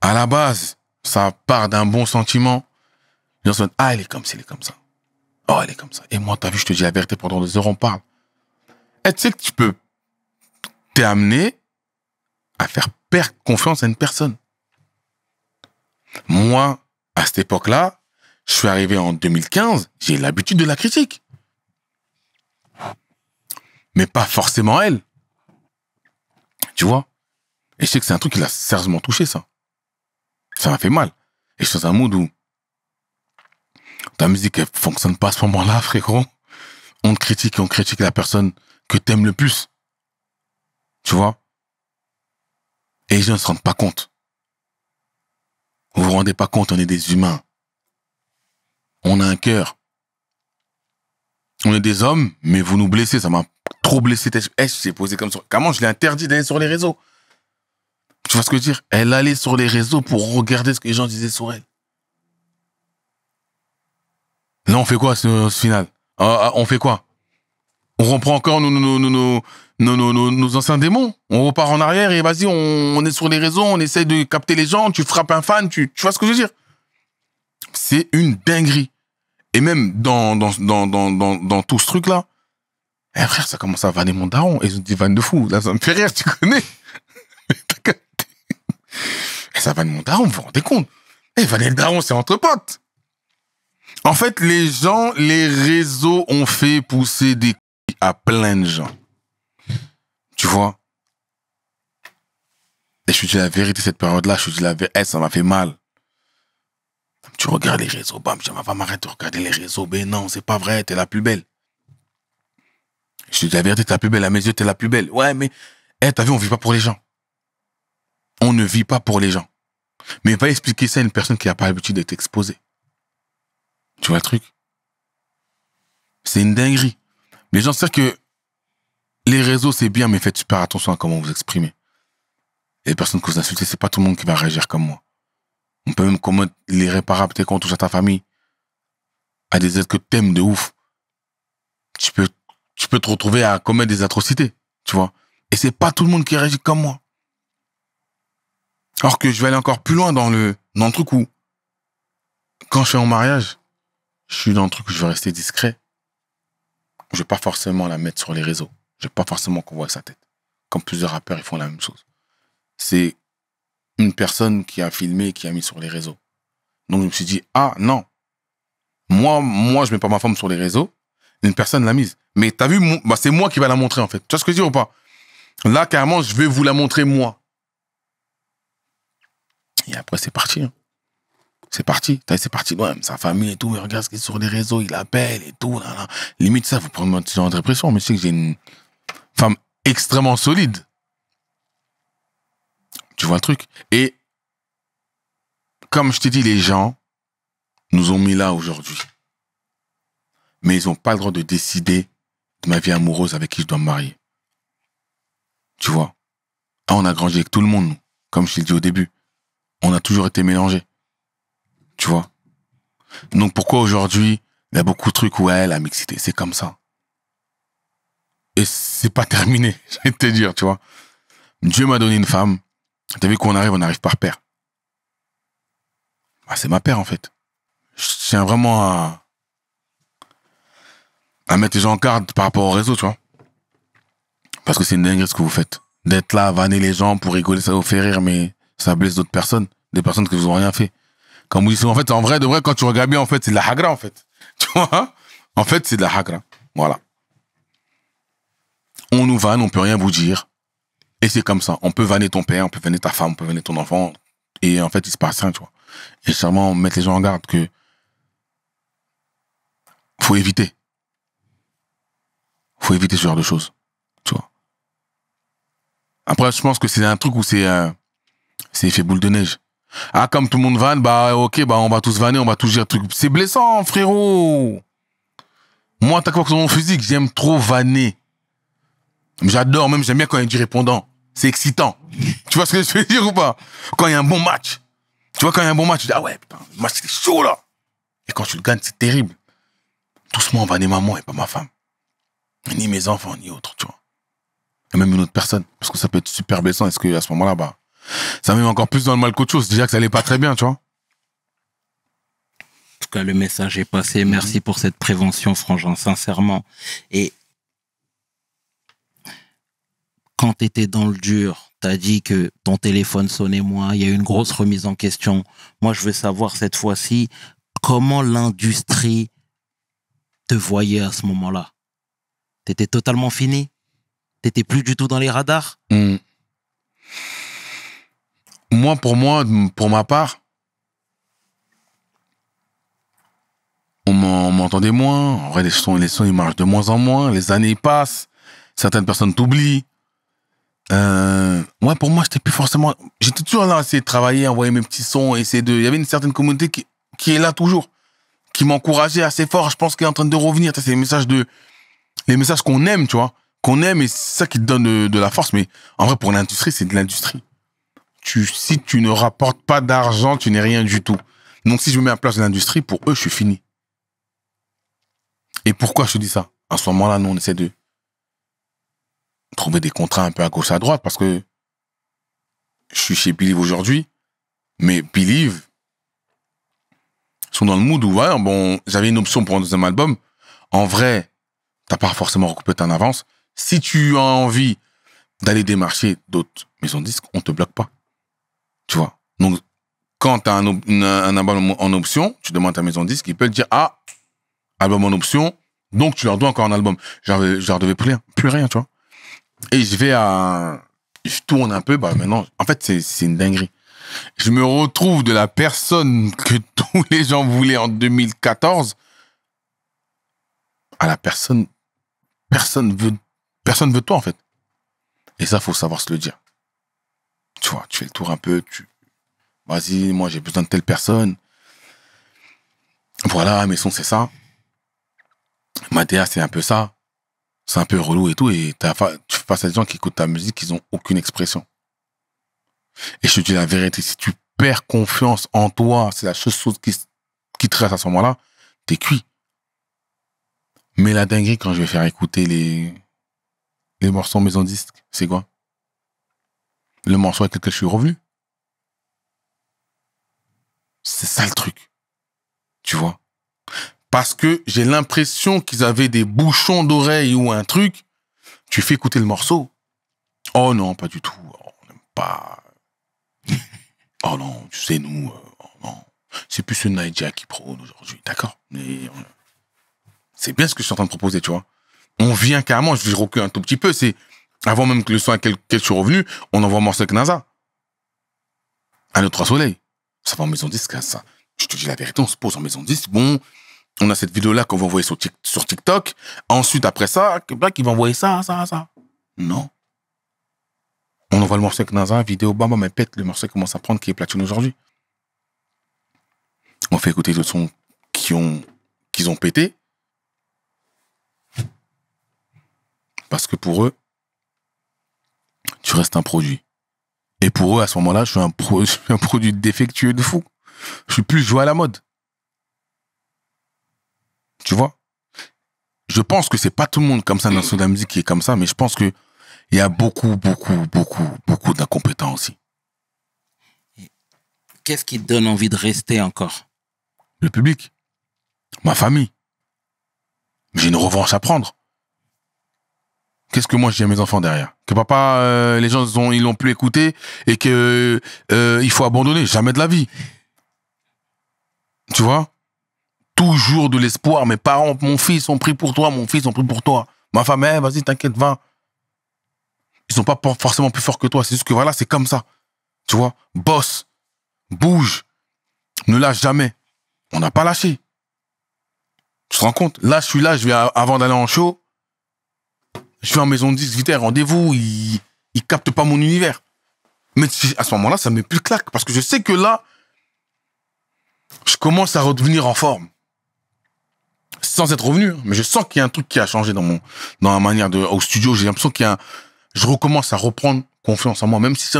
À la base, ça part d'un bon sentiment. Les gens se ah, elle est comme ça, elle est comme ça. Oh, elle est comme ça. Et moi, t'as vu, je te dis la vérité pendant deux heures, on parle. Et tu sais que tu peux t'amener à faire perdre confiance à une personne. Moi, à cette époque-là, je suis arrivé en 2015, j'ai l'habitude de la critique. Mais pas forcément elle. Tu vois Et je sais que c'est un truc qui l'a sérieusement touché, ça ça m'a fait mal. Et je suis dans un mood où ta musique, elle fonctionne pas à ce moment-là, frérot. On te critique et on critique la personne que t'aimes le plus. Tu vois? Et les gens ne se rendent pas compte. Vous vous rendez pas compte, on est des humains. On a un cœur. On est des hommes, mais vous nous blessez. Ça m'a trop blessé. Eh, je posé comme ça. Comment je l'ai interdit d'aller sur les réseaux? Tu vois ce que je veux dire Elle allait sur les réseaux pour regarder ce que les gens disaient sur elle. Là, on fait quoi ce, final ah, ah, On fait quoi On reprend encore nos, anciens démons On repart en arrière et vas-y, on, est sur les réseaux, on essaie de capter les gens, tu frappes un fan, tu, vois ce que je veux dire C'est une dinguerie. Et même dans, dans, dans, dans, dans tout ce truc-là, eh, frère, ça commence à vanner mon daron. Et je dis vanne de fou. Là, ça me fait rire, tu connais ça va de mon daron, vous vous rendez compte Et eh, Van daron, c'est entre potes. En fait, les gens, les réseaux ont fait pousser des couilles à plein de gens. Tu vois Et je te dis la vérité, cette période-là, je te dis la vérité, eh, ça m'a fait mal. Tu regardes les réseaux, bam, tu vas m'arrêter de regarder les réseaux. Mais ben non, c'est pas vrai, t'es la plus belle. Je te dis la vérité, t'es la plus belle, à mes yeux, t'es la plus belle. Ouais, mais, hey, eh, t'as vu, on vit pas pour les gens on ne vit pas pour les gens. Mais va expliquer ça à une personne qui n'a pas l'habitude d'être exposée. Tu vois le truc C'est une dinguerie. Les gens savent que les réseaux, c'est bien, mais faites super attention à comment vous exprimez. Les personnes que vous insultez, c'est pas tout le monde qui va réagir comme moi. On peut même commettre des peut-être quand touche à ta famille, à des êtres que tu aimes de ouf. Tu peux, tu peux te retrouver à commettre des atrocités, tu vois. Et c'est pas tout le monde qui réagit comme moi. Alors que je vais aller encore plus loin dans le, dans le truc où, quand je suis en mariage, je suis dans le truc où je vais rester discret. Je vais pas forcément la mettre sur les réseaux. Je vais pas forcément qu'on voit sa tête. Comme plusieurs rappeurs, ils font la même chose. C'est une personne qui a filmé, qui a mis sur les réseaux. Donc je me suis dit, ah non, moi, moi je mets pas ma femme sur les réseaux, une personne l'a mise. Mais t'as vu, bah, c'est moi qui vais la montrer en fait. Tu vois ce que je dis ou pas Là, carrément, je vais vous la montrer moi. Et après, c'est parti. Hein. C'est parti. C'est parti Sa famille et tout, il regarde ce qu'il est sur les réseaux, il appelle et tout. Limite, ça, vous prenez genre de répression. Mais je sais que j'ai une femme extrêmement solide. Tu vois le truc Et comme je t'ai dit, les gens nous ont mis là aujourd'hui. Mais ils n'ont pas le droit de décider de ma vie amoureuse avec qui je dois me marier. Tu vois ah, On a grandi avec tout le monde, comme je t'ai dit au début on a toujours été mélangés. Tu vois Donc pourquoi aujourd'hui, il y a beaucoup de trucs où elle a mixité, c'est comme ça. Et c'est pas terminé, Je vais te dire, tu vois. Dieu m'a donné une femme. T'as vu qu'on arrive, on arrive par père. Ah, c'est ma père, en fait. Je tiens vraiment à, mettre les gens en garde par rapport au réseau, tu vois. Parce que c'est une dinguerie ce que vous faites. D'être là, vanner les gens pour rigoler, ça vous fait rire, mais ça blesse d'autres personnes, des personnes qui vous ont rien fait. Comme vous dites, en fait, en vrai, de vrai, quand tu regardes bien, en fait, c'est de la hagra, en fait. Tu vois En fait, c'est de la hagra. Voilà. On nous vanne, on peut rien vous dire. Et c'est comme ça. On peut vanner ton père, on peut vanner ta femme, on peut vanner ton enfant. Et en fait, il se passe rien, tu vois. Et sûrement, on met les gens en garde que faut éviter. Faut éviter ce genre de choses. Tu vois. Après, je pense que c'est un truc où c'est... un c'est effet boule de neige. Ah, comme tout le monde vanne, bah ok, bah on va tous vanner, on va tous dire truc. C'est blessant, frérot. Moi, t'as quoi que mon physique, j'aime trop vanner. J'adore même, j'aime bien quand il y a du répondant. C'est excitant. tu vois ce que je veux dire ou pas Quand il y a un bon match. Tu vois, quand il y a un bon match, tu dis, ah ouais, putain, le match, c'est chaud là. Et quand tu le gagnes, c'est terrible. Doucement, on vanne maman et pas ma femme. Ni mes enfants, ni autre, tu vois. Et même une autre personne. Parce que ça peut être super blessant. Est-ce qu'à que, ce moment-là, bah, ça met encore plus dans le mal qu'autre chose. Déjà que ça allait pas très bien, tu vois. En tout cas, le message est passé. Merci pour cette prévention, Frangin, sincèrement. Et quand tu étais dans le dur, tu as dit que ton téléphone sonnait moins, il y a eu une grosse remise en question. Moi, je veux savoir cette fois-ci comment l'industrie te voyait à ce moment-là. t'étais totalement fini t'étais plus du tout dans les radars hmm moi, pour moi, pour ma part, on m'entendait moins. En vrai, les sons, les sons, ils marchent de moins en moins. Les années passent. Certaines personnes t'oublient. Euh, pour moi, j'étais plus forcément. J'étais toujours là à essayer de travailler, envoyer mes petits sons, essayer de. Il y avait une certaine communauté qui, est là toujours, qui m'encourageait assez fort. Je pense qu'elle est en train de revenir. C'est les messages de. Les messages qu'on aime, tu vois. Qu'on aime et c'est ça qui te donne de la force. Mais en vrai, pour l'industrie, c'est de l'industrie si tu ne rapportes pas d'argent, tu n'es rien du tout. Donc si je me mets à place de l'industrie, pour eux, je suis fini. Et pourquoi je te dis ça À ce moment-là, nous, on essaie de trouver des contrats un peu à gauche, à droite, parce que je suis chez Believe aujourd'hui, mais Believe sont dans le mood où, bon, j'avais une option pour un deuxième album. En vrai, t'as pas forcément recoupé ton avance. Si tu as envie d'aller démarcher d'autres maisons de disques, on te bloque pas. Tu vois. Donc, quand tu as un, un, album en option, tu demandes à ta maison de disque, ils peuvent te dire, ah, album en option, donc tu leur dois encore un album. Je leur devais plus rien, plus rien, tu vois. Et je vais à... Je tourne un peu, bah maintenant, en fait, c'est une dinguerie. Je me retrouve de la personne que tous les gens voulaient en 2014 à la personne... Personne veut, personne veut toi, en fait. Et ça, faut savoir se le dire tu fais le tour un peu, tu. Vas-y, moi j'ai besoin de telle personne. Voilà, mais son c'est ça. Mathéa, c'est un peu ça. C'est un peu relou et tout. Et tu fais face à des gens qui écoutent ta musique, ils n'ont aucune expression. Et je te dis la vérité, si tu perds confiance en toi, c'est la chose qui, qui te reste à ce moment-là, t'es cuit. Mais la dinguerie, quand je vais faire écouter les, les morceaux maison disque, c'est quoi le morceau avec lequel je suis revenu. C'est ça le truc. Tu vois Parce que j'ai l'impression qu'ils avaient des bouchons d'oreilles ou un truc. Tu fais écouter le morceau. Oh non, pas du tout. Oh, on n'aime pas. oh non, tu sais, nous, euh, oh C'est plus ce Nigeria qui prône aujourd'hui. D'accord Mais euh, c'est bien ce que je suis en train de proposer, tu vois. On vient carrément, je vais reculer un tout petit peu, c'est avant même que le soin qu'elle revenu, on envoie un morceau NASA. à autre trois soleils. Ça va en maison 10, hein, ça. Je te dis la vérité, on se pose en maison 10. Bon, on a cette vidéo-là qu'on va envoyer sur, TikTok. Ensuite, après ça, quelqu'un qui va envoyer ça, ça, ça. Non. On envoie le morceau avec NASA, vidéo, bam, bam, pète, le morceau commence à prendre qui est platine aujourd'hui. On fait écouter les sons qui ont, qu'ils ont pété. Parce que pour eux, tu restes un produit. Et pour eux, à ce moment-là, je suis un, un produit défectueux de fou. Je suis plus joué à la mode. Tu vois Je pense que c'est pas tout le monde comme ça dans de musique qui est comme ça, mais je pense que il y a beaucoup, beaucoup, beaucoup, beaucoup d'incompétents aussi. Qu'est-ce qui te donne envie de rester encore Le public, ma famille. J'ai une revanche à prendre qu'est-ce que moi j'ai à mes enfants derrière Que papa, euh, les gens ils l'ont plus écouté et que euh, il faut abandonner, jamais de la vie. Tu vois Toujours de l'espoir. Mes parents, mon fils ont pris pour toi, mon fils ont pris pour toi. Ma femme, eh, vas-y, t'inquiète, va. Ils sont pas forcément plus forts que toi. C'est juste que voilà, c'est comme ça. Tu vois Bosse, bouge, ne lâche jamais. On n'a pas lâché. Tu te rends compte Là, je suis là, je vais avant d'aller en show je vais en maison de disque, vite, rendez-vous, il, il capte pas mon univers. Mais à ce moment-là, ça me met plus claque parce que je sais que là, je commence à redevenir en forme. Sans être revenu, hein, mais je sens qu'il y a un truc qui a changé dans mon, dans ma manière de, au studio, j'ai l'impression qu'il y a je recommence à reprendre confiance en moi, même si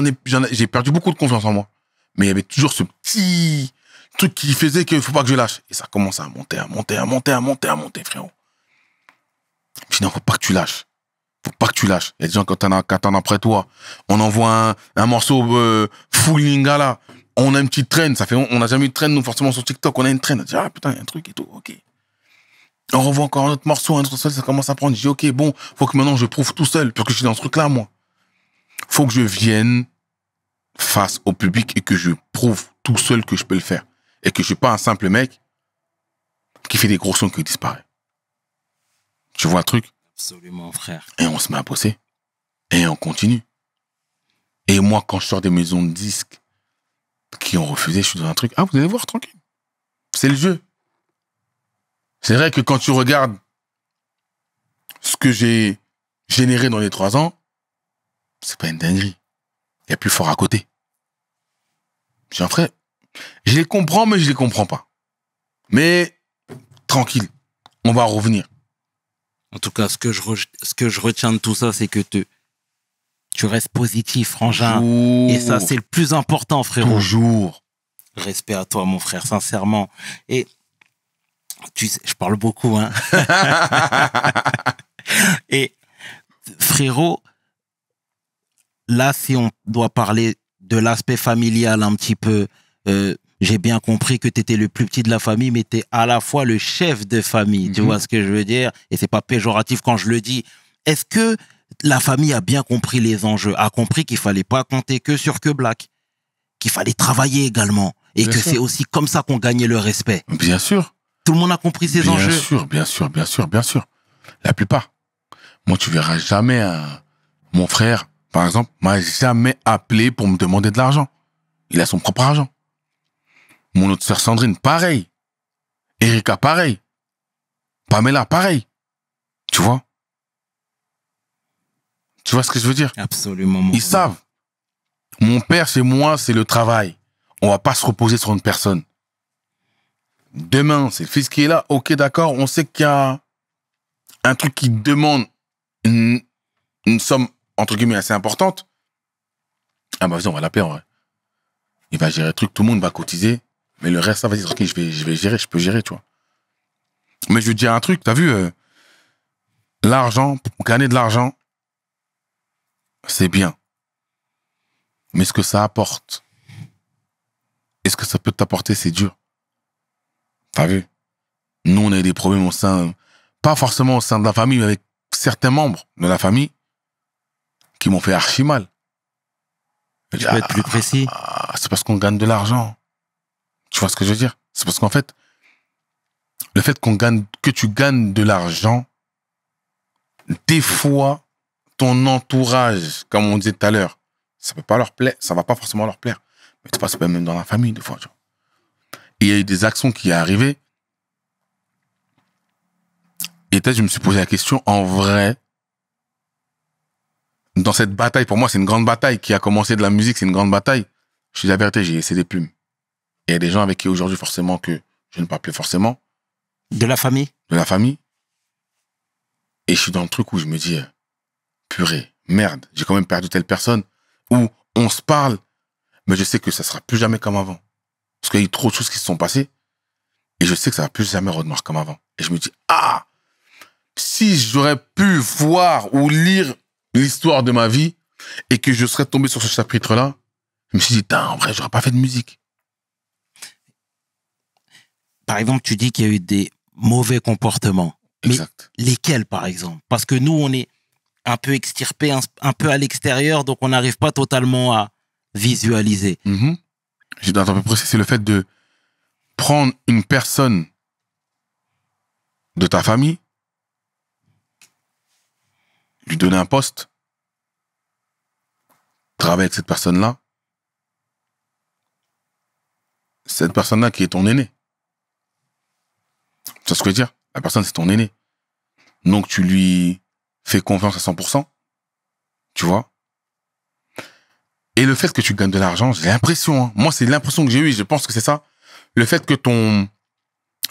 j'ai perdu beaucoup de confiance en moi. Mais il y avait toujours ce petit truc qui faisait qu'il ne faut pas que je lâche. Et ça commence à monter, à monter, à monter, à monter, à monter, frérot. Je non, faut pas que tu lâches faut pas que tu lâches. Il y a des gens quand t'en as, après toi, on envoie un, un morceau euh, full On a une petite traîne, ça fait, on n'a jamais eu de traîne, nous, forcément, sur TikTok, on a une traîne. On dit, ah, putain, il y a un truc et tout, ok. On revoit encore un autre morceau, un autre seul, ça commence à prendre. Je dis, ok, bon, faut que maintenant je prouve tout seul, parce que je suis dans ce truc-là, moi. Faut que je vienne face au public et que je prouve tout seul que je peux le faire. Et que je suis pas un simple mec qui fait des gros sons qui disparaît. Tu vois un truc? Absolument, frère. Et on se met à bosser. Et on continue. Et moi, quand je sors des maisons de disques qui ont refusé, je suis dans un truc. Ah, vous allez voir, tranquille. C'est le jeu. C'est vrai que quand tu regardes ce que j'ai généré dans les trois ans, c'est pas une dinguerie. Il y a plus fort à côté. J'ai un frère. Je les comprends, mais je les comprends pas. Mais tranquille, on va revenir. En tout cas, ce que je, retiens de tout ça, c'est que tu, tu restes positif, frangin. Et ça, c'est le plus important, frérot. Toujours. Respect à toi, mon frère, sincèrement. Et tu sais, je parle beaucoup, hein. Et frérot, là, si on doit parler de l'aspect familial un petit peu, euh, j'ai bien compris que tu étais le plus petit de la famille, mais tu es à la fois le chef de famille. Tu mhm. vois ce que je veux dire Et c'est pas péjoratif quand je le dis. Est-ce que la famille a bien compris les enjeux, a compris qu'il fallait pas compter que sur que Black, qu'il fallait travailler également et que c'est aussi comme ça qu'on gagnait le respect Bien sûr. Tout le monde a compris ces enjeux Bien sûr, bien sûr, bien sûr, bien sûr. La plupart. Moi, tu verras jamais mon frère, par exemple, m'a jamais appelé pour me demander de l'argent. Il a son propre argent. Mon autre sœur Sandrine, pareil. Erika, pareil. Pamela, pareil. Tu vois Tu vois ce que je veux dire Absolument. Ils savent. Mon père, c'est moi, c'est le travail. On va pas se reposer sur une personne. Demain, c'est le fils qui est là. Ok, d'accord. On sait qu'il y a un truc qui demande une, somme, entre guillemets, assez importante. Ah bah vas-y, on va la perdre. Il va gérer le truc, tout le monde va cotiser. Mais le reste, ça, va dire tranquille, je vais, je vais gérer, je peux gérer, tu vois. Mais je veux dire un truc, t'as vu, euh, L'argent, pour gagner de l'argent, c'est bien. Mais ce que ça apporte, et ce que ça peut t'apporter, c'est dur. T'as vu Nous, on a eu des problèmes au sein, pas forcément au sein de la famille, mais avec certains membres de la famille qui m'ont fait archi mal. Tu peux être plus précis. Ah, c'est parce qu'on gagne de l'argent. Tu vois ce que je veux dire C'est parce qu'en fait, le fait qu'on gagne, que tu gagnes de l'argent, des fois, ton entourage, comme on disait tout à l'heure, ça peut pas leur plaire, ça va pas forcément leur plaire. Mais ça passe même dans la famille, des fois. il y a eu des actions qui sont arrivées. Et peut-être je me suis posé la question, en vrai, dans cette bataille, pour moi, c'est une grande bataille qui a commencé de la musique, c'est une grande bataille. Je suis la j'ai essayé des plumes. Il y a des gens avec qui aujourd'hui, forcément, que je ne parle plus forcément. De la famille De la famille. Et je suis dans le truc où je me dis, euh, purée, merde, j'ai quand même perdu telle personne. Où on se parle, mais je sais que ça sera plus jamais comme avant. Parce qu'il y a eu trop de choses qui se sont passées. Et je sais que ça va plus jamais redevenir comme avant. Et je me dis, ah, si j'aurais pu voir ou lire l'histoire de ma vie et que je serais tombé sur ce chapitre-là, je me suis dit, en vrai, j'aurais pas fait de musique par exemple, tu dis qu'il y a eu des mauvais comportements. Exact. lesquels, par exemple Parce que nous, on est un peu extirpé, un, peu à l'extérieur, donc on n'arrive pas totalement à visualiser. J'ai -hmm. Dans un c'est le fait de prendre une personne de ta famille, lui donner un poste, travailler avec cette personne-là, cette personne-là qui est ton aîné. Tu vois ce que je veux dire La personne, c'est ton aîné. Donc, tu lui fais confiance à 100%. Tu vois Et le fait que tu gagnes de l'argent, j'ai l'impression, hein. moi, c'est l'impression que j'ai eue, je pense que c'est ça. Le fait que ton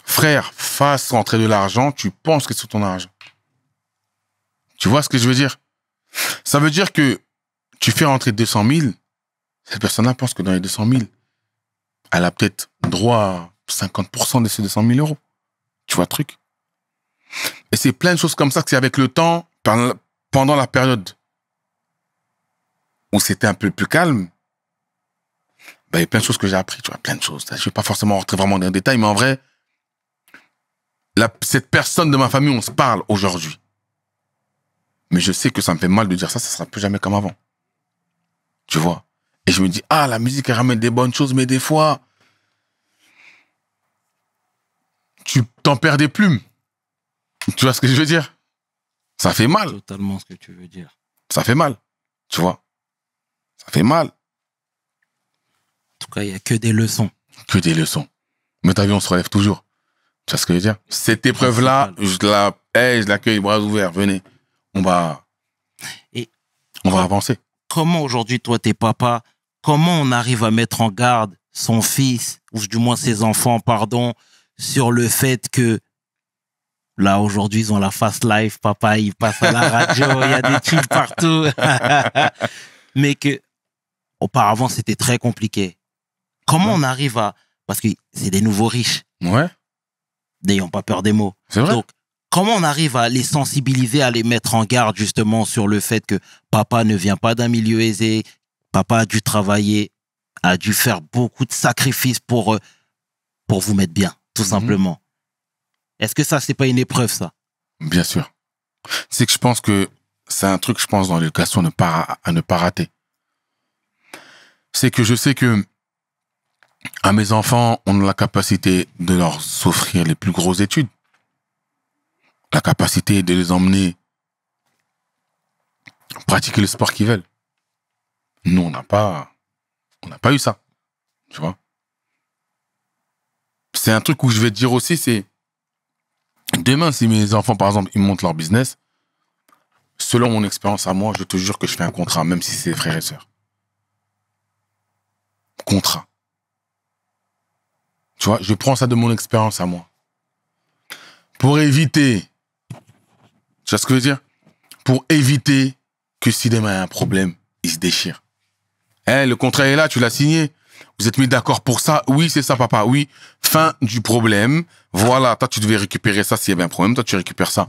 frère fasse rentrer de l'argent, tu penses que c'est ton argent. Tu vois ce que je veux dire Ça veut dire que tu fais rentrer 200 000, cette personne-là pense que dans les 200 000, elle a peut-être droit à 50% de ces 200 000 euros. Tu vois truc Et c'est plein de choses comme ça que c'est avec le temps, pendant la période où c'était un peu plus calme, ben, il y a plein de choses que j'ai appris, tu vois, plein de choses. Je ne vais pas forcément rentrer vraiment dans les détails, mais en vrai, la, cette personne de ma famille, on se parle aujourd'hui. Mais je sais que ça me fait mal de dire ça, ça ne sera plus jamais comme avant. Tu vois Et je me dis, ah, la musique, elle ramène des bonnes choses, mais des fois, tu t'en perds des plumes. Tu vois ce que je veux dire Ça fait mal. Totalement ce que tu veux dire. Ça fait mal. Tu vois Ça fait mal. En tout cas, il n'y a que des leçons. Que des leçons. Mais t'as vu, on se relève toujours. Tu vois ce que je veux dire Cette épreuve-là, je la, je l'accueille bras ouverts. Venez, on va, Et on va avancer. Comment aujourd'hui, toi, t'es papas, Comment on arrive à mettre en garde son fils ou du moins ses enfants, pardon, sur le fait que Là, aujourd'hui, ils ont la face live, papa, il passe à la radio, il y a des trucs partout. Mais que, auparavant, c'était très compliqué. Comment on arrive à. Parce que c'est des nouveaux riches. Ouais. N'ayons pas peur des mots. C'est vrai. Donc, comment on arrive à les sensibiliser, à les mettre en garde, justement, sur le fait que papa ne vient pas d'un milieu aisé, papa a dû travailler, a dû faire beaucoup de sacrifices pour, euh, pour vous mettre bien tout mhm. simplement. Est-ce que ça, c'est pas une épreuve, ça Bien sûr. C'est que je pense que c'est un truc, je pense, dans l'éducation à, à ne pas rater. C'est que je sais que à mes enfants, on a la capacité de leur offrir les plus grosses études. La capacité de les emmener pratiquer le sport qu'ils veulent. Nous, on n'a pas, on n'a pas eu ça. Tu vois? c'est un truc où je vais te dire aussi, c'est demain, si mes enfants, par exemple, ils montent leur business, selon mon expérience à moi, je te jure que je fais un contrat, même si c'est frères et sœurs. Contrat. Tu vois, je prends ça de mon expérience à moi. Pour éviter, tu vois ce que je veux dire Pour éviter que si demain il y a un problème, il se déchire. Eh, le contrat est là, tu l'as signé. Vous êtes mis d'accord pour ça Oui, c'est ça, papa. Oui, fin du problème. Voilà, toi, tu devais récupérer ça s'il y avait un problème. Toi, tu récupères ça.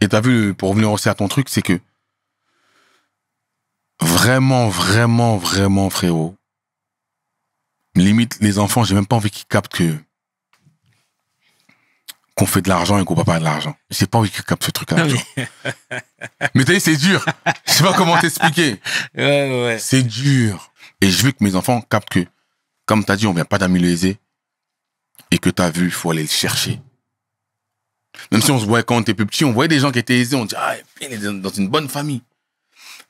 Et t'as vu, pour revenir aussi à ton truc, c'est que vraiment, vraiment, vraiment, frérot, limite, les enfants, j'ai même pas envie qu'ils captent que qu'on fait de l'argent et qu'on ne pas de l'argent. sais pas où que capte ce truc-là. mais t'as sais, c'est dur. Je sais pas comment t'expliquer. Ouais, ouais. C'est dur. Et je veux que mes enfants captent que, comme t'as dit, on vient pas d'un milieu aisé et que as vu, il faut aller le chercher. Même si on se voyait quand on était plus petit, on voyait des gens qui étaient aisés, on dit, ah, il est dans une bonne famille.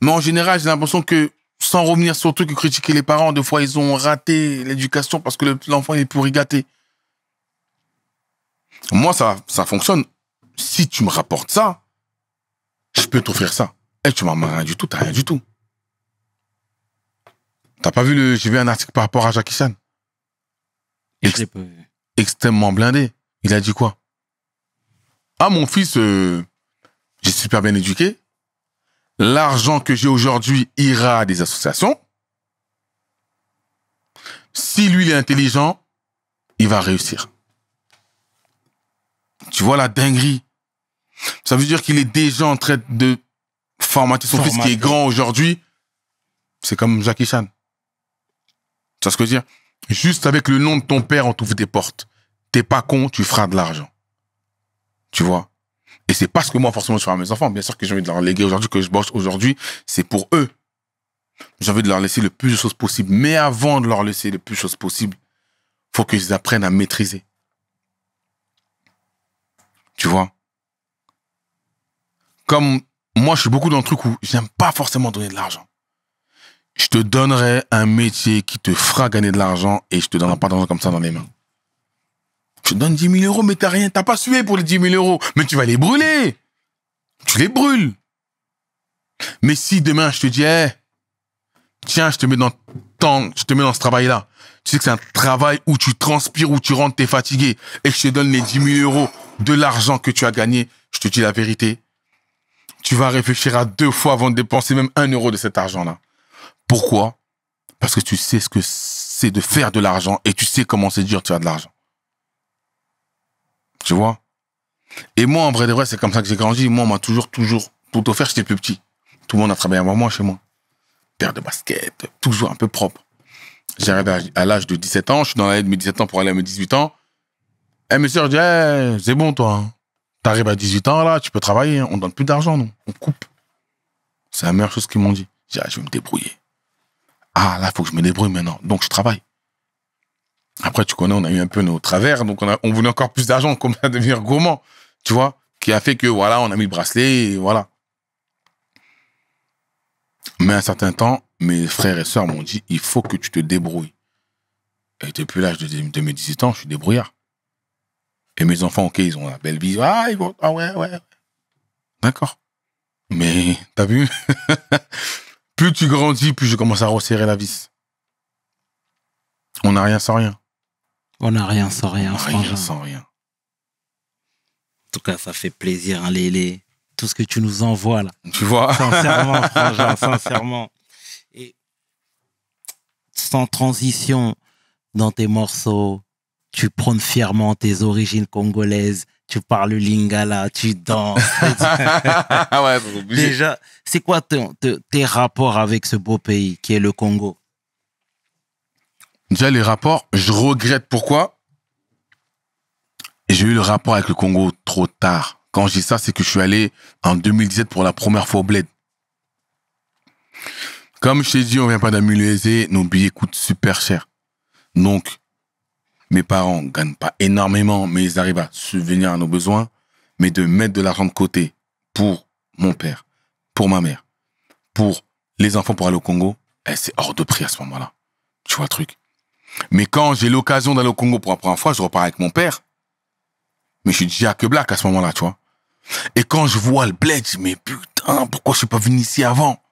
Mais en général, j'ai l'impression que, sans revenir surtout que critiquer les parents, des fois, ils ont raté l'éducation parce que l'enfant est pourri gâté. Moi, ça, ça fonctionne. Si tu me rapportes ça, je peux t'offrir ça. Et tu m'as rien du tout, t'as rien du tout. T'as pas vu le. J'ai vu un article par rapport à Jackie Chan. Il Extrêmement blindé. Il a dit quoi Ah, mon fils, euh, j'ai super bien éduqué. L'argent que j'ai aujourd'hui ira à des associations. Si lui, il est intelligent, il va réussir. Tu vois la dinguerie Ça veut dire qu'il est déjà en train de formater son fils qui est grand aujourd'hui. C'est comme Jackie Chan. Tu vois ce que je veux dire Juste avec le nom de ton père, on t'ouvre des portes. T'es pas con, tu feras de l'argent. Tu vois Et c'est pas ce que moi, forcément, je ferai à mes enfants. Bien sûr que j'ai envie de leur léguer aujourd'hui, que je bosse aujourd'hui, c'est pour eux. J'ai envie de leur laisser le plus de choses possibles. Mais avant de leur laisser le plus de choses possible, faut qu'ils apprennent à maîtriser. Tu vois Comme moi, je suis beaucoup dans le truc où j'aime pas forcément donner de l'argent. Je te donnerai un métier qui te fera gagner de l'argent et je te donnerai pas d'argent comme ça dans les mains. Je te donne 10 000 euros, mais t'as rien, t'as pas sué pour les 10 000 euros. Mais tu vas les brûler. Tu les brûles. Mais si demain je te dis, tiens, je te mets dans je te mets dans ce travail-là. Tu sais que c'est un travail où tu transpires, où tu rentres, t'es fatigué, et je te donne les 10 000 euros de l'argent que tu as gagné, je te dis la vérité, tu vas réfléchir à deux fois avant de dépenser même un euro de cet argent-là. Pourquoi Parce que tu sais ce que c'est de faire de l'argent et tu sais comment c'est dur tu as de l'argent. Tu vois Et moi, en vrai de vrai, c'est comme ça que j'ai grandi. Moi, on m'a toujours, toujours tout offert. J'étais plus petit. Tout le monde a travaillé avant moi chez moi. Père de basket, toujours un peu propre. J'arrive à l'âge de 17 ans. Je suis dans l'année de mes 17 ans pour aller à mes 18 ans. Eh, mes soeurs, je eh, c'est bon, toi. tu hein. T'arrives à 18 ans, là, tu peux travailler. Hein. On donne plus d'argent, non On coupe. C'est la meilleure chose qu'ils m'ont dit. Je dis, ah, je vais me débrouiller. Ah, là, il faut que je me débrouille maintenant. Donc, je travaille. Après, tu connais, on a eu un peu nos travers, donc on, a, on voulait encore plus d'argent, comme à devenir gourmand, tu vois, qui a fait que, voilà, on a mis le bracelet, et voilà. Mais un certain temps, mes frères et sœurs m'ont dit, il faut que tu te débrouilles. Et depuis l'âge de, de mes 18 ans, je suis débrouillard. Et mes enfants, ok, ils ont la belle vie. Ah, ils vont, ah ouais, ouais. D'accord. Mais, t'as vu? plus tu grandis, plus je commence à resserrer la vis. On n'a rien sans rien. On n'a rien sans rien. On rien sans rien. En tout cas, ça fait plaisir, hein, tout ce que tu nous envoies là. Tu vois Sincèrement, sincèrement. Et sans transition dans tes morceaux, tu prônes fièrement tes origines congolaises, tu parles lingala, tu danses. Déjà, c'est quoi ton, tes rapports avec ce beau pays qui est le Congo Déjà, les rapports, je regrette pourquoi j'ai eu le rapport avec le Congo trop tard. Quand je dis ça, c'est que je suis allé en 2017 pour la première fois au Bled. Comme je t'ai dit, on vient pas d'améliorer, nos billets coûtent super cher. Donc, mes parents ne gagnent pas énormément, mais ils arrivent à subvenir à nos besoins, mais de mettre de l'argent de côté pour mon père, pour ma mère, pour les enfants pour aller au Congo, eh, c'est hors de prix à ce moment-là. Tu vois le truc Mais quand j'ai l'occasion d'aller au Congo pour la première fois, je repars avec mon père. Mais je suis déjà que black à ce moment-là, tu vois. Et quand je vois le bled, je dis, mais putain, pourquoi je suis pas venu ici avant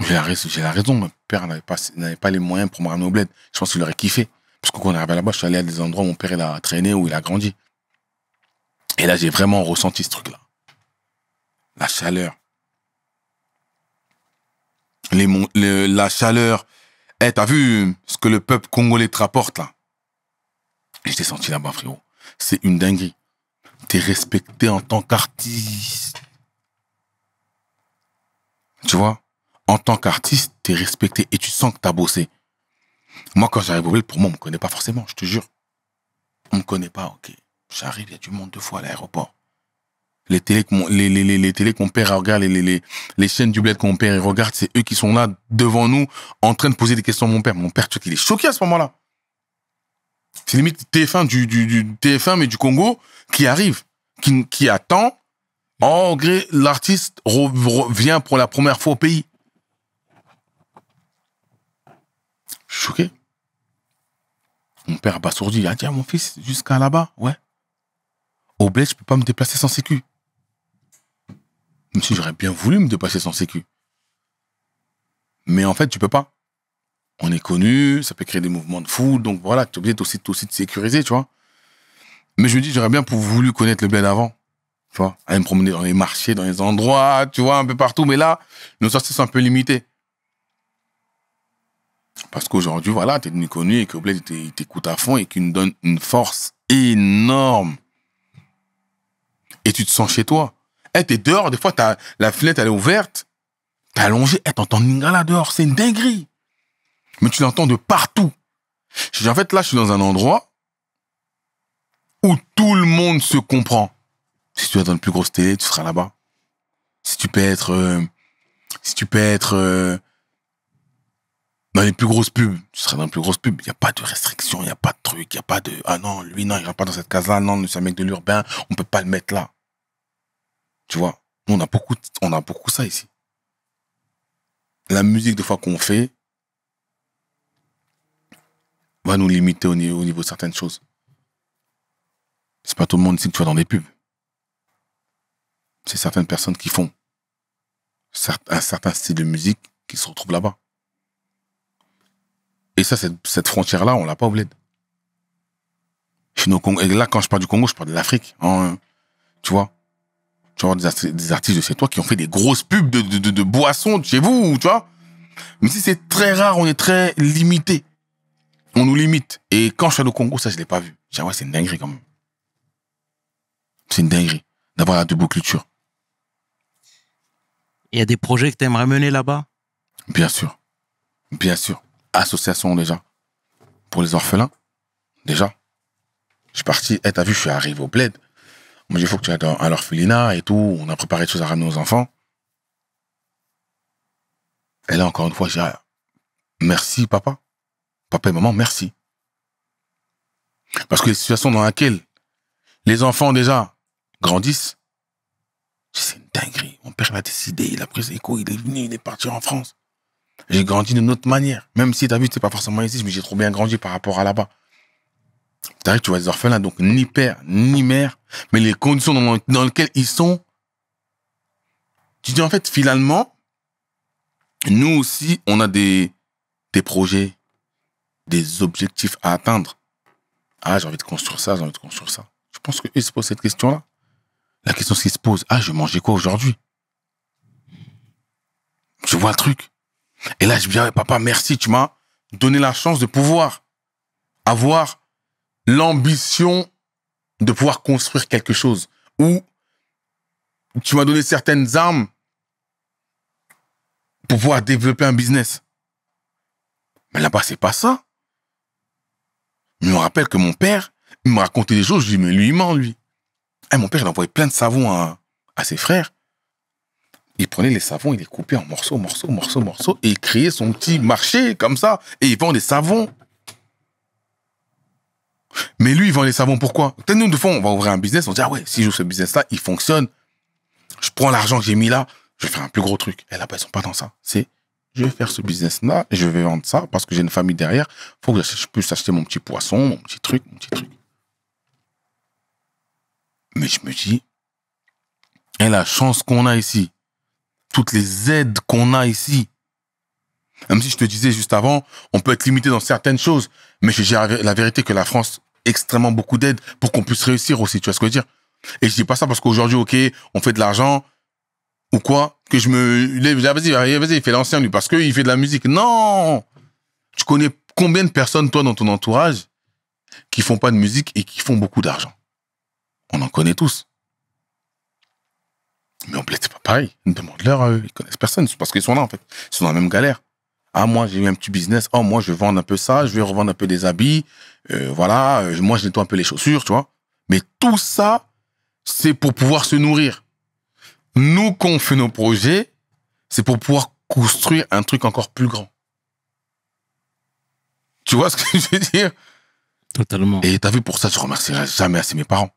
J'ai la, raison, mon père n'avait pas, n'avait pas les moyens pour me ramener au bled. Je pense qu'il aurait kiffé. Parce que quand on est là-bas, je suis allé à des endroits où mon père a traîné, où il a grandi. Et là, j'ai vraiment ressenti ce truc-là. La chaleur. la chaleur. Eh, t'as vu ce que le peuple congolais te rapporte là Et je senti là-bas, frérot. C'est une dinguerie. T'es respecté en tant qu'artiste. Tu vois En tant qu'artiste, t'es respecté et tu sens que t'as bossé. Moi, quand j'arrive au Bled, pour moi, on ne me connaît pas forcément, je te jure. On ne me connaît pas, ok. J'arrive, il y a du monde deux fois à l'aéroport. Les télés les, qu'on perd, regarde, les, les, chaînes du bled qu'on perd, et regarde, c'est eux qui sont là devant nous en train de poser des questions à mon père. Mon père, tu vois qu'il est choqué à ce moment-là. C'est limite TF1 du, du, TF1 mais du Congo qui arrive, qui, qui attend. En gré, l'artiste revient pour la première fois au pays. Je suis choqué. Mon père a il a dit à mon fils, jusqu'à là-bas, ouais. Au bled, je peux pas me déplacer sans sécu. Même si j'aurais bien voulu me déplacer sans sécu. Mais en fait, tu peux pas. On est connu, ça peut créer des mouvements de foule, donc voilà, tu es obligé aussi, aussi de sécuriser, tu vois. Mais je me dis, j'aurais bien voulu connaître le bled avant. Tu vois, aller me promener dans les marchés, dans les endroits, tu vois, un peu partout. Mais là, nos sorties sont un peu limitées. Parce qu'aujourd'hui, voilà, t'es devenu connu et que Blaze t'écoute à fond et qu'il nous donne une force énorme. Et tu te sens chez toi. Eh, t'es dehors, des fois, as, la fenêtre, elle est ouverte. T'es allongé, eh, hey, t'entends Ningala dehors, c'est une dinguerie. Mais tu l'entends de partout. En fait, là, je suis dans un endroit où tout le monde se comprend. Si tu es dans une plus grosse télé, tu seras là-bas. Si tu peux être, euh, si tu peux être euh, dans les plus grosses pubs, tu seras dans les plus grosses pubs, il n'y a pas de restrictions, il n'y a pas de trucs, il n'y a pas de Ah non, lui, non, il ne va pas dans cette case-là, non, c'est un mec de l'urbain, on ne peut pas le mettre là. Tu vois, nous, on a beaucoup, on a beaucoup ça ici. La musique, des fois, qu'on fait, va nous limiter au niveau, de certaines choses. C'est pas tout le monde ici que tu vois dans les pubs. C'est certaines personnes qui font un certain style de musique qui se retrouvent là-bas. Et ça, cette, frontière-là, on l'a pas oubliée. Et là, quand je parle du Congo, je parle de l'Afrique. Hein. tu vois Tu vois, des, des artistes de chez toi qui ont fait des grosses pubs de, boissons chez vous, tu vois Mais si c'est très rare, on est très limité. On nous limite. Et quand je suis au Congo, ça, je l'ai pas vu. Ah c'est une dinguerie quand même. C'est une dinguerie d'avoir la double culture. Il y a des projets que tu aimerais mener là-bas Bien sûr. Bien sûr association déjà pour les orphelins. Déjà. Je suis parti, eh, t'as vu, je suis arrivé au bled. Moi il faut que tu ailles à l'orphelinat et tout. On a préparé des choses à ramener aux enfants. Et là, encore une fois, j'ai ah, merci, papa. Papa et maman, merci. Parce que les situations dans lesquelles les enfants déjà grandissent, c'est une dinguerie. Mon père m'a décidé, il a pris ses coups, il est venu, il est parti en France. J'ai grandi de autre manière. Même si t'as vu, c'est pas forcément ici, mais j'ai trop bien grandi par rapport à là-bas. tu vois les orphelins, donc ni père, ni mère, mais les conditions dans, lesquelles ils sont. Tu dis en fait, finalement, nous aussi, on a des, des projets, des objectifs à atteindre. Ah, j'ai envie de construire ça, j'ai envie de construire ça. Je pense qu'ils se posent cette question-là. La question qu'ils se pose, ah, je mangeais quoi aujourd'hui je vois le truc et là, je dis, ah, papa, merci, tu m'as donné la chance de pouvoir avoir l'ambition de pouvoir construire quelque chose. Ou tu m'as donné certaines armes pour pouvoir développer un business. Mais là-bas, c'est pas ça. Je me rappelle que mon père, il me racontait des choses, je lui dis, mais lui, il ment, lui. mon père, il envoyait plein de savons à ses frères il prenait les savons, il les coupait en morceaux, morceaux, morceaux, morceaux, et il créait son petit marché comme ça, et il vend des savons. Mais lui, il vend les savons, pourquoi peut nous, de fond, on va ouvrir un business, on se dit, ah ouais, si je joue ce business-là, il fonctionne, je prends l'argent que j'ai mis là, je vais faire un plus gros truc. Et eh là-bas, ils sont pas dans ça. C'est, je vais faire ce business-là, et je vais vendre ça, parce que j'ai une famille derrière, faut que je puisse acheter mon petit poisson, mon petit truc, mon petit truc. Mais je me dis, et eh, la chance qu'on a ici, toutes les aides qu'on a ici. Même si je te disais juste avant, on peut être limité dans certaines choses, mais j'ai la vérité que la France extrêmement beaucoup d'aide pour qu'on puisse réussir aussi, tu vois ce que je veux dire Et je dis pas ça parce qu'aujourd'hui, ok, on fait de l'argent ou quoi, que je me ah, vas-y, vas-y, il fait l'ancien lui parce qu'il fait de la musique. Non Tu connais combien de personnes, toi, dans ton entourage, qui font pas de musique et qui font beaucoup d'argent On en connaît tous. Mais en plus, Pareil, demande-leur à eux, ils connaissent personne, c'est parce qu'ils sont là en fait, ils sont dans la même galère. Ah, moi, j'ai eu un petit business. Oh, moi, je vais vendre un peu ça, je vais revendre un peu des habits. Euh, voilà, euh, moi, je nettoie un peu les chaussures, tu vois. Mais tout ça, c'est pour pouvoir se nourrir. Nous, qu'on fait nos projets, c'est pour pouvoir construire un truc encore plus grand. Tu vois ce que je veux dire Totalement. Et t'as vu, pour ça, je remercierai jamais assez mes parents.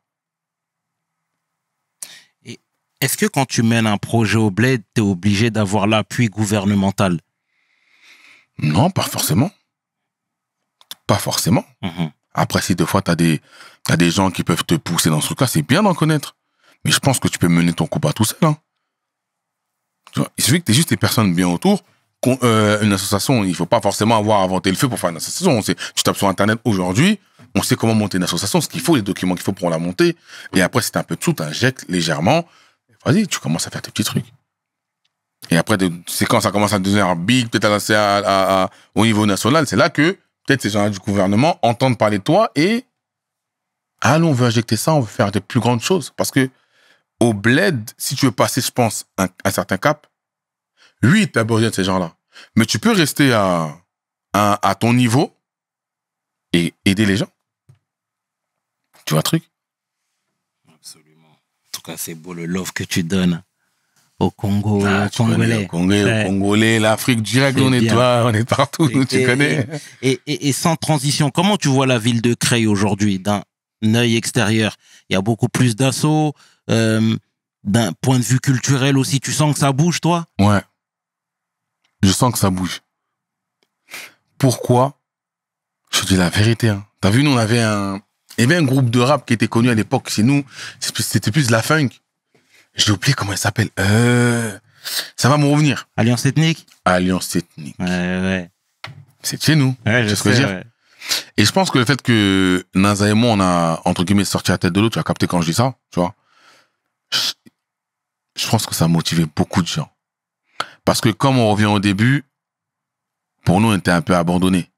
Est-ce que quand tu mènes un projet au bled, tu es obligé d'avoir l'appui gouvernemental Non, pas forcément. Pas forcément. Mm-hmm. Après, si deux fois, tu as, des, des gens qui peuvent te pousser dans ce cas, c'est bien d'en connaître. Mais je pense que tu peux mener ton coup à tout seul. Hein. il suffit que tu aies juste des personnes bien autour. Euh, une association, il ne faut pas forcément avoir inventé le feu pour faire une association. tu tapes sur Internet aujourd'hui, on sait comment monter une association, ce qu'il faut, les documents qu'il faut pour la monter. Et après, c'est un peu de sous, tu légèrement. Vas-y, tu commences à faire tes petits trucs. Et après, c'est quand ça commence à devenir big, peut-être à, à, au niveau national, c'est là que peut-être ces gens-là du gouvernement entendent parler de toi et allons, on veut injecter ça, on veut faire des plus grandes choses. Parce que au bled, si tu veux passer, je pense, un, certain cap, lui, tu as besoin de ces gens-là. Mais tu peux rester à, à, ton niveau et aider les gens. Tu vois le truc c'est beau le love que tu donnes au Congo, ah, au Congolais. l'Afrique direct, on est toi, on est partout, tu connais. Et, sans transition, comment tu vois la ville de Creil aujourd'hui d'un œil extérieur Il y a beaucoup plus d'assauts, euh, d'un point de vue culturel aussi. Tu sens que ça bouge, toi Ouais. Je sens que ça bouge. Pourquoi Je te dis la vérité. Hein. T'as vu, nous, on avait un, il y avait un groupe de rap qui était connu à l'époque chez nous. C'était plus la funk. J'ai oublié comment il s'appelle. Euh, ça va me revenir. Alliance ethnique Alliance ethnique. Ouais, ouais. C'est chez nous. Ouais, je sais Et je pense que le fait que Naza et moi, on a, entre guillemets, sorti la tête de l'autre, tu as capté quand je dis ça, tu vois. Je, pense que ça a motivé beaucoup de gens. Parce que comme on revient au début, pour nous, on était un peu abandonnés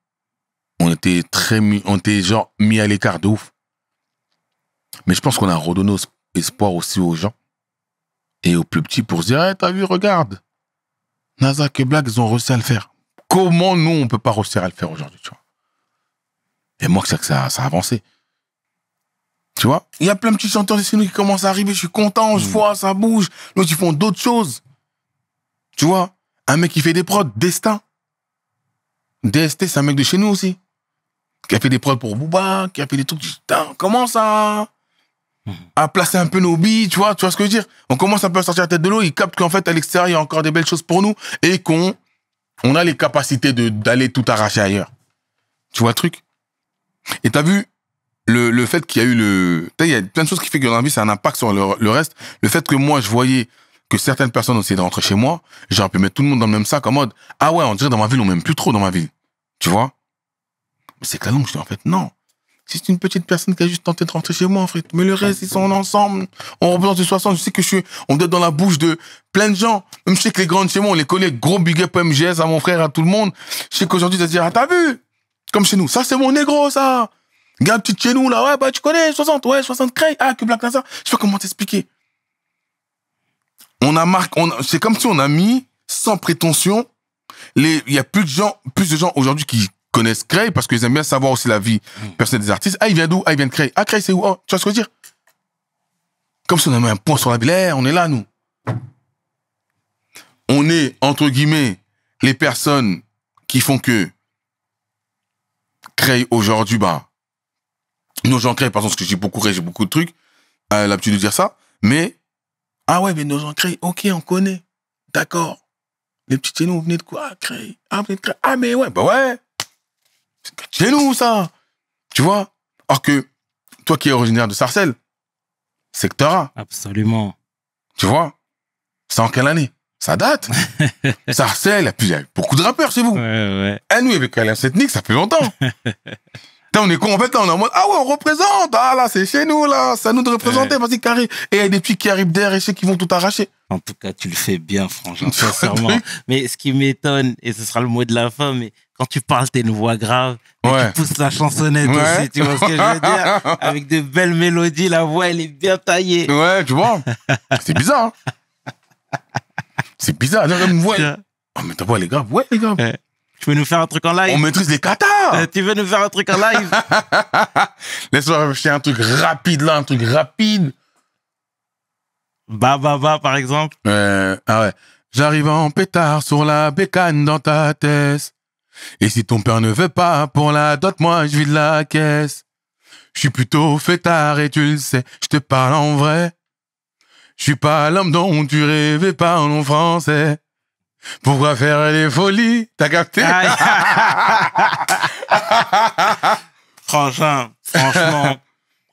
on était très mis, on était genre mis à l'écart de ouf. Mais je pense qu'on a redonné espoir aussi aux gens et aux plus petits pour se dire, t'as vu, regarde, NASA et Black, ils ont réussi à le faire. Comment nous, on peut pas réussir à le faire aujourd'hui, tu vois Et moi, c'est que ça, a avancé. Tu vois Il y a plein de petits chanteurs de nous qui commencent à arriver, je suis content, je mm. vois, ça bouge. Nous, ils font d'autres choses. Tu vois Un mec qui fait des prods, Destin. DST, c'est un mec de chez nous aussi qui a fait des prods pour Bouba, qui a fait des trucs. Putain, comment ça à hmm. placer un peu nos billes, tu vois, tu vois ce que je veux dire On commence un peu à sortir la tête de l'eau, Il capte qu'en fait, à l'extérieur, il y a encore des belles choses pour nous et qu'on on a les capacités d'aller tout arracher ailleurs. Tu vois le truc Et t'as vu le, le fait qu'il y a eu le... Il y a plein de choses qui fait que dans la vie, ça a un impact sur le, reste. Le fait que moi, je voyais que certaines personnes ont essayé de rentrer chez moi, j'aurais pu mettre tout le monde dans le même sac en mode « Ah ouais, on dirait dans ma ville, on m'aime plus trop dans ma ville. » Tu vois mais c'est que la je dis en fait, non. c'est une petite personne qui a juste tenté de rentrer chez moi, en fait, mais le reste, ils sont ensemble. On représente 60. Je sais que je suis, on doit être dans la bouche de plein de gens. Même je sais que les grandes chez moi, on les connaît. Gros big up MGS à mon frère, à tout le monde. Je sais qu'aujourd'hui, ils dire, ah, t'as vu? Comme chez nous. Ça, c'est mon négro, ça. Gars, petit chez nous, là. Ouais, bah, tu connais, 60, ouais, 60 cray. Ah, que là, ça. Je sais pas comment t'expliquer. On a marqué, c'est comme si on a mis, sans prétention, il y a plus de gens, plus de gens aujourd'hui qui connaissent Cray parce qu'ils aiment bien savoir aussi la vie hmm. personnelle des artistes. Ah, il vient d'où Ah, il vient de Cray. Ah, Cray, c'est où ah, Tu vois ce que je veux dire Comme si on avait un point sur la bille. Eh, on est là, nous. On est, entre guillemets, les personnes qui font que Cray, aujourd'hui, bah, nos gens Cray, parce que j'ai beaucoup j'ai beaucoup de trucs, euh, l'habitude de dire ça, mais, ah ouais, mais nos gens Cray, ok, on connaît. D'accord. Les petits nous, vous venez de quoi, Ah, Cray Ah, mais ouais, bah ouais chez nous, ça. Tu vois Or que toi qui es originaire de Sarcelles, secteur A. Absolument. Tu vois C'est en quelle année Ça date. Sarcelles, il y a beaucoup de rappeurs chez vous. Ouais, ouais. nous, avec Alain Setnik, ça fait longtemps. on est con, en fait, on est en mode, ah ouais, on représente, ah là, c'est chez nous, là, ça à nous de représenter, vas-y, carré. Et il y a des petits qui arrivent derrière et ceux qui vont tout arracher. En tout cas, tu le fais bien, franchement, sincèrement. mais ce qui m'étonne, et ce sera le mot de la fin, mais quand tu parles, t'es une voix grave. Et Tu pousses la chansonnette aussi, tu vois ce que je veux dire Avec de belles mélodies, la voix, elle est bien taillée. Ouais, tu vois. C'est bizarre. Hein. C'est bizarre. Une voix. Oh, mais ta voix, elle est grave. Ouais, les gars. Tu veux nous faire un truc en live On maîtrise les katas euh, Tu veux nous faire un truc en live Laisse-moi faire un truc rapide là, un truc rapide. Bah, bah, bah, par exemple. ah ouais. J'arrive en pétard sur la bécane dans ta tête. Et si ton père ne veut pas hein, pour la dot, moi je de la caisse. Je suis plutôt fêtard et tu le sais, je te parle en vrai. Je suis pas l'homme dont tu rêvais, pas en nom français. Pourquoi faire les folies T'as capté Franchement, franchement,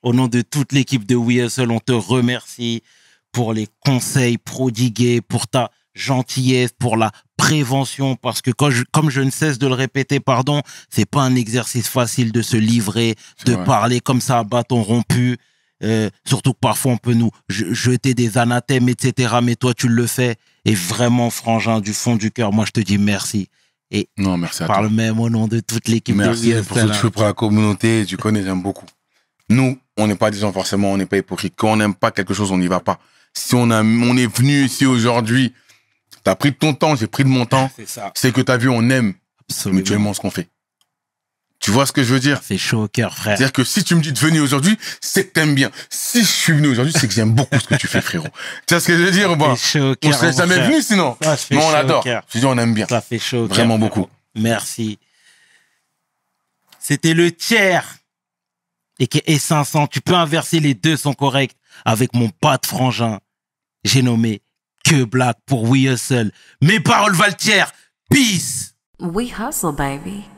au nom de toute l'équipe de WSL, on te remercie pour les conseils prodigués, pour ta gentillesse, pour la prévention, parce que comme je ne cesse de le répéter, pardon, c'est pas un exercice facile de se livrer, de parler comme ça à bâton rompu. Euh, surtout que parfois on peut nous jeter des anathèmes, etc. Mais toi, tu le fais. Et vraiment, frangin, du fond du cœur, moi, je te dis merci. Et non, merci à toi. même au nom de toute l'équipe Merci pour ce que tu fais pour la communauté. Tu connais, j'aime beaucoup. Nous, on n'est pas des gens forcément, on n'est pas hypocrite. Quand on n'aime pas quelque chose, on n'y va pas. Si on, a, on est venu ici aujourd'hui T'as pris de ton temps, j'ai pris de mon temps. C'est ça. C'est que t'as vu, on aime mutuellement ce qu'on fait. Tu vois ce que je veux dire C'est chaud au cœur, frère. C'est-à-dire que si tu me dis de venir aujourd'hui, c'est que t'aimes bien. Si je suis venu aujourd'hui, c'est que j'aime beaucoup ce que tu fais, frérot. Tu vois ce que je veux dire C'est chaud au cœur, On serait jamais venu sinon. Ça on l'adore. adore. je dis, on aime bien. Ça fait chaud au Vraiment beaucoup. Merci. C'était le tiers. Et qui est 500. Tu peux inverser les deux sont corrects avec mon pas de frangin. J'ai nommé que Black pour We Hustle. Mes paroles valent Peace. We hustle, baby.